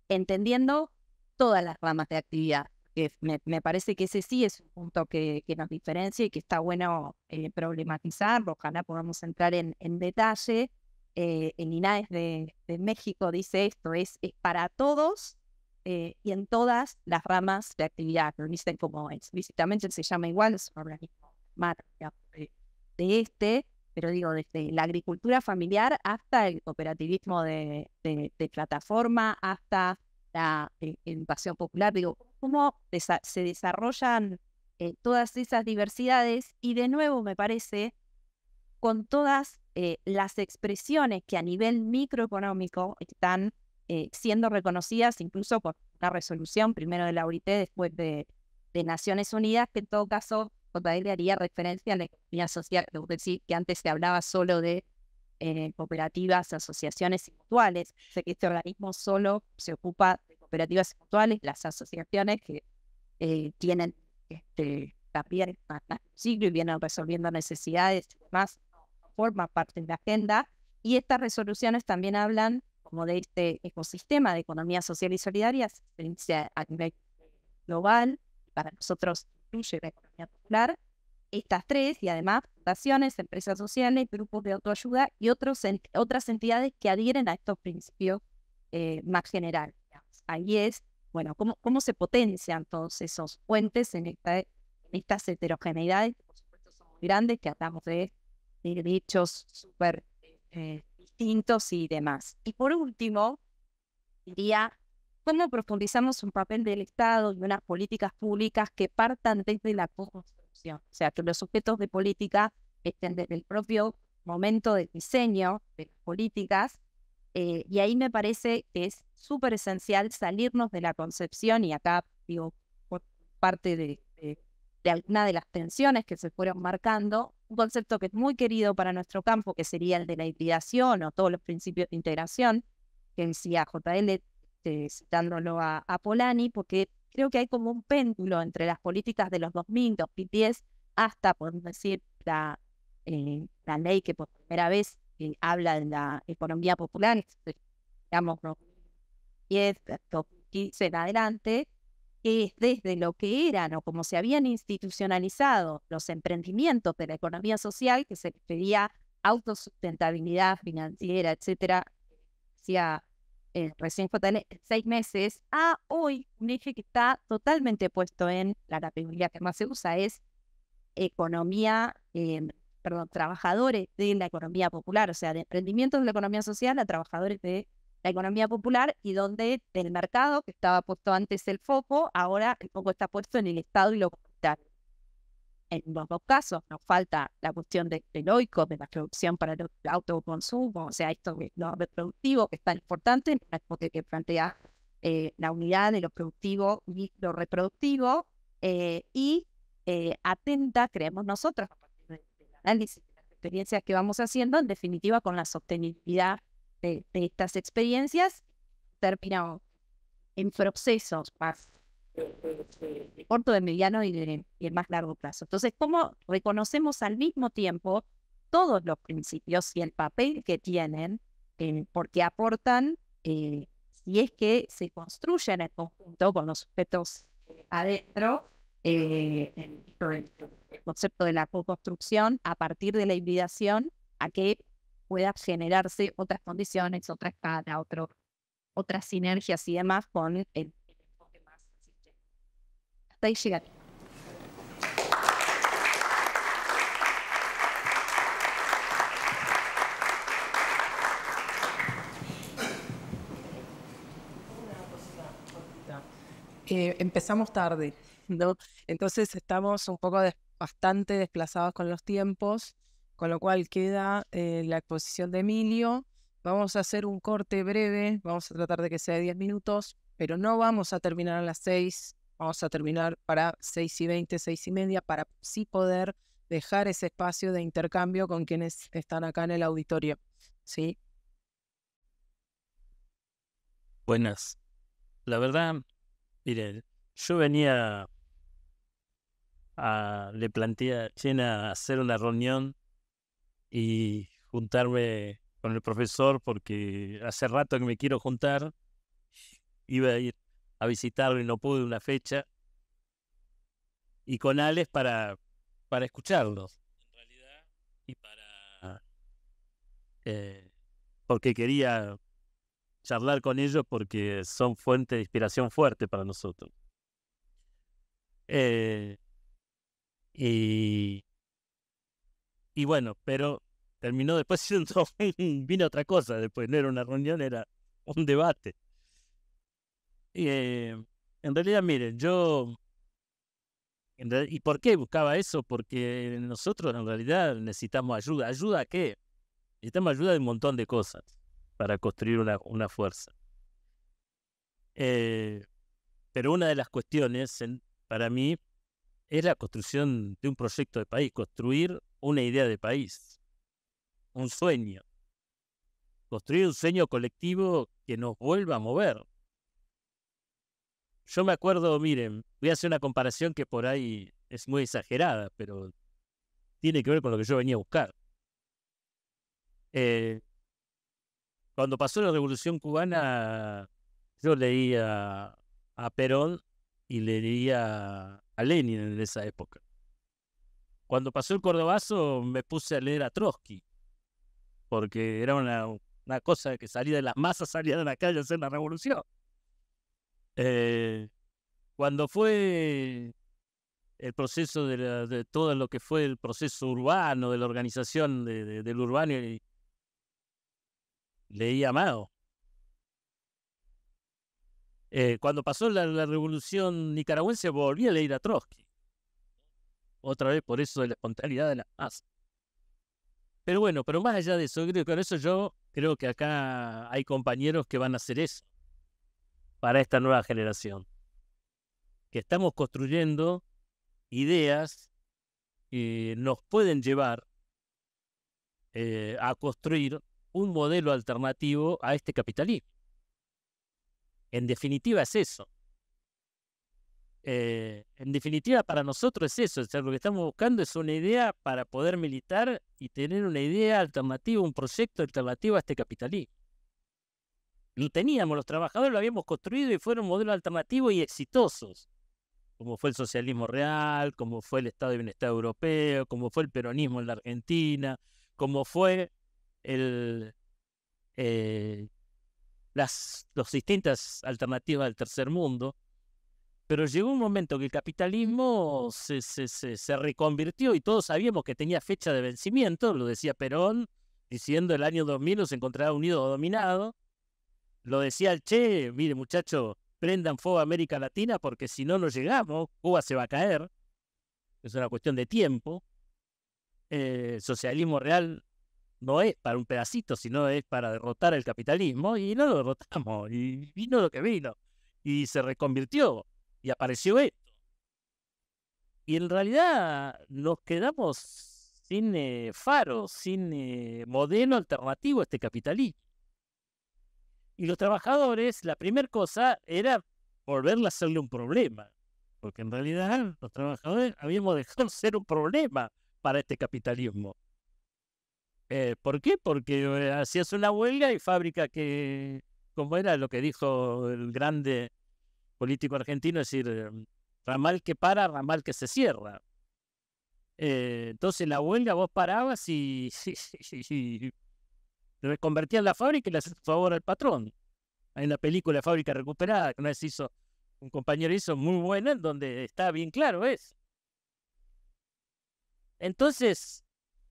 entendiendo todas las ramas de actividad, que me, parece que ese sí es un punto que, que nos diferencia y que está bueno eh, problematizar, ojalá podamos entrar en, en detalle. Eh, el en INAES de, de, México dice esto, es, es para todos eh, y en todas las ramas de actividad existen como explícitamente se llama igual, es un organismo de este, pero digo, desde la agricultura familiar hasta el cooperativismo de, plataforma, hasta la invasión eh, popular, digo, cómo se desarrollan eh, todas esas diversidades y de nuevo me parece con todas las expresiones que a nivel microeconómico están eh, siendo reconocidas incluso por una resolución, primero de la OIT, después de, de Naciones Unidas, que en todo caso le haría referencia a la economía social, debo decir, que antes se hablaba solo de eh, cooperativas, asociaciones y mutuales. que este organismo solo se ocupa de cooperativas y las asociaciones que eh, tienen este, también siglo y vienen resolviendo necesidades más demás, parte de la agenda. Y estas resoluciones también hablan como de este ecosistema de economía social y solidaria, se a nivel global, para nosotros incluye la economía popular, estas tres, y además fundaciones, empresas sociales, grupos de autoayuda y otros otras entidades que adhieren a estos principios eh, más generales. Ahí es, bueno, cómo, cómo se potencian todos esos puentes en, estas heterogeneidades, que por supuesto son muy grandes, que hablamos de, derechos súper eh, distintos y demás. Y por último, diría, ¿cómo profundizamos un papel del Estado y unas políticas públicas que partan desde la construcción? O sea, que los objetos de política estén desde el propio momento de diseño de las políticas. Eh, y ahí me parece que es súper esencial salirnos de la concepción, y acá digo, por parte de, de, de alguna de las tensiones que se fueron marcando, un concepto que es muy querido para nuestro campo, que sería el de la hibridación o todos los principios de integración, que decía JL, eh, citándolo a, Polani, porque creo que hay como un péndulo entre las políticas de los 2000, 2010, hasta, por decir, la, eh, la ley que por primera vez eh, habla de la economía popular, digamos, 2010, 2015 en adelante, que es desde lo que eran o como se habían institucionalizado los emprendimientos de la economía social, que se les pedía autosustentabilidad financiera, etcétera, eh, recién fue recién seis meses, a hoy un eje que está totalmente puesto en la categoría que más se usa es economía, eh, perdón, trabajadores de la economía popular, o sea, de emprendimientos de la economía social a trabajadores de economía popular y donde el mercado, que estaba puesto antes el foco, ahora el foco está puesto en el Estado y lo comunitario. En los dos casos nos falta la cuestión de, del de la producción para el autoconsumo, o sea, esto no lo reproductivo que es tan importante, que plantea eh, la unidad de lo productivo y lo reproductivo, eh, y eh, atenta, creemos nosotros, a partir del análisis de las experiencias que vamos haciendo, en definitiva, con la sostenibilidad de, estas experiencias terminado en procesos más corto, de mediano y, el más largo plazo. Entonces, ¿cómo reconocemos al mismo tiempo todos los principios y el papel que tienen eh, porque aportan eh, si es que se construyen en conjunto con los sujetos adentro eh, el concepto de la co-construcción a partir de la invitación a que pueda generarse otras condiciones, otra escala, otro, otras sinergias y demás con el, enfoque más Hasta ahí llegaré. Eh, empezamos tarde, ¿no? Entonces estamos un poco bastante desplazados con los tiempos con lo cual queda eh, la exposición de Emilio. Vamos a hacer un corte breve, vamos a tratar de que sea de 10 minutos, pero no vamos a terminar a las seis, vamos a terminar para seis y veinte, seis y media, para sí poder dejar ese espacio de intercambio con quienes están acá en el auditorio. ¿sí? Buenas. La verdad, miren, yo venía a, le planteé a hacer una reunión y juntarme con el profesor porque hace rato que me quiero juntar. Iba a ir a visitarlo y no pude una fecha. Y con Alex para, para escucharlos, en realidad, y para. Eh, porque quería charlar con ellos porque son fuente de inspiración fuerte para nosotros. Eh, y y bueno, pero terminó después siendo, vino otra cosa, después no era una reunión, era un debate. Y, eh, en realidad, miren, yo... ¿Y por qué buscaba eso? Porque nosotros en realidad necesitamos ayuda. ¿Ayuda a qué? Necesitamos ayuda de un montón de cosas para construir una, fuerza. Eh, pero una de las cuestiones para mí es la construcción de un proyecto de país, construir una idea de país, un sueño, construir un sueño colectivo que nos vuelva a mover. Yo me acuerdo, miren, voy a hacer una comparación que por ahí es muy exagerada, pero tiene que ver con lo que yo venía a buscar. Eh, cuando pasó la Revolución Cubana, yo leía a Perón y leía a Lenin en esa época. Cuando pasó el Cordobazo me puse a leer a Trotsky, porque era una, una cosa que salía de las masas, salía de la calle a hacer la revolución. Eh, cuando fue el proceso de, todo lo que fue el proceso urbano, de la organización del urbano, leí Amado. Eh, cuando pasó la, la, revolución nicaragüense volví a leer a Trotsky. Otra vez por eso de la espontaneidad de las masas. Pero bueno, pero más allá de eso, creo que eso yo creo que acá hay compañeros que van a hacer eso para esta nueva generación. Que estamos construyendo ideas que nos pueden llevar eh, a construir un modelo alternativo a este capitalismo. En definitiva es eso. Eh, en definitiva, para nosotros es eso, o sea, lo que estamos buscando es una idea para poder militar y tener una idea alternativa, un proyecto alternativo a este capitalismo. Lo teníamos, los trabajadores lo habíamos construido y fueron modelos alternativos y exitosos, como fue el socialismo real, como fue el Estado de Bienestar Europeo, como fue el peronismo en la Argentina, como fue el, eh, las, las distintas alternativas del tercer mundo pero llegó un momento que el capitalismo se, reconvirtió y todos sabíamos que tenía fecha de vencimiento, lo decía Perón, diciendo el año 2000 se encontrará unido o dominado. Lo decía el Che, mire muchacho, prendan fuego a América Latina porque si no, nos llegamos, Cuba se va a caer. Es una cuestión de tiempo. Eh, el socialismo real no es para un pedacito, sino es para derrotar el capitalismo y no lo derrotamos y vino lo que vino y se reconvirtió y apareció esto. Y en realidad nos quedamos sin eh, faro, sin eh, modelo alternativo a este capitalismo. Y los trabajadores, la primera cosa era volverla a hacerle un problema, porque en realidad los trabajadores habíamos dejado ser un problema para este capitalismo. Eh, ¿Por qué? Porque hacías una huelga y fábrica que, como era lo que dijo el grande político argentino, es decir, eh, ramal que para, ramal que se cierra. Eh, entonces la huelga vos parabas y, sí sí y convertías la fábrica y le favor al patrón. en la película Fábrica Recuperada que una vez hizo un compañero hizo muy buena, en donde está bien claro es. Entonces,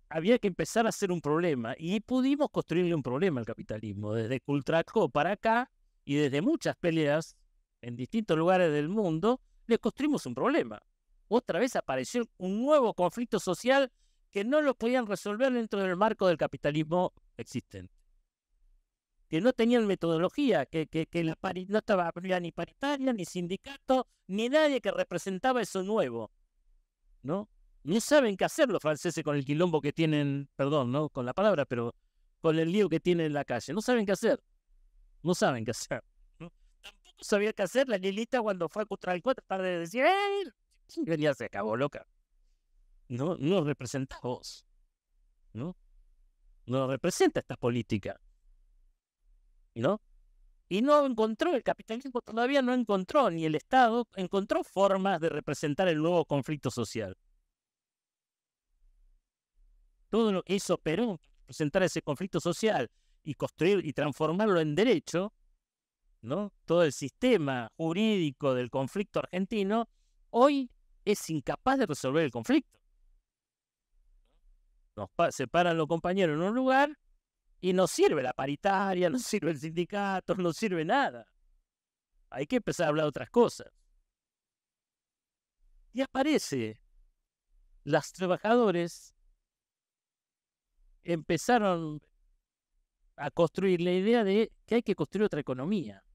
había que empezar a hacer un problema y pudimos construirle un problema al capitalismo, desde Cultraco para acá y desde muchas peleas en distintos lugares del mundo, les construimos un problema. Otra vez apareció un nuevo conflicto social que no lo podían resolver dentro del marco del capitalismo existente. Que no tenían metodología, que, no estaba ni paritaria, ni sindicato, ni nadie que representaba eso nuevo. ¿No? No saben qué hacer los franceses con el quilombo que tienen, perdón, ¿no? Con la palabra, pero con el lío que tienen en la calle. No saben qué hacer. No saben qué hacer sabía qué hacer. La Lilita cuando fue a contra el cuatro, tarde de decir, ¡eh! se acabó, loca. No, no representa vos. ¿No? No representa esta política. ¿No? Y no encontró, el capitalismo todavía no encontró, ni el Estado encontró formas de representar el nuevo conflicto social. Todo lo que hizo Perú, presentar ese conflicto social y construir y transformarlo en derecho, todo el sistema jurídico del conflicto argentino, hoy es incapaz de resolver el conflicto. Nos separan los compañeros en un lugar y no sirve la paritaria, no sirve el sindicato, no sirve nada. Hay que empezar a hablar de otras cosas. Y aparece, las trabajadores empezaron a construir la idea de que hay que construir otra economía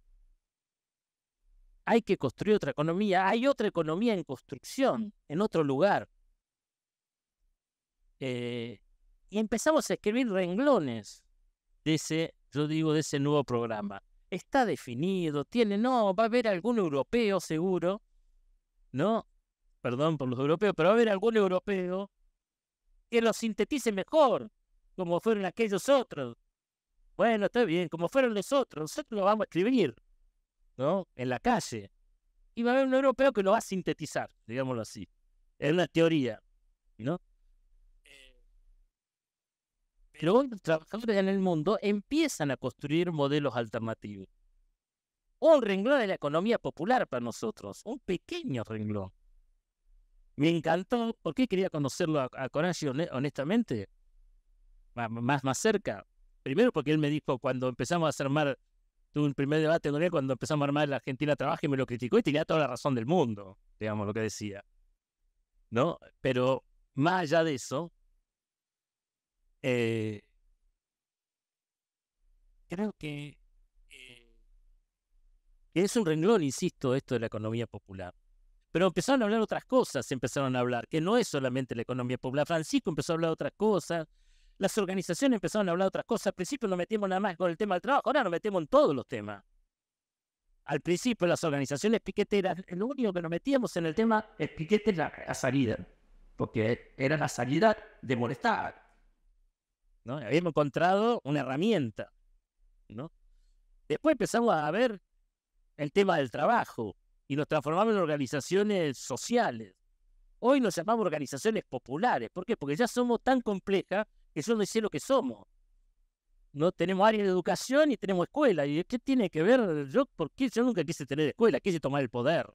hay que construir otra economía, hay otra economía en construcción, mm. en otro lugar. Eh, y empezamos a escribir renglones de ese, yo digo, de ese nuevo mm. programa. Está definido, tiene, no, va a haber algún europeo seguro, ¿no? Perdón por los europeos, pero va a haber algún europeo que lo sintetice mejor, como fueron aquellos otros. Bueno, está bien, como fueron los otros, nosotros lo vamos a escribir. ¿no? En la calle. Y va a haber un europeo que lo va a sintetizar, digámoslo así. Es una teoría, ¿no? Pero los trabajadores en el mundo empiezan a construir modelos alternativos. Un renglón de la economía popular para nosotros, un pequeño renglón. Me encantó, porque quería conocerlo a, a honestamente, más, más cerca. Primero porque él me dijo, cuando empezamos a hacer armar tuve un primer debate con él cuando empezamos a armar la Argentina Trabaja y me lo criticó y tenía toda la razón del mundo, digamos, lo que decía. ¿No? Pero más allá de eso, eh, creo eh, que es un renglón, insisto, esto de la economía popular. Pero empezaron a hablar otras cosas, empezaron a hablar, que no es solamente la economía popular. Francisco empezó a hablar otras cosas, las organizaciones empezaron a hablar de otras cosas. Al principio nos metimos nada más con el tema del trabajo, ahora nos metemos en todos los temas. Al principio las organizaciones piqueteras, lo único que nos metíamos en el tema es piquete la, salida, porque era la salida de molestar. ¿no? Habíamos encontrado una herramienta. ¿no? Después empezamos a ver el tema del trabajo y nos transformamos en organizaciones sociales. Hoy nos llamamos organizaciones populares. ¿Por qué? Porque ya somos tan complejas que yo no es lo que somos. No tenemos área de educación y tenemos escuela. ¿Y qué tiene que ver yo? ¿Por yo nunca quise tener escuela? Quise tomar el poder.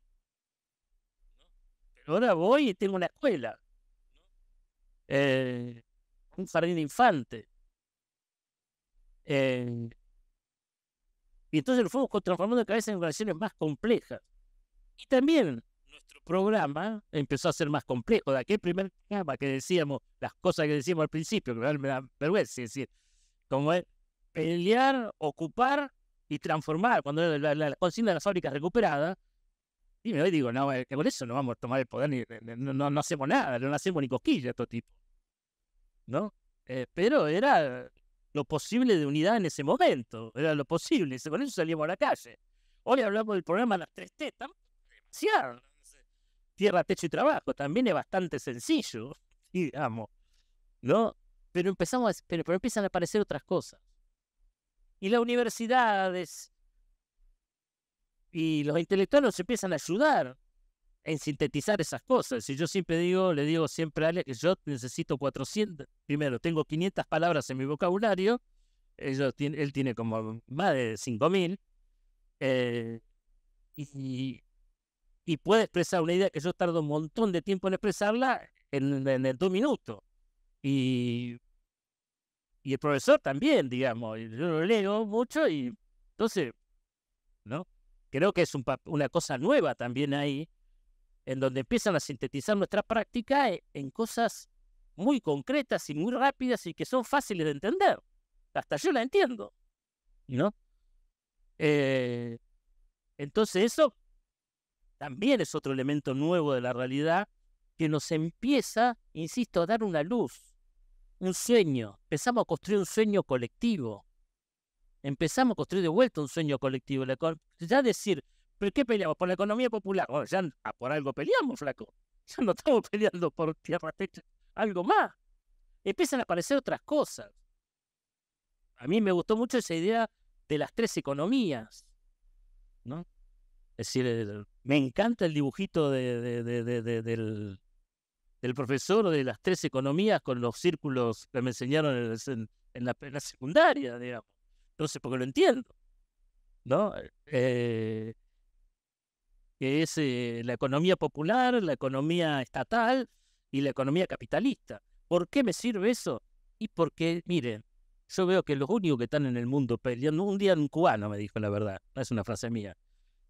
Pero ahora voy y tengo una escuela. Eh, un jardín de infante. Eh, y entonces lo fuimos transformando cada cabeza en relaciones más complejas. Y también nuestro programa empezó a ser más complejo. De aquel primer programa que decíamos, las cosas que decíamos al principio, que me da vergüenza, es decir, como es pelear, ocupar y transformar. Cuando era la, consigna de las fábricas recuperada, y me voy digo, no, eh, con eso no vamos a tomar el poder, ni, eh, no, no, hacemos nada, no hacemos ni cosquillas a tipo. ¿No? Eh, pero era lo posible de unidad en ese momento, era lo posible, con eso salíamos a la calle. Hoy hablamos del programa Las Tres tetas, demasiado tierra, techo y trabajo. También es bastante sencillo, digamos, ¿no? Pero, empezamos pero, empiezan a aparecer otras cosas. Y las universidades y los intelectuales empiezan a ayudar en sintetizar esas cosas. Y yo siempre digo, le digo siempre a Alex, yo necesito 400, primero, tengo 500 palabras en mi vocabulario, él tiene como más de 5.000, eh, y, y puede expresar una idea que yo tardo un montón de tiempo en expresarla en, en, dos minutos. Y, y el profesor también, digamos, yo lo leo mucho y entonces, ¿no? Creo que es una cosa nueva también ahí, en donde empiezan a sintetizar nuestra práctica e, en cosas muy concretas y muy rápidas y que son fáciles de entender. Hasta yo la entiendo, ¿no? Eh, entonces eso también es otro elemento nuevo de la realidad que nos empieza, insisto, a dar una luz, un sueño. Empezamos a construir un sueño colectivo. Empezamos a construir de vuelta un sueño colectivo. Ya decir, ¿pero qué peleamos? ¿Por la economía popular? ya ah, por algo peleamos, flaco. Ya no estamos peleando por tierra, techo, algo más. Empiezan a aparecer otras cosas. A mí me gustó mucho esa idea de las tres economías. ¿no? Es decir, me encanta el dibujito de, del, profesor de las tres economías con los círculos que me enseñaron en, la, secundaria, digamos. Entonces, porque lo entiendo. ¿No? Eh, que es eh, la economía popular, la economía estatal y la economía capitalista. ¿Por qué me sirve eso? Y porque, miren, yo veo que los únicos que están en el mundo peleando, un día un cubano me dijo la verdad, no es una frase mía,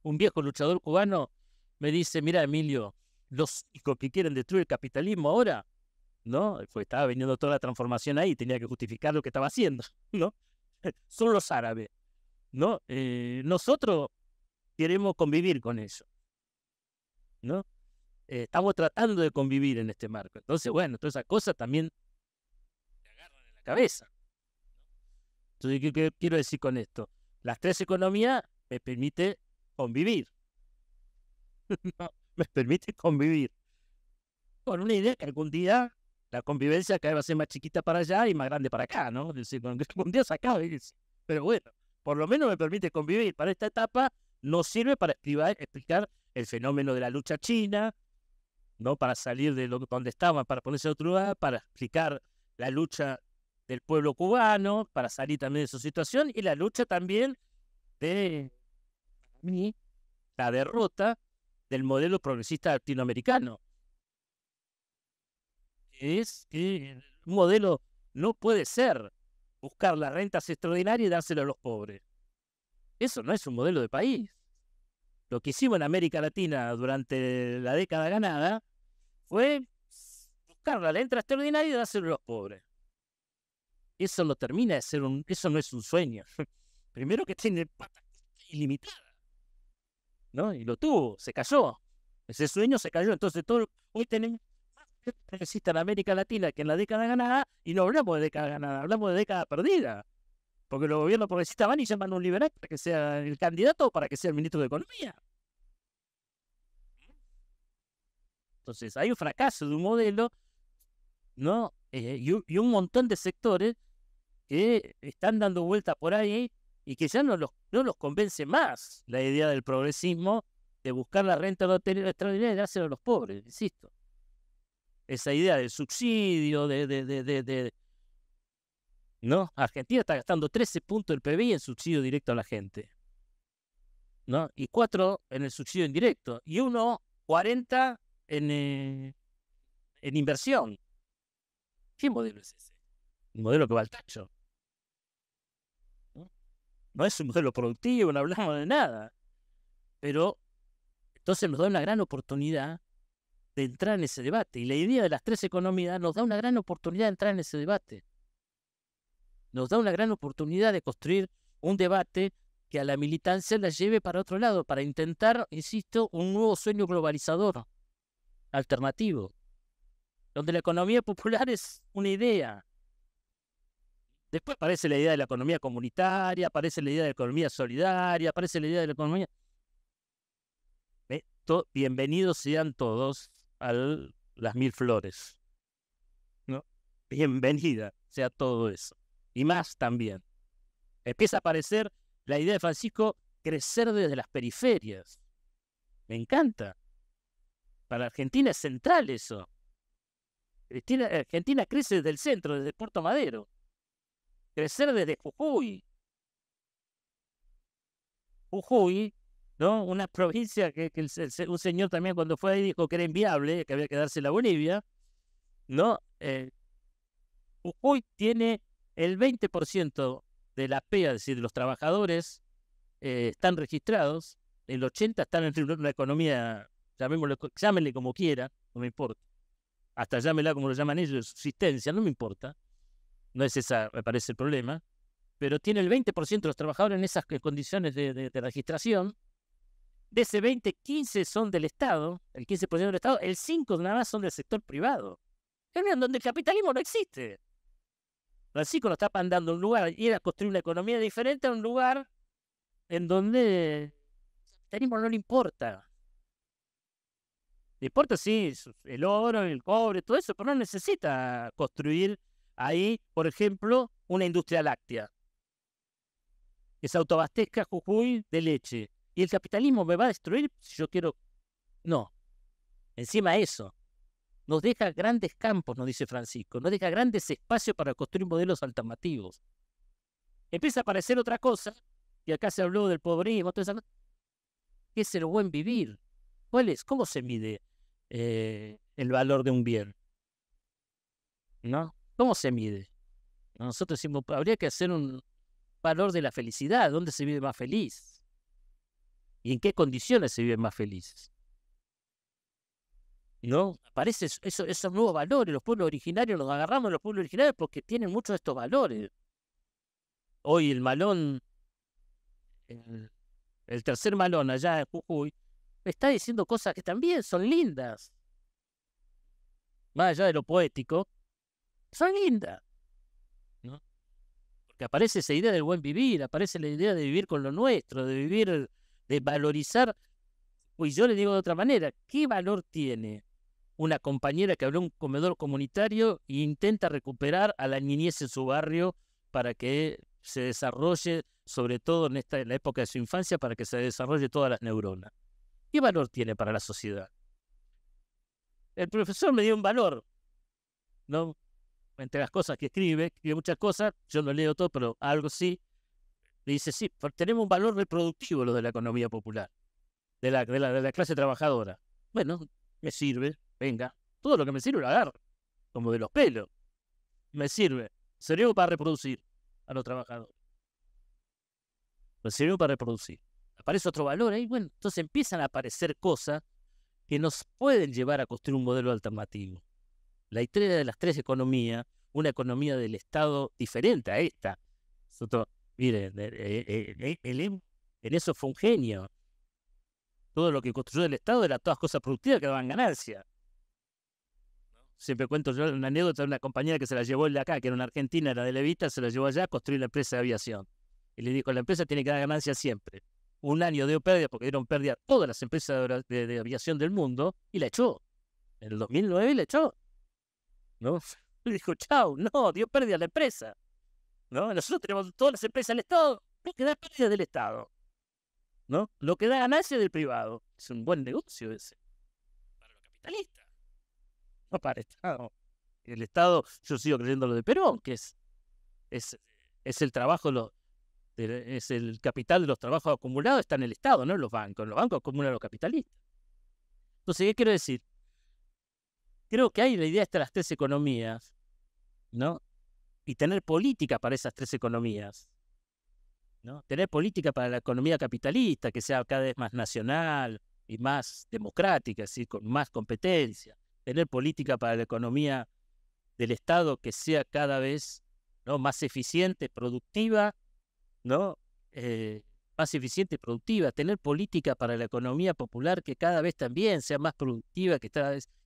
un viejo luchador cubano, me dice, mira Emilio, los que quieren destruir el capitalismo ahora, ¿no? Pues estaba viniendo toda la transformación ahí, tenía que justificar lo que estaba haciendo, ¿no? Son los árabes, ¿no? Eh, nosotros queremos convivir con eso, ¿no? Eh, estamos tratando de convivir en este marco. Entonces, bueno, todas esas cosas también te agarran en la cabeza. Entonces, ¿qué, quiero decir con esto? Las tres economías me permiten convivir. me permite convivir. Con una idea que algún día la convivencia cada va a ser más chiquita para allá y más grande para acá, ¿no? Es decir, algún día se Pero bueno, por lo menos me permite convivir. Para esta etapa nos sirve para explicar el fenómeno de la lucha china, ¿no? Para salir de donde estaban, para ponerse a otro lugar, para explicar la lucha del pueblo cubano, para salir también de su situación y la lucha también de ni la derrota del modelo progresista latinoamericano. Es que un modelo no puede ser buscar las rentas extraordinarias y dárselas a los pobres. Eso no es un modelo de país. Lo que hicimos en América Latina durante la década ganada fue buscar la renta extraordinaria y dárselo a los pobres. Eso no termina de ser un, eso no es un sueño. Primero que tiene patas y lo tuvo, se cayó. Ese sueño se cayó. Entonces, todo, hoy tenemos progresista en América Latina que en la década ganada, y no hablamos de década ganada, hablamos de década perdida. Porque los gobiernos progresistas van y llaman a un liberal para que sea el candidato o para que sea el ministro de Economía. Entonces, hay un fracaso de un modelo, ¿no? Eh, y, y, un montón de sectores que están dando vuelta por ahí y que ya no los, no los convence más la idea del progresismo de buscar la renta extraordinaria y dársela a los pobres, insisto. Esa idea del subsidio, de, de, ¿no? Argentina está gastando 13 puntos del PBI en subsidio directo a la gente, ¿no? Y 4 en el subsidio indirecto, y uno 40 en, eh, en inversión. ¿Qué modelo es ese? modelo que va al tacho no es un modelo productivo, no hablamos de nada. Pero entonces nos da una gran oportunidad de entrar en ese debate. Y la idea de las tres economías nos da una gran oportunidad de entrar en ese debate. Nos da una gran oportunidad de construir un debate que a la militancia la lleve para otro lado, para intentar, insisto, un nuevo sueño globalizador, alternativo, donde la economía popular es una idea, Después aparece la idea de la economía comunitaria, aparece la idea de la economía solidaria, aparece la idea de la economía... bienvenidos sean todos a las mil flores. ¿no? Bienvenida sea todo eso. Y más también. Empieza a aparecer la idea de Francisco crecer desde las periferias. Me encanta. Para Argentina es central eso. Argentina crece desde el centro, desde Puerto Madero crecer desde Jujuy. Jujuy, ¿no? Una provincia que, un señor también cuando fue ahí dijo que era inviable, que había que darse la Bolivia, ¿no? Eh, Jujuy tiene el 20% de la PEA, es decir, de los trabajadores eh, están registrados, el 80% están en una economía, llámenle como quiera, no me importa. Hasta llámela como lo llaman ellos, subsistencia, no me importa no es esa, me parece, el problema, pero tiene el 20% de los trabajadores en esas eh, condiciones de, registración. De ese 20, 15 son del Estado, el 15% del Estado, el 5 nada más son del sector privado. Es donde el capitalismo no existe. Francisco lo está mandando a un lugar y era construir una economía diferente a un lugar en donde el capitalismo no le importa. Le importa, sí, el oro, el cobre, todo eso, pero no necesita construir Ahí, por ejemplo, una industria láctea que se autoabastezca Jujuy de leche. ¿Y el capitalismo me va a destruir si yo quiero? No. Encima eso, nos deja grandes campos, nos dice Francisco, nos deja grandes espacios para construir modelos alternativos. Empieza a aparecer otra cosa, y acá se habló del pobreismo, toda esa que es el buen vivir. ¿Cuál es? ¿Cómo se mide eh, el valor de un bien? ¿No? ¿Cómo se mide? Nosotros decimos, pues, habría que hacer un valor de la felicidad, ¿dónde se vive más feliz? ¿Y en qué condiciones se vive más felices? ¿No? Aparecen esos nuevos valores, los pueblos originarios, los agarramos a los pueblos originarios porque tienen muchos de estos valores. Hoy el malón, el, el tercer malón allá en Jujuy, está diciendo cosas que también son lindas. Más allá de lo poético, son lindas. ¿no? Porque aparece esa idea del buen vivir, aparece la idea de vivir con lo nuestro, de vivir, de valorizar. Pues yo le digo de otra manera, ¿qué valor tiene una compañera que abrió un comedor comunitario e intenta recuperar a la niñez en su barrio para que se desarrolle, sobre todo en, esta, en la época de su infancia, para que se desarrolle todas las neuronas. ¿Qué valor tiene para la sociedad? El profesor me dio un valor, ¿no? entre las cosas que escribe, escribe muchas cosas, yo no leo todo, pero algo sí, le dice, sí, tenemos un valor reproductivo lo de la economía popular, de la, de la, clase trabajadora. Bueno, me sirve, venga, todo lo que me sirve lo agarro, como de los pelos. Me sirve, sirve para reproducir a los trabajadores. Me sirve para reproducir. Aparece otro valor ahí, bueno, entonces empiezan a aparecer cosas que nos pueden llevar a construir un modelo alternativo la historia de las tres economías, una economía del Estado diferente a esta. miren, eh, eh, eh, em, en eso fue un genio. Todo lo que construyó el Estado eran todas cosas productivas que daban ganancia. Siempre cuento yo una anécdota de una compañía que se la llevó de acá, que era una argentina, era de Levita, se la llevó allá a construir la empresa de aviación. Y le dijo, la empresa tiene que dar ganancia siempre. Un año dio pérdida porque dieron pérdida todas las empresas de aviación del mundo y la echó. En el 2009 la echó. ¿no? dijo, chau, no, dio pérdida a la empresa. ¿no? Nosotros tenemos todas las empresas del Estado, lo que da pérdida del Estado. ¿no? Lo que da ganancia del privado. Es un buen negocio ese. Para los capitalistas. No para el Estado. El Estado, yo sigo creyendo lo de Perón, que es, es, es el trabajo, lo, es el capital de los trabajos acumulados, está en el Estado, no en los bancos. Los bancos acumulan los capitalistas. Entonces, ¿qué quiero decir? creo que hay la idea de las tres economías, ¿no? Y tener política para esas tres economías, ¿no? Tener política para la economía capitalista, que sea cada vez más nacional y más democrática, es decir, con más competencia. Tener política para la economía del Estado que sea cada vez ¿no? más eficiente, productiva, ¿no? Eh, más eficiente y productiva, tener política para la economía popular que cada vez también sea más productiva, que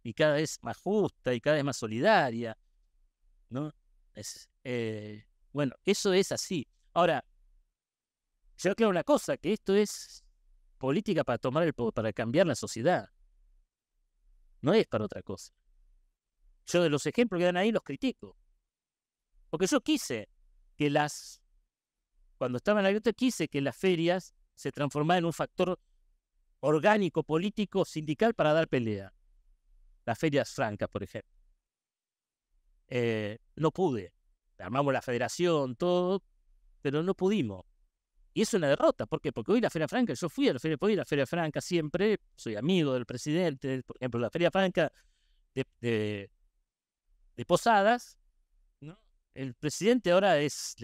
y cada vez más justa y cada vez más solidaria. ¿no? Eh, bueno, eso es así. Ahora, yo creo una cosa, que esto es política para tomar el para cambiar la sociedad. No es para otra cosa. Yo de los ejemplos que dan ahí los critico. Porque yo quise que las cuando estaba en la grieta quise que las ferias se transformaran en un factor orgánico, político, sindical para dar pelea. Las ferias francas, por ejemplo. Eh, no pude. Armamos la federación, todo, pero no pudimos. Y eso es una derrota. ¿Por qué? Porque hoy la Feria Franca, yo fui a la Feria, la Feria Franca siempre, soy amigo del presidente, por ejemplo, la Feria Franca de, Posadas, ¿no? el presidente ahora es,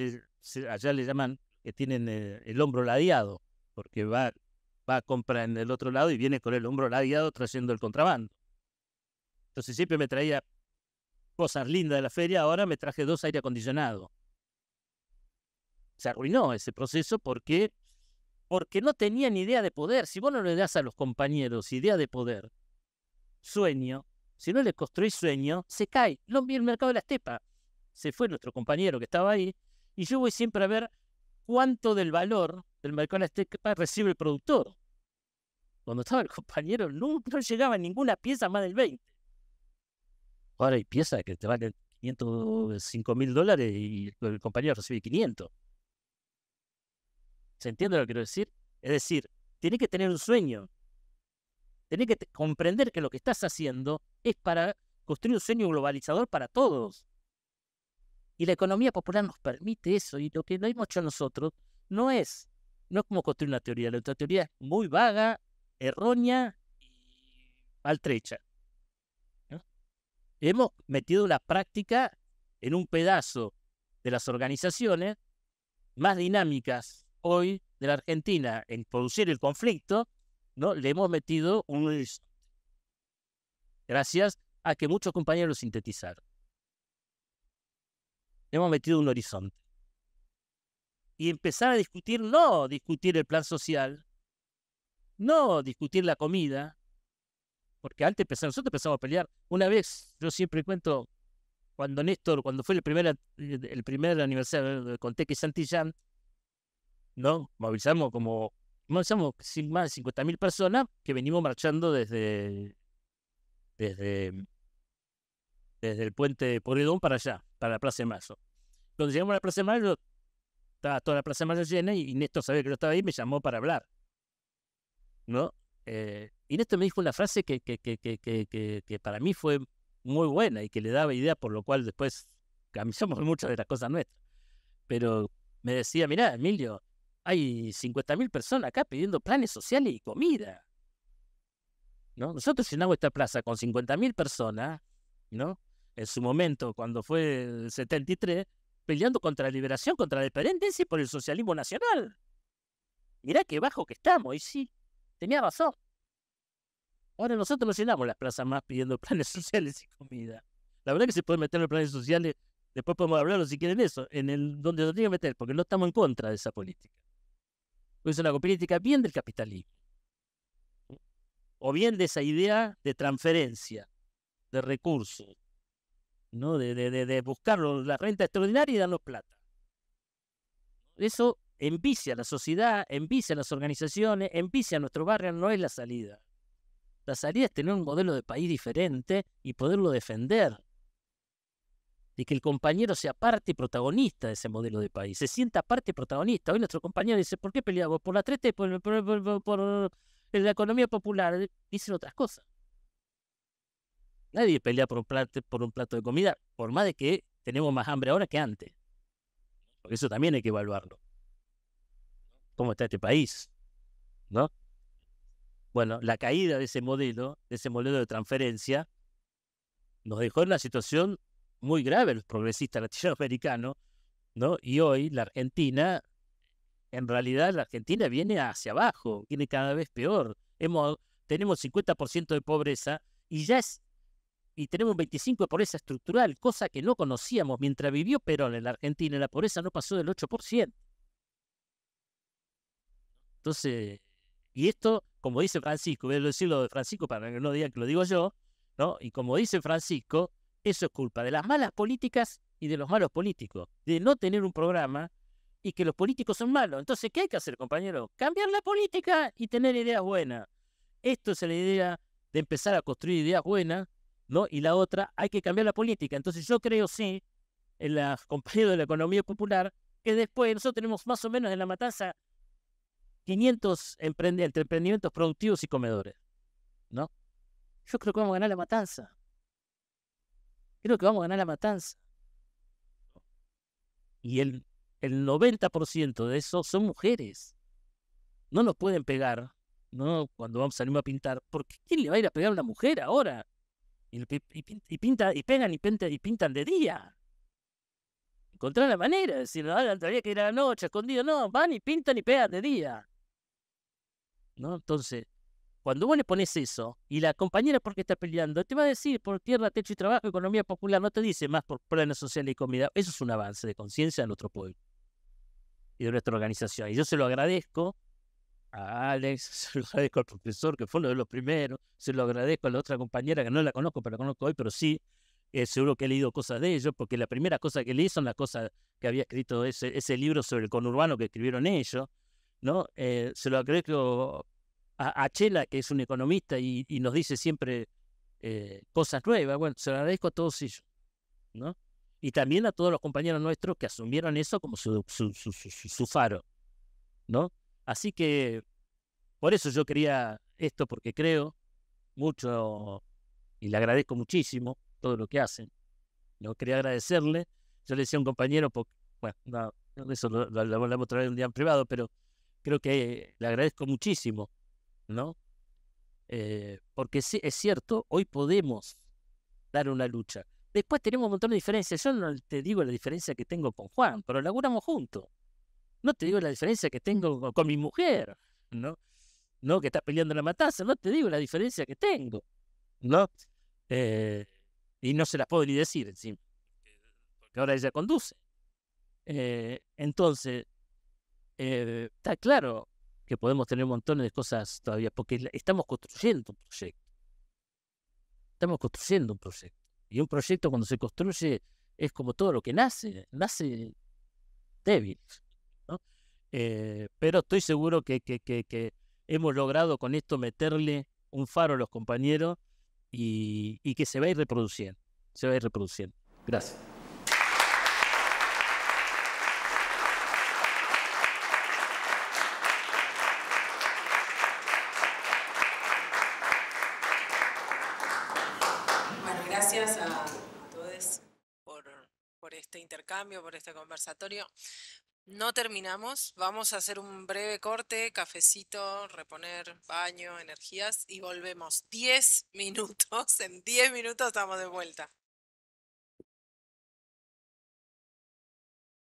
allá le llaman que tienen eh, el, hombro ladeado, porque va, va a comprar en el otro lado y viene con el hombro ladeado trayendo el contrabando. Entonces siempre me traía cosas lindas de la feria, ahora me traje dos aire acondicionado. Se arruinó ese proceso porque, porque no tenían idea de poder. Si vos no le das a los compañeros idea de poder, sueño, si no le construís sueño, se cae. No vi el mercado de la estepa. Se fue nuestro compañero que estaba ahí y yo voy siempre a ver cuánto del valor del mercado de la recibe el productor. Cuando estaba el compañero, no, llegaba ninguna pieza más del 20. Ahora hay piezas que te valen 500, mil dólares y el compañero recibe 500. ¿Se entiende lo que quiero decir? Es decir, tiene que tener un sueño. tiene que comprender que lo que estás haciendo es para construir un sueño globalizador para todos. Y la economía popular nos permite eso. Y lo que no hemos hecho nosotros no es, no es como construir una teoría. La otra teoría es muy vaga, errónea y maltrecha. Hemos metido la práctica en un pedazo de las organizaciones más dinámicas hoy de la Argentina en producir el conflicto, ¿no? le hemos metido un... Gracias a que muchos compañeros sintetizaron hemos metido un horizonte. Y empezar a discutir, no discutir el plan social, no discutir la comida, porque antes empezamos, nosotros empezamos a pelear. Una vez, yo siempre cuento, cuando Néstor, cuando fue el primer, eh, el primer aniversario, eh, conté que Santillán, ¿no? Movilizamos como, movilizamos más de 50.000 personas que venimos marchando desde, desde desde el puente de para allá, para la Plaza de Mayo. Cuando llegamos a la Plaza de Mayo, estaba toda la Plaza de Mayo llena y Néstor sabía que yo estaba ahí me llamó para hablar. ¿No? Eh, y Néstor me dijo una frase que, que, que, que, para mí fue muy buena y que le daba idea, por lo cual después cambiamos muchas de las cosas nuestras. Pero me decía, mirá, Emilio, hay 50.000 personas acá pidiendo planes sociales y comida. ¿No? Nosotros llenamos esta plaza con 50.000 personas, ¿no? en su momento, cuando fue el 73, peleando contra la liberación, contra la dependencia y por el socialismo nacional. Mirá qué bajo que estamos, y sí, tenía razón. Ahora nosotros nos llenamos las plazas más pidiendo planes sociales y comida. La verdad que se pueden meter los planes sociales, después podemos hablarlo si quieren eso, en el donde lo tienen que meter, porque no estamos en contra de esa política. Pues es una política bien del capitalismo. O bien de esa idea de transferencia de recursos de, de, buscar la renta extraordinaria y darnos plata. Eso envicia a la sociedad, envicia a las organizaciones, envicia a nuestro barrio, no es la salida. La salida es tener un modelo de país diferente y poderlo defender. Y que el compañero sea parte y protagonista de ese modelo de país, se sienta parte y protagonista. Hoy nuestro compañero dice, ¿por qué peleamos? ¿Por la treta y por la economía popular? Dicen otras cosas. Nadie pelea por un, plato, por un plato de comida, por más de que tenemos más hambre ahora que antes. Porque eso también hay que evaluarlo. ¿Cómo está este país? ¿No? Bueno, la caída de ese modelo, de ese modelo de transferencia, nos dejó en una situación muy grave los progresistas latinoamericanos, ¿no? Y hoy la Argentina, en realidad la Argentina viene hacia abajo, viene cada vez peor. Hemos, tenemos 50% de pobreza y ya es y tenemos 25% de pobreza estructural, cosa que no conocíamos mientras vivió Perón en la Argentina, la pobreza no pasó del 8%. Entonces, y esto, como dice Francisco, voy a decirlo de Francisco para que no digan que lo digo yo, ¿no? Y como dice Francisco, eso es culpa de las malas políticas y de los malos políticos, de no tener un programa y que los políticos son malos. Entonces, ¿qué hay que hacer, compañero? Cambiar la política y tener ideas buenas. Esto es la idea de empezar a construir ideas buenas ¿no? Y la otra, hay que cambiar la política. Entonces yo creo, sí, en las compañía de la economía popular, que después nosotros tenemos más o menos en la matanza 500 entre emprendimientos productivos y comedores, ¿no? Yo creo que vamos a ganar la matanza. Creo que vamos a ganar la matanza. Y el, el 90% de eso son mujeres. No nos pueden pegar, ¿no? Cuando vamos a salir a pintar, porque ¿quién le va a ir a pegar a una mujer ahora? Y, y, pinta, y pegan y, pinta, y pintan de día. Encontrar la manera, si no, tendría que ir a la noche, escondido, no, van y pintan y pegan de día. ¿No? Entonces, cuando vos le pones eso y la compañera porque está peleando, te va a decir por tierra, techo y trabajo, economía popular, no te dice más por planes sociales y comida. Eso es un avance de conciencia de nuestro pueblo y de nuestra organización. Y yo se lo agradezco a Alex, se lo agradezco al profesor, que fue uno de los primeros, se lo agradezco a la otra compañera que no la conozco, pero la conozco hoy, pero sí, eh, seguro que he leído cosas de ellos, porque la primera cosa que leí son las cosas que había escrito ese, ese libro sobre el conurbano que escribieron ellos, ¿no? Eh, se lo agradezco a, Chela, que es un economista y, nos dice siempre eh, cosas nuevas, bueno, se lo agradezco a todos ellos, ¿no? Y también a todos los compañeros nuestros que asumieron eso como su, su, su faro, ¿no? Así que por eso yo quería esto, porque creo mucho y le agradezco muchísimo todo lo que hacen. No quería agradecerle. Yo le decía a un compañero, porque, bueno, no, eso lo, a hablamos otra vez un día en privado, pero creo que le agradezco muchísimo, ¿no? Eh, porque sí, es cierto, hoy podemos dar una lucha. Después tenemos un montón de diferencias. Yo no te digo la diferencia que tengo con Juan, pero laburamos juntos. No te digo la diferencia que tengo con, mi mujer, ¿no? ¿no? Que está peleando la matanza, no te digo la diferencia que tengo, ¿no? Eh, y no se las puedo ni decir sí porque ahora ella conduce. Eh, entonces, eh, está claro que podemos tener montones de cosas todavía, porque estamos construyendo un proyecto. Estamos construyendo un proyecto. Y un proyecto cuando se construye es como todo lo que nace, nace débil. Eh, pero estoy seguro que, hemos logrado con esto meterle un faro a los compañeros y, que se va reproduciendo. Se va a ir reproduciendo. Gracias. cambio por este conversatorio. No terminamos, vamos a hacer un breve corte, cafecito, reponer baño, energías y volvemos. 10 minutos, en 10 minutos estamos de vuelta.